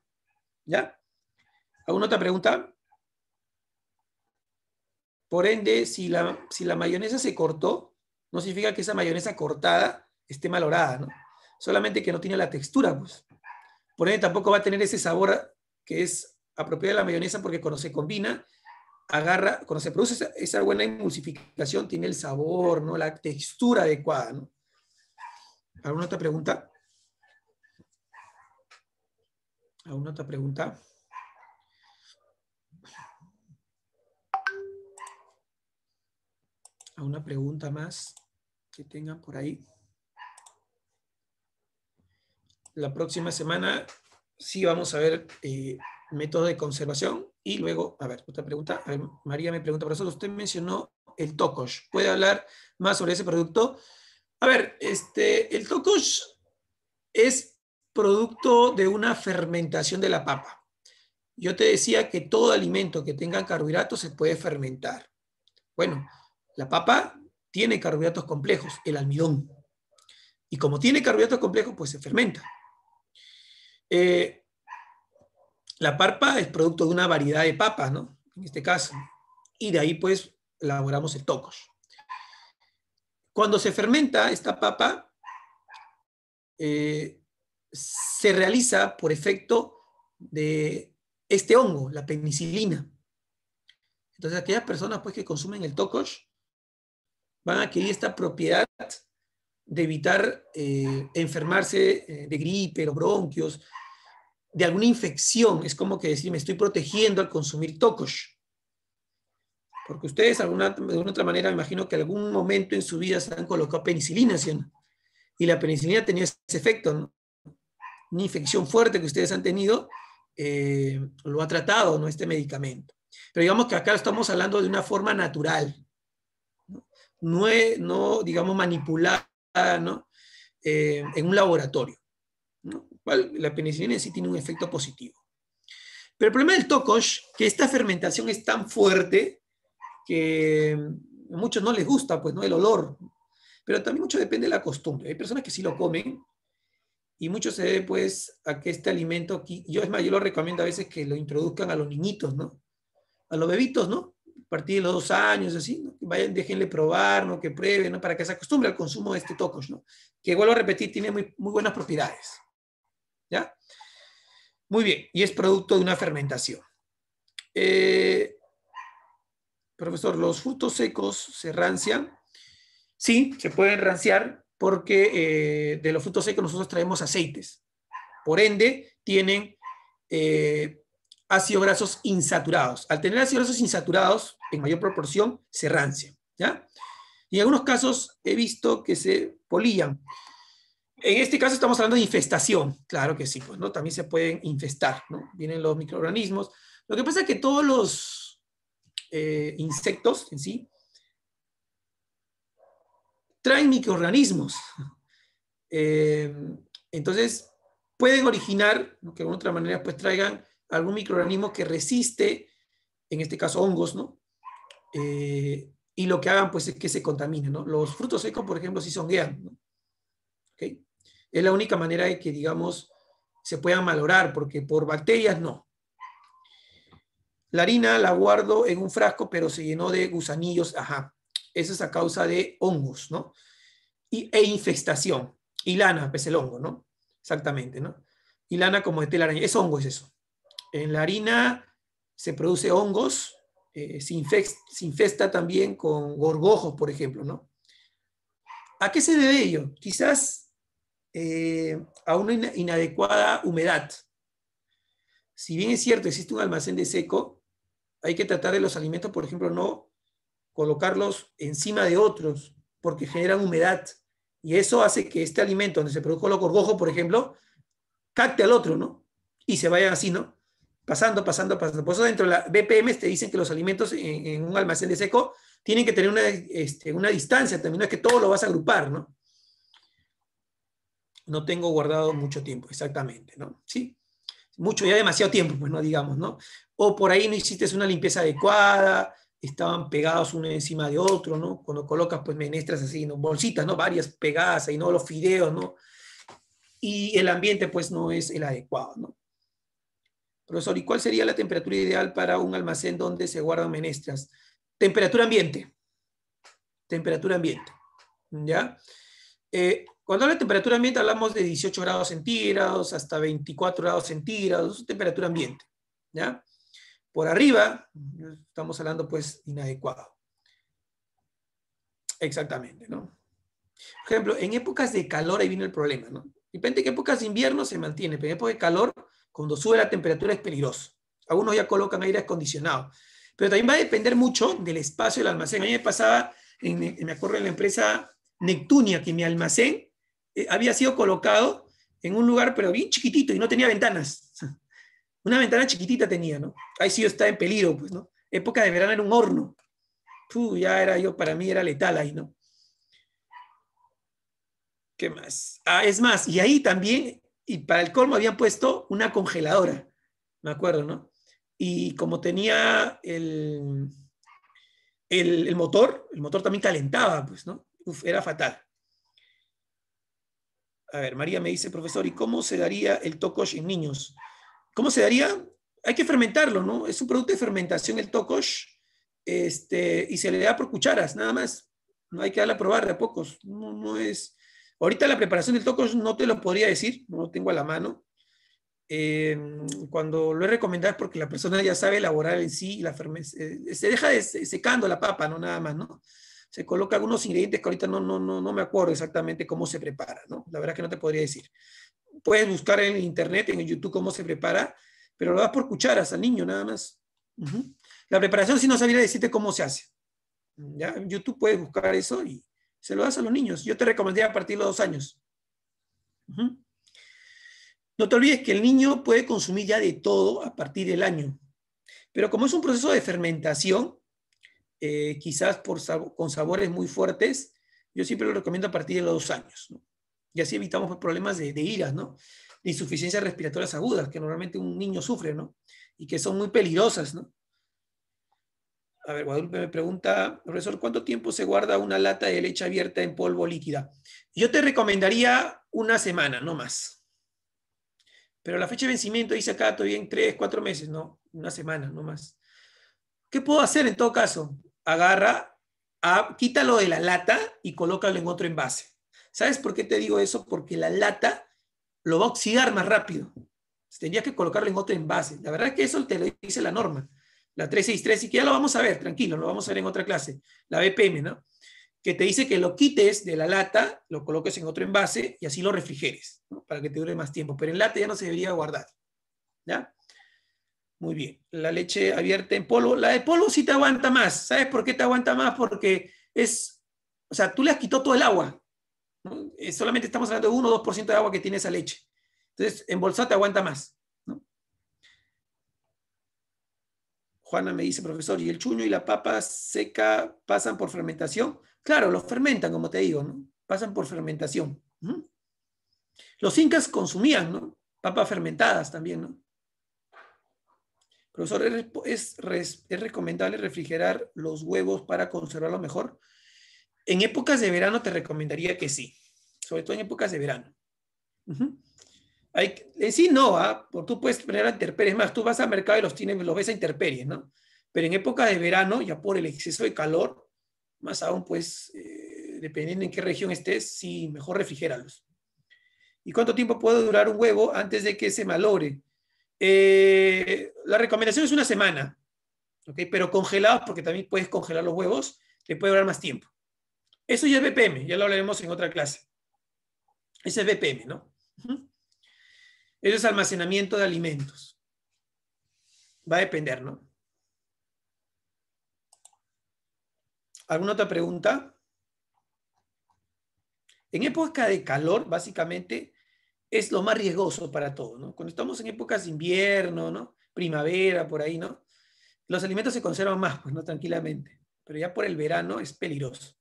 ¿ya? ¿Alguna otra pregunta? Por ende, si la, si la mayonesa se cortó, no significa que esa mayonesa cortada esté malorada, ¿no? Solamente que no tiene la textura, pues. Por ende, tampoco va a tener ese sabor que es apropiado de la mayonesa porque cuando se combina agarra, cuando se produce esa, buena emulsificación, tiene el sabor, ¿no? La textura adecuada, ¿no? ¿Alguna otra pregunta? ¿Alguna otra pregunta? ¿A una pregunta más que tengan por ahí? La próxima semana sí vamos a ver eh, método de conservación y luego, a ver, otra pregunta. María me pregunta, eso usted mencionó el Tokosh. ¿Puede hablar más sobre ese producto? A ver, este, el Tokosh es producto de una fermentación de la papa. Yo te decía que todo alimento que tenga carbohidratos se puede fermentar. Bueno, la papa tiene carbohidratos complejos, el almidón. Y como tiene carbohidratos complejos, pues se fermenta. Eh, la parpa es producto de una variedad de papas, ¿no? En este caso. Y de ahí, pues, elaboramos el tocos. Cuando se fermenta esta papa, eh, se realiza por efecto de este hongo, la penicilina. Entonces, aquellas personas pues, que consumen el tocos van a adquirir esta propiedad de evitar eh, enfermarse eh, de gripe o bronquios, de alguna infección. Es como que decir, me estoy protegiendo al consumir tokosh. Porque ustedes, alguna, de alguna otra manera, me imagino que en algún momento en su vida se han colocado penicilina, Y la penicilina tenía ese efecto, ¿no? Una infección fuerte que ustedes han tenido, eh, lo ha tratado, ¿no? Este medicamento. Pero digamos que acá estamos hablando de una forma natural, no, no, digamos, manipulada, ¿no? Eh, en un laboratorio. ¿no? la penicilina sí tiene un efecto positivo. Pero el problema del tocosh, que esta fermentación es tan fuerte que eh, a muchos no les gusta, pues, ¿no? El olor. Pero también mucho depende de la costumbre. Hay personas que sí lo comen y mucho se debe, pues, a que este alimento aquí, yo es más, yo lo recomiendo a veces que lo introduzcan a los niñitos, ¿no? A los bebitos, ¿no? A partir de los dos años, así, ¿no? Vayan, déjenle probar, ¿no? Que prueben, ¿no? Para que se acostumbre al consumo de este tokosh. ¿no? Que vuelvo a repetir, tiene muy, muy buenas propiedades. ¿ya? Muy bien, y es producto de una fermentación. Eh, profesor, ¿los frutos secos se rancian? Sí, se pueden ranciar porque eh, de los frutos secos nosotros traemos aceites. Por ende, tienen eh, ácidos grasos insaturados. Al tener ácidos grasos insaturados, en mayor proporción, se rancian. ¿ya? Y en algunos casos he visto que se polían. En este caso estamos hablando de infestación, claro que sí, pues, ¿no? También se pueden infestar, ¿no? Vienen los microorganismos. Lo que pasa es que todos los eh, insectos en sí traen microorganismos. Eh, entonces, pueden originar, que de otra manera pues traigan algún microorganismo que resiste, en este caso hongos, ¿no? Eh, y lo que hagan pues es que se contaminen, ¿no? Los frutos secos, por ejemplo, sí songuean, ¿no? Es la única manera de que, digamos, se pueda valorar, porque por bacterias no. La harina la guardo en un frasco, pero se llenó de gusanillos, ajá. Eso es a causa de hongos, ¿no? e infestación. Y lana, pues el hongo, ¿no? Exactamente, ¿no? Y lana como de araña Es hongo, es eso. En la harina se produce hongos, eh, se, se, infesta también con gorgojos, por ejemplo, ¿no? ¿A qué se debe ello? Quizás eh, a una inadecuada humedad. Si bien es cierto, existe un almacén de seco, hay que tratar de los alimentos, por ejemplo, no colocarlos encima de otros, porque generan humedad. Y eso hace que este alimento, donde se produjo lo gorgojo, por ejemplo, cacte al otro, ¿no? Y se vayan así, ¿no? Pasando, pasando, pasando. Por eso dentro de la BPM te dicen que los alimentos en, un almacén de seco tienen que tener una, este, una distancia, también no es que todo lo vas a agrupar, ¿no? no tengo guardado mucho tiempo, exactamente, ¿no? Sí, mucho, ya demasiado tiempo, pues no digamos, ¿no? O por ahí no hiciste una limpieza adecuada, estaban pegados uno encima de otro, ¿no? Cuando colocas pues menestras así, ¿no? Bolsitas, ¿no? Varias pegadas ahí, ¿no? Los fideos, ¿no? Y el ambiente pues no es el adecuado, ¿no? Profesor, ¿y cuál sería la temperatura ideal para un almacén donde se guardan menestras? Temperatura ambiente. Temperatura ambiente. ¿Ya? Eh, cuando de temperatura ambiente hablamos de 18 grados centígrados hasta 24 grados centígrados, temperatura ambiente. ¿ya? Por arriba estamos hablando pues inadecuado. Exactamente, ¿no? Por ejemplo, en épocas de calor ahí viene el problema, ¿no? De repente épocas de invierno se mantiene, pero en épocas de calor, cuando sube la temperatura es peligroso. Algunos ya colocan aire acondicionado. Pero también va a depender mucho del espacio del almacén. A mí me pasaba, me acuerdo en la empresa Neptunia, que mi almacén eh, había sido colocado en un lugar, pero bien chiquitito y no tenía ventanas. *laughs* Una ventana chiquitita tenía, ¿no? Ahí sí estaba en peligro, pues, ¿no? Época de verano era un horno. Uy, ya era yo, para mí era letal ahí, ¿no? ¿Qué más? Ah, es más, y ahí también, y para el colmo habían puesto una congeladora, me acuerdo, ¿no? Y como tenía el, el, el motor, el motor también calentaba, pues, ¿no? Uf, era fatal. A ver, María me dice, profesor, ¿y cómo se daría el tokosh en niños? ¿Cómo se daría? Hay que fermentarlo, ¿no? Es un producto de fermentación el tokosh este, y se le da por cucharas, nada más. No hay que darle a probar de a pocos. No, es... Ahorita la preparación del tokosh no te lo podría decir, no lo tengo a la mano. Em, cuando lo he recomendado es porque la persona ya sabe elaborar en sí, la eh, se deja secando la papa, no nada más, ¿no? se coloca algunos ingredientes que ahorita no, no, no, me acuerdo exactamente cómo se prepara, ¿no? La verdad es que no te podría decir. Puedes buscar en internet, en YouTube, cómo se prepara, pero lo das por cucharas al niño, nada más. La preparación si no sabía decirte cómo se hace. En YouTube puedes buscar eso y se lo das a los niños. Yo te recomendaría a partir de los dos años. No te olvides que el niño puede consumir ya de todo a partir del año. Pero como es un proceso de fermentación, eh, quizás con sabores muy fuertes, yo siempre lo recomiendo a partir de los dos años. Y así evitamos pues, problemas de, iras, ¿no? De insuficiencias respiratorias agudas, que normalmente un niño sufre, Y que son muy peligrosas, A ver, Guadalupe me pregunta, profesor, ¿cuánto tiempo se guarda una lata de leche abierta en polvo líquida? Yo te recomendaría una semana, no más. Pero la fecha de vencimiento dice acá todavía en tres, cuatro meses, ¿no? Una semana, no más. ¿Qué puedo hacer en todo caso? agarra, quítalo de la lata y colócalo en otro envase. ¿Sabes por qué te digo eso? Porque la lata lo va a oxidar más rápido. Tendrías que colocarlo en otro envase. La verdad es que eso te lo dice la norma, la 363, y que ya lo vamos a ver, tranquilo, lo vamos a ver en otra clase, la BPM, ¿no? Que te dice que lo quites de la lata, lo coloques en otro envase y así lo refrigeres, ¿no? para que te dure más tiempo. Pero en lata ya no se debería guardar. ¿Ya? Muy bien. La leche abierta en polvo. La de polvo sí te aguanta más. ¿Sabes por qué te aguanta más? Porque es, o sea, tú le has quitado todo el agua. Eh, solamente estamos hablando de 1 o 2% de agua que tiene esa leche. Entonces, bolsa te aguanta más. ¿no? Juana me dice, profesor, ¿y el chuño y la papa seca pasan por fermentación? Claro, los fermentan, como te digo, ¿no? Pasan por fermentación. Los incas consumían, ¿no? Papas fermentadas también, ¿no? Profesor, ¿es, recomendable refrigerar los huevos para conservarlo mejor? En épocas de verano te recomendaría que sí, sobre todo en épocas de verano. en eh, sí no, ¿ah? Porque tú puedes tener a Es más tú vas al mercado y los, tienes, los ves a interperies, ¿no? Pero en época de verano, ya por el exceso de calor, más aún pues, eh, dependiendo en qué región estés, sí, mejor refrigéralos. ¿Y cuánto tiempo puede durar un huevo antes de que se malore? Eh, la recomendación es una semana, ¿okay? pero congelados, porque también puedes congelar los huevos, te puede durar más tiempo. Eso ya es BPM, ya lo hablaremos en otra clase. Ese es BPM, ¿no? Eso es almacenamiento de alimentos. Va a depender, ¿no? ¿Alguna otra pregunta? En época de calor, básicamente, es lo más riesgoso para todo, ¿no? Cuando estamos en épocas de invierno, ¿no? Primavera, por ahí, ¿no? Los alimentos se conservan más, pues, ¿no? Tranquilamente. Pero ya por el verano es peligroso.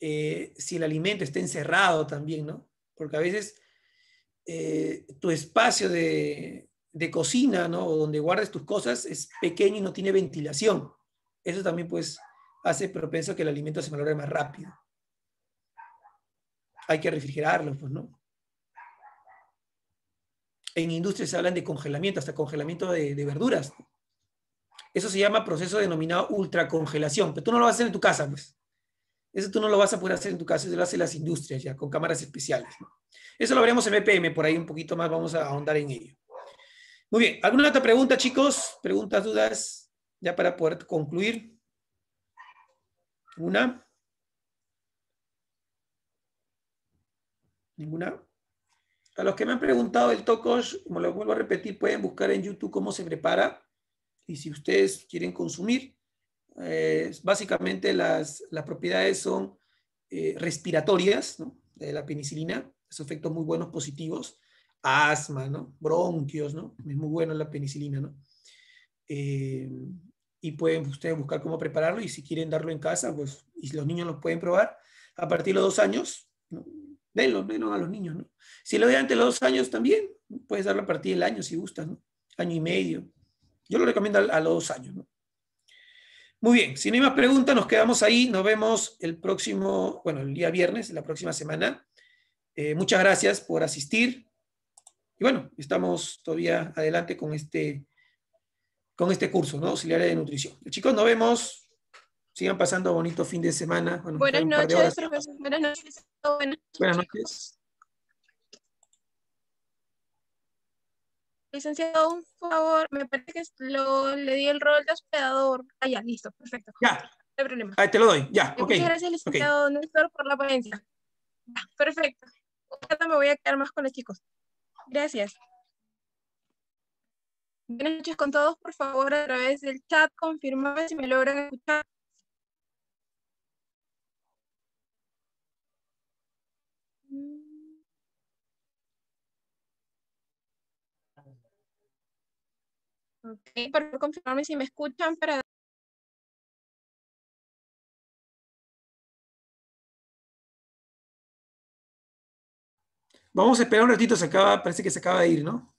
Eh, si el alimento está encerrado también, ¿no? Porque a veces eh, tu espacio de, cocina, ¿no? O donde guardes tus cosas es pequeño y no tiene ventilación. Eso también, pues, hace propenso que el alimento se valore más rápido hay que refrigerarlos, pues, ¿no? En industrias se hablan de congelamiento, hasta congelamiento de, verduras. Eso se llama proceso denominado ultracongelación, pero tú no lo vas a hacer en tu casa, pues. Eso tú no lo vas a poder hacer en tu casa, eso lo hacen las industrias ya, con cámaras especiales. Eso lo veremos en BPM, por ahí un poquito más vamos a ahondar en ello. Muy bien, ¿alguna otra pregunta, chicos? ¿Preguntas, dudas? Ya para poder concluir. Una. ¿Ninguna? A los que me han preguntado el Tokosh, como lo vuelvo a repetir, pueden buscar en YouTube cómo se prepara y si ustedes quieren consumir. Eh, básicamente las, propiedades son eh, respiratorias ¿no? de la penicilina, esos efectos muy buenos, positivos, asma, ¿no? bronquios, ¿no? es muy bueno la penicilina. ¿no? Eh, y pueden ustedes buscar cómo prepararlo y si quieren darlo en casa, pues y los niños lo pueden probar. A partir de los dos años, ¿no? denlo, denlo a los niños, ¿no? Si lo doy antes de los dos años también, puedes darlo a partir del año si gustas, ¿no? Año y medio. Yo lo recomiendo a, los dos años, ¿no? Muy bien, si no hay más preguntas, nos quedamos ahí. Nos vemos el próximo, bueno, el día viernes, la próxima semana. Eh, muchas gracias por asistir. Y bueno, estamos todavía adelante con este, con este curso, ¿no? Auxiliares de nutrición. Chicos, nos vemos. Sigan pasando bonito fin de semana. buenas, noches, buenas noches, Buenas noches. Licenciado, un favor, me parece que le di el rol de hospedador. Ah, ya, listo, perfecto. Ya. No hay problema. te lo doy, ya. Eh, muchas gracias, licenciado Néstor, por la ponencia. Perfecto. Ahora me voy a quedar más con los chicos. Gracias. Buenas noches con todos, por favor, a través del chat, confirmame si me logran escuchar. Okay, por confirmarme si me escuchan para Vamos a esperar un ratito, se acaba, parece que se acaba de ir, ¿no?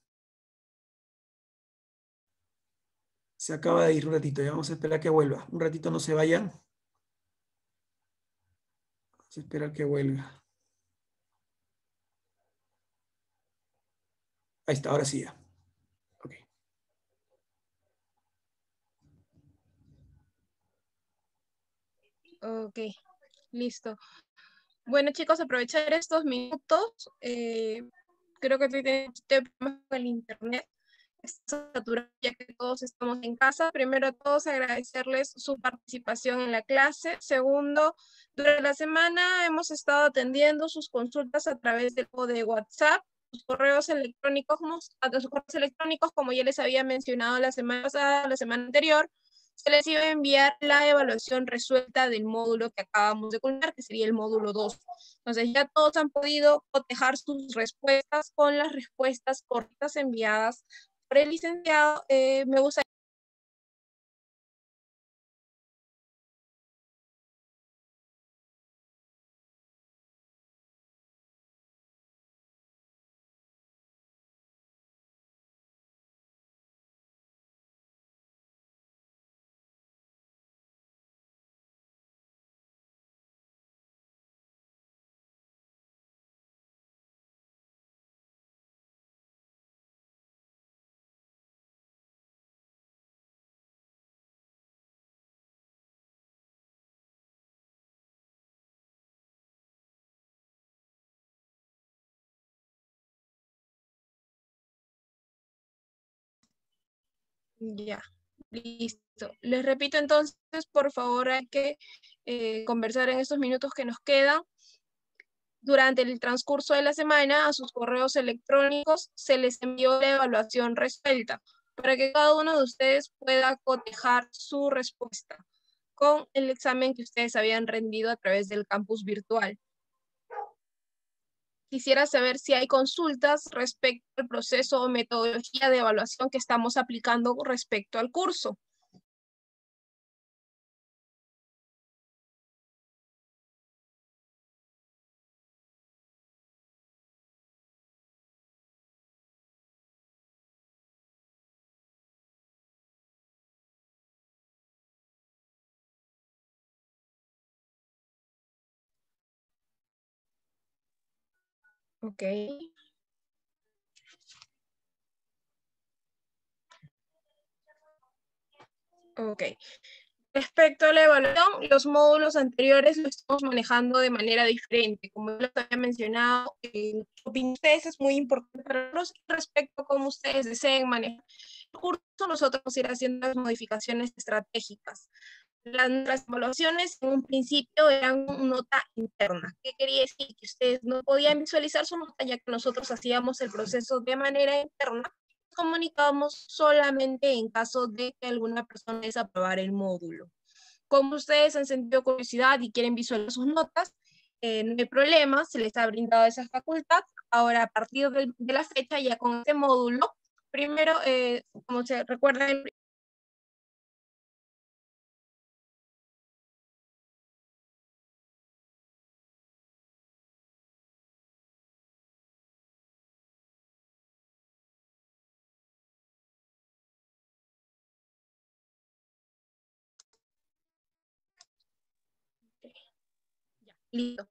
Se acaba de ir un ratito, ya vamos a esperar que vuelva. Un ratito no se vayan. Vamos a esperar que vuelva. Ahí está, ahora sí ya. Ok, listo. Bueno, chicos, aprovechar estos minutos. Eh, creo que tenemos el internet. ya que todos estamos en casa. Primero a todos agradecerles su participación en la clase. Segundo, durante la semana hemos estado atendiendo sus consultas a través de, de WhatsApp, sus correos electrónicos, como ya les había mencionado la semana la semana anterior se les iba a enviar la evaluación resuelta del módulo que acabamos de culminar, que sería el módulo 2. Entonces ya todos han podido cotejar sus respuestas con las respuestas cortas enviadas por el licenciado. Eh, me gustaría Ya, listo. Les repito entonces, por favor, hay que eh, conversar en estos minutos que nos quedan. Durante el transcurso de la semana, a sus correos electrónicos se les envió la evaluación resuelta para que cada uno de ustedes pueda cotejar su respuesta con el examen que ustedes habían rendido a través del campus virtual. Quisiera saber si hay consultas respecto al proceso o metodología de evaluación que estamos aplicando respecto al curso. Ok. Ok. Respecto a la evaluación, los módulos anteriores lo estamos manejando de manera diferente. Como ya había mencionado, eh, opinión ustedes es muy importante para nosotros respecto a cómo ustedes deseen manejar el curso. Nosotros vamos ir haciendo las modificaciones estratégicas las evaluaciones en un principio eran nota interna. ¿Qué quería decir? Que ustedes no podían visualizar su nota ya que nosotros hacíamos el proceso de manera interna. Comunicábamos solamente en caso de que alguna persona desaprobar el módulo. Como ustedes han sentido curiosidad y quieren visualizar sus notas, eh, no hay problema, se les ha brindado esa facultad. Ahora, a partir de, la fecha, ya con este módulo, primero, eh, como se recuerda, el, listo.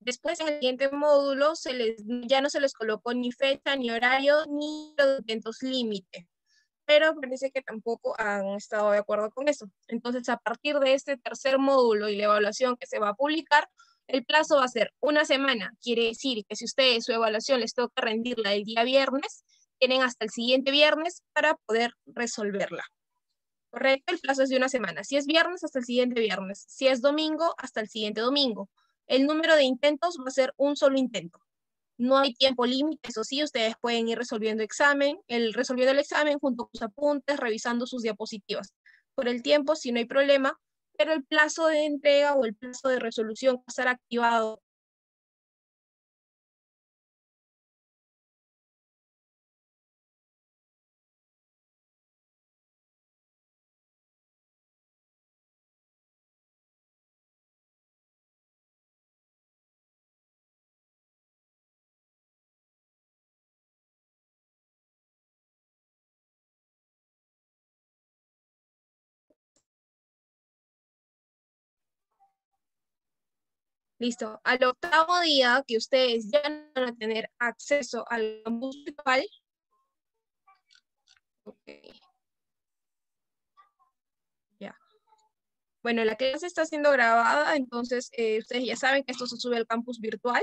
Después, en el siguiente módulo, se les, ya no se les colocó ni fecha, ni horario, ni los eventos límite. Pero parece que tampoco han estado de acuerdo con eso. Entonces, a partir de este tercer módulo y la evaluación que se va a publicar, el plazo va a ser una semana. Quiere decir que si ustedes su evaluación les toca rendirla el día viernes, tienen hasta el siguiente viernes para poder resolverla. ¿correcto? El plazo es de una semana. Si es viernes, hasta el siguiente viernes. Si es domingo, hasta el siguiente domingo. El número de intentos va a ser un solo intento. No hay tiempo límite, eso sí, ustedes pueden ir resolviendo examen, el resolviendo el examen junto con sus apuntes, revisando sus diapositivas. Por el tiempo, si no hay problema, pero el plazo de entrega o el plazo de resolución va a estar activado Listo. Al octavo día que ustedes ya van a tener acceso al campus virtual. Ya. Bueno, la clase está siendo grabada, entonces eh, ustedes ya saben que esto se sube al campus virtual.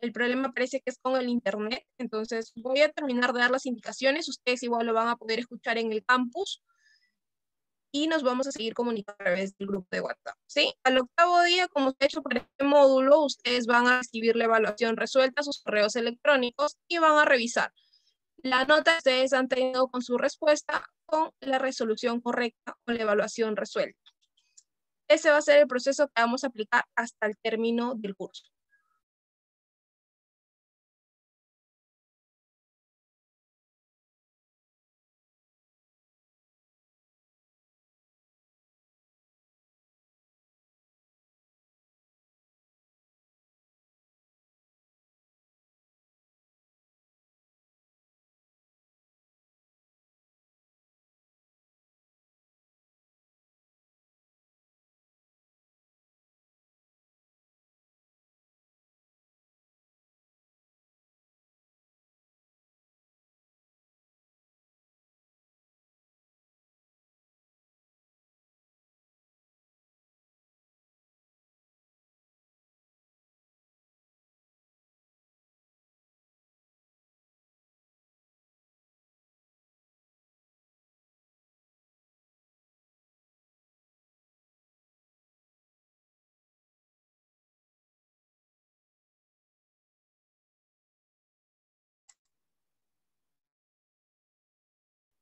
El problema parece que es con el internet, entonces voy a terminar de dar las indicaciones. Ustedes igual lo van a poder escuchar en el campus y nos vamos a seguir comunicando a través del grupo de WhatsApp. ¿sí? Al octavo día, como se ha hecho para este módulo, ustedes van a recibir la evaluación resuelta a sus correos electrónicos y van a revisar la nota que ustedes han tenido con su respuesta con la resolución correcta o la evaluación resuelta. Ese va a ser el proceso que vamos a aplicar hasta el término del curso.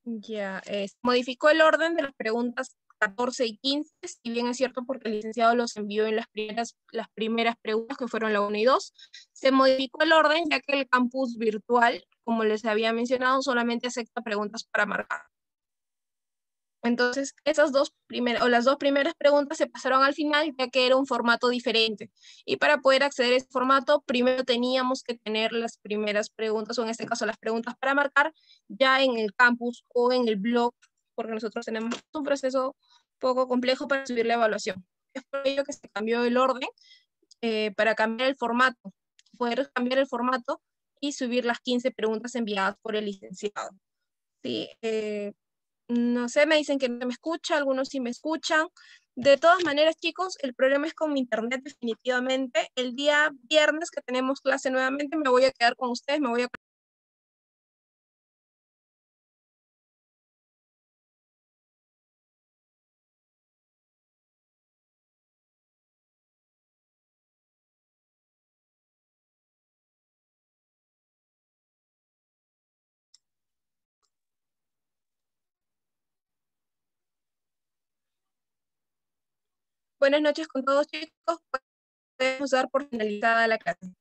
Ya, modificó el orden de las preguntas 14 y 15, si bien es cierto porque el licenciado los envió en las primeras, las primeras preguntas que fueron la 1 y 2, se modificó el orden ya que el campus virtual, como les había mencionado, solamente acepta preguntas para marcar. Entonces, esas dos primeras, o las dos primeras preguntas se pasaron al final, ya que era un formato diferente. Y para poder acceder a ese formato, primero teníamos que tener las primeras preguntas, o en este caso las preguntas para marcar, ya en el campus o en el blog, porque nosotros tenemos un proceso poco complejo para subir la evaluación. Es por ello que se cambió el orden eh, para cambiar el formato, poder cambiar el formato y subir las 15 preguntas enviadas por el licenciado. Sí, eh, no sé, me dicen que no me escucha, algunos sí me escuchan. De todas maneras, chicos, el problema es con mi internet definitivamente. El día viernes que tenemos clase nuevamente, me voy a quedar con ustedes, me voy a Buenas noches con todos chicos. Podemos dar por finalizada la clase.